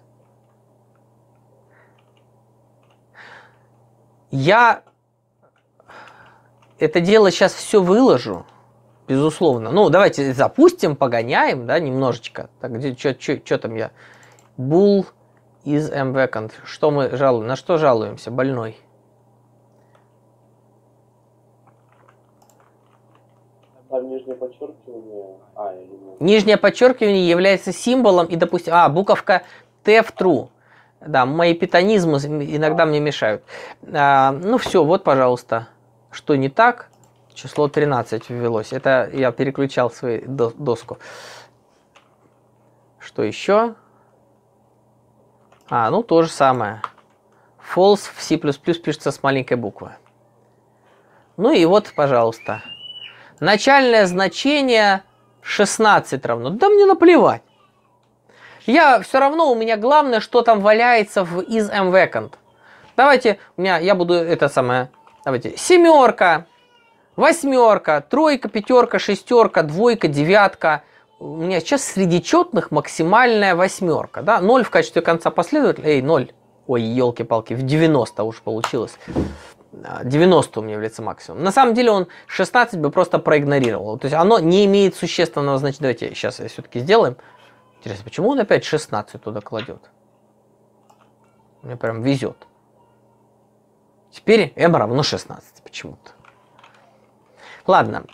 Я это дело сейчас все выложу, безусловно. Ну, давайте запустим, погоняем, да, немножечко. Так, где, что там я? Бул из MVCont. Что мы жалуем? На что жалуемся? Больной. там нижнее подчеркивание. А, или Нижнее подчеркивание является символом и, допустим, а, буковка Т в true. Да, мои питанизмы иногда а. мне мешают. А, ну все, вот, пожалуйста, что не так. Число 13 ввелось. Это я переключал свою доску. Что еще? А, ну то же самое. False в C++ пишется с маленькой буквы. Ну и вот, пожалуйста начальное значение 16 равно. Да мне наплевать. Я все равно, у меня главное, что там валяется в, из mvacant. Давайте, у меня, я буду это самое, давайте, семерка, восьмерка, тройка, пятерка, шестерка, двойка, девятка. У меня сейчас среди четных максимальная восьмерка, да, ноль в качестве конца последователя, эй, ноль Ой, елки-палки, в 90 уж получилось. 90 у меня является максимум. На самом деле он 16 бы просто проигнорировал. То есть оно не имеет существенного значения. Давайте сейчас все-таки сделаем. Интересно, почему он опять 16 туда кладет? Мне прям везет. Теперь m равно 16 почему-то. Ладно.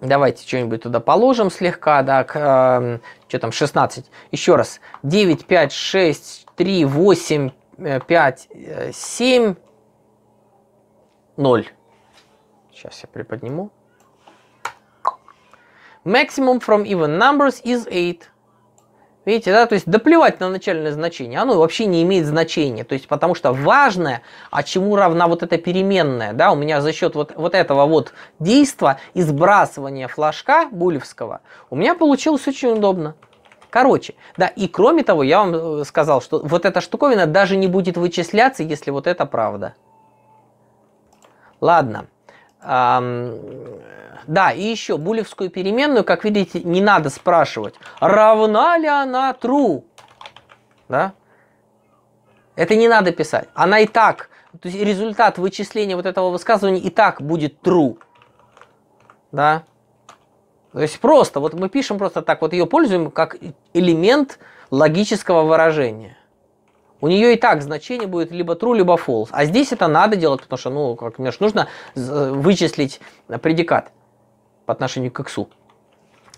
Давайте что-нибудь туда положим слегка, так э, эм, что там, 16. Еще раз. 9, 5, 6, 3, 8, 5, 7, 0. Сейчас я приподниму. Maximum from even numbers is 8. Видите, да, то есть доплевать на начальное значение, оно вообще не имеет значения, то есть потому что важное, а чему равна вот эта переменная, да, у меня за счет вот, вот этого вот действия и сбрасывания флажка булевского у меня получилось очень удобно. Короче, да, и кроме того, я вам э, сказал, что вот эта штуковина даже не будет вычисляться, если вот это правда. Ладно. Да, и еще булевскую переменную, как видите, не надо спрашивать, равна ли она true. Да? Это не надо писать. Она и так, то есть результат вычисления вот этого высказывания и так будет true. Да? То есть просто, вот мы пишем просто так, вот ее пользуем как элемент логического выражения. У нее и так значение будет либо true, либо false. А здесь это надо делать, потому что, ну, как мне нужно э, вычислить предикат по отношению к x.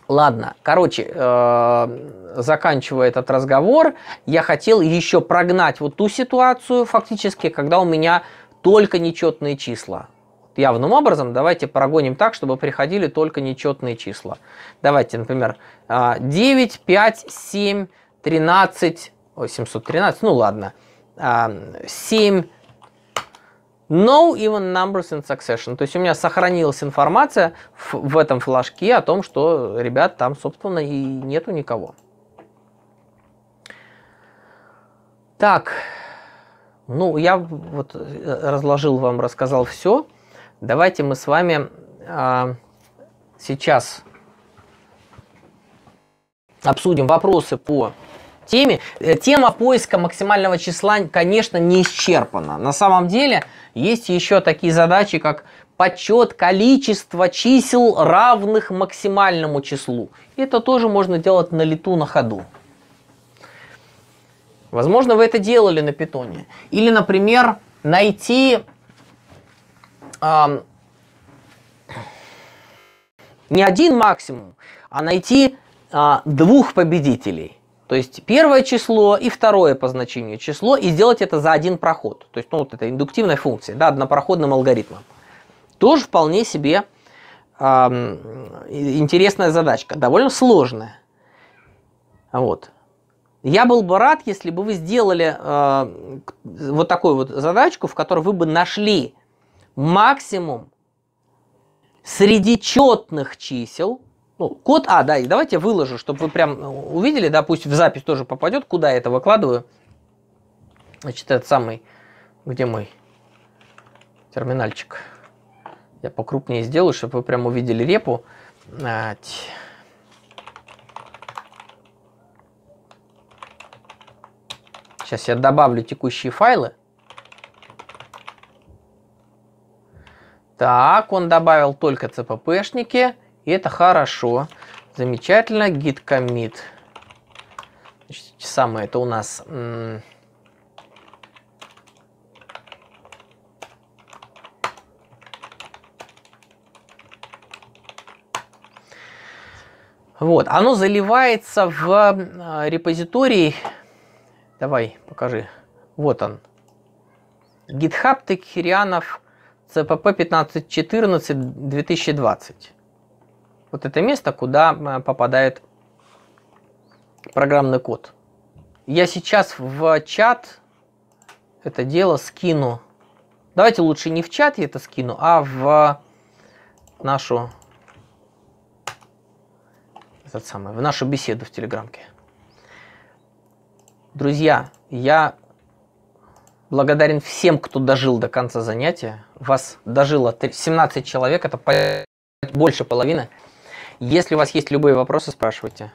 Ладно, короче, э, заканчивая этот разговор, я хотел еще прогнать вот ту ситуацию, фактически, когда у меня только нечетные числа. Явным образом давайте прогоним так, чтобы приходили только нечетные числа. Давайте, например, 9, 5, 7, 13, Ой, 713, ну ладно. Uh, а, 7 no even numbers in succession. То есть у меня сохранилась информация в, в этом флажке о том, что, ребят, там, собственно, и нету никого. Так, ну, я вот э, разложил вам, рассказал все. Давайте мы с вами а, сейчас обсудим вопросы по теме. Э, тема поиска максимального числа, конечно, не исчерпана. На самом деле есть еще такие задачи, как подсчет количества чисел, равных максимальному числу. Это тоже можно делать на лету, на ходу. Возможно, вы это делали на питоне. Или, например, найти... Э, не один максимум, а найти э, двух победителей. То есть первое число и второе по значению число, и сделать это за один проход. То есть, ну, вот это индуктивная функция, да, однопроходным алгоритмом. Тоже вполне себе эм, интересная задачка, довольно сложная. Вот. Я был бы рад, если бы вы сделали э, вот такую вот задачку, в которой вы бы нашли максимум среди четных чисел – ну, код, а, да, и давайте я выложу, чтобы вы прям э, увидели, да, пусть в запись тоже попадет, куда я это выкладываю. Значит, этот самый, где мой терминальчик. Я покрупнее сделаю, чтобы вы прям увидели репу. Сейчас я добавлю текущие файлы. Так, он добавил только cpp-шники. И это хорошо. Замечательно. Git commit. самое это у нас... Вот, оно заливается в а, репозиторий. Давай, покажи. Вот он. GitHub Текхирианов CPP 1514 2020. Вот это место, куда попадает программный код. Я сейчас в чат это дело скину. Давайте лучше не в чат я это скину, а в нашу этот самый, в нашу беседу в Телеграмке. Друзья, я благодарен всем, кто дожил до конца занятия. Вас дожило 17 человек, это больше половины. Если у вас есть любые вопросы, спрашивайте.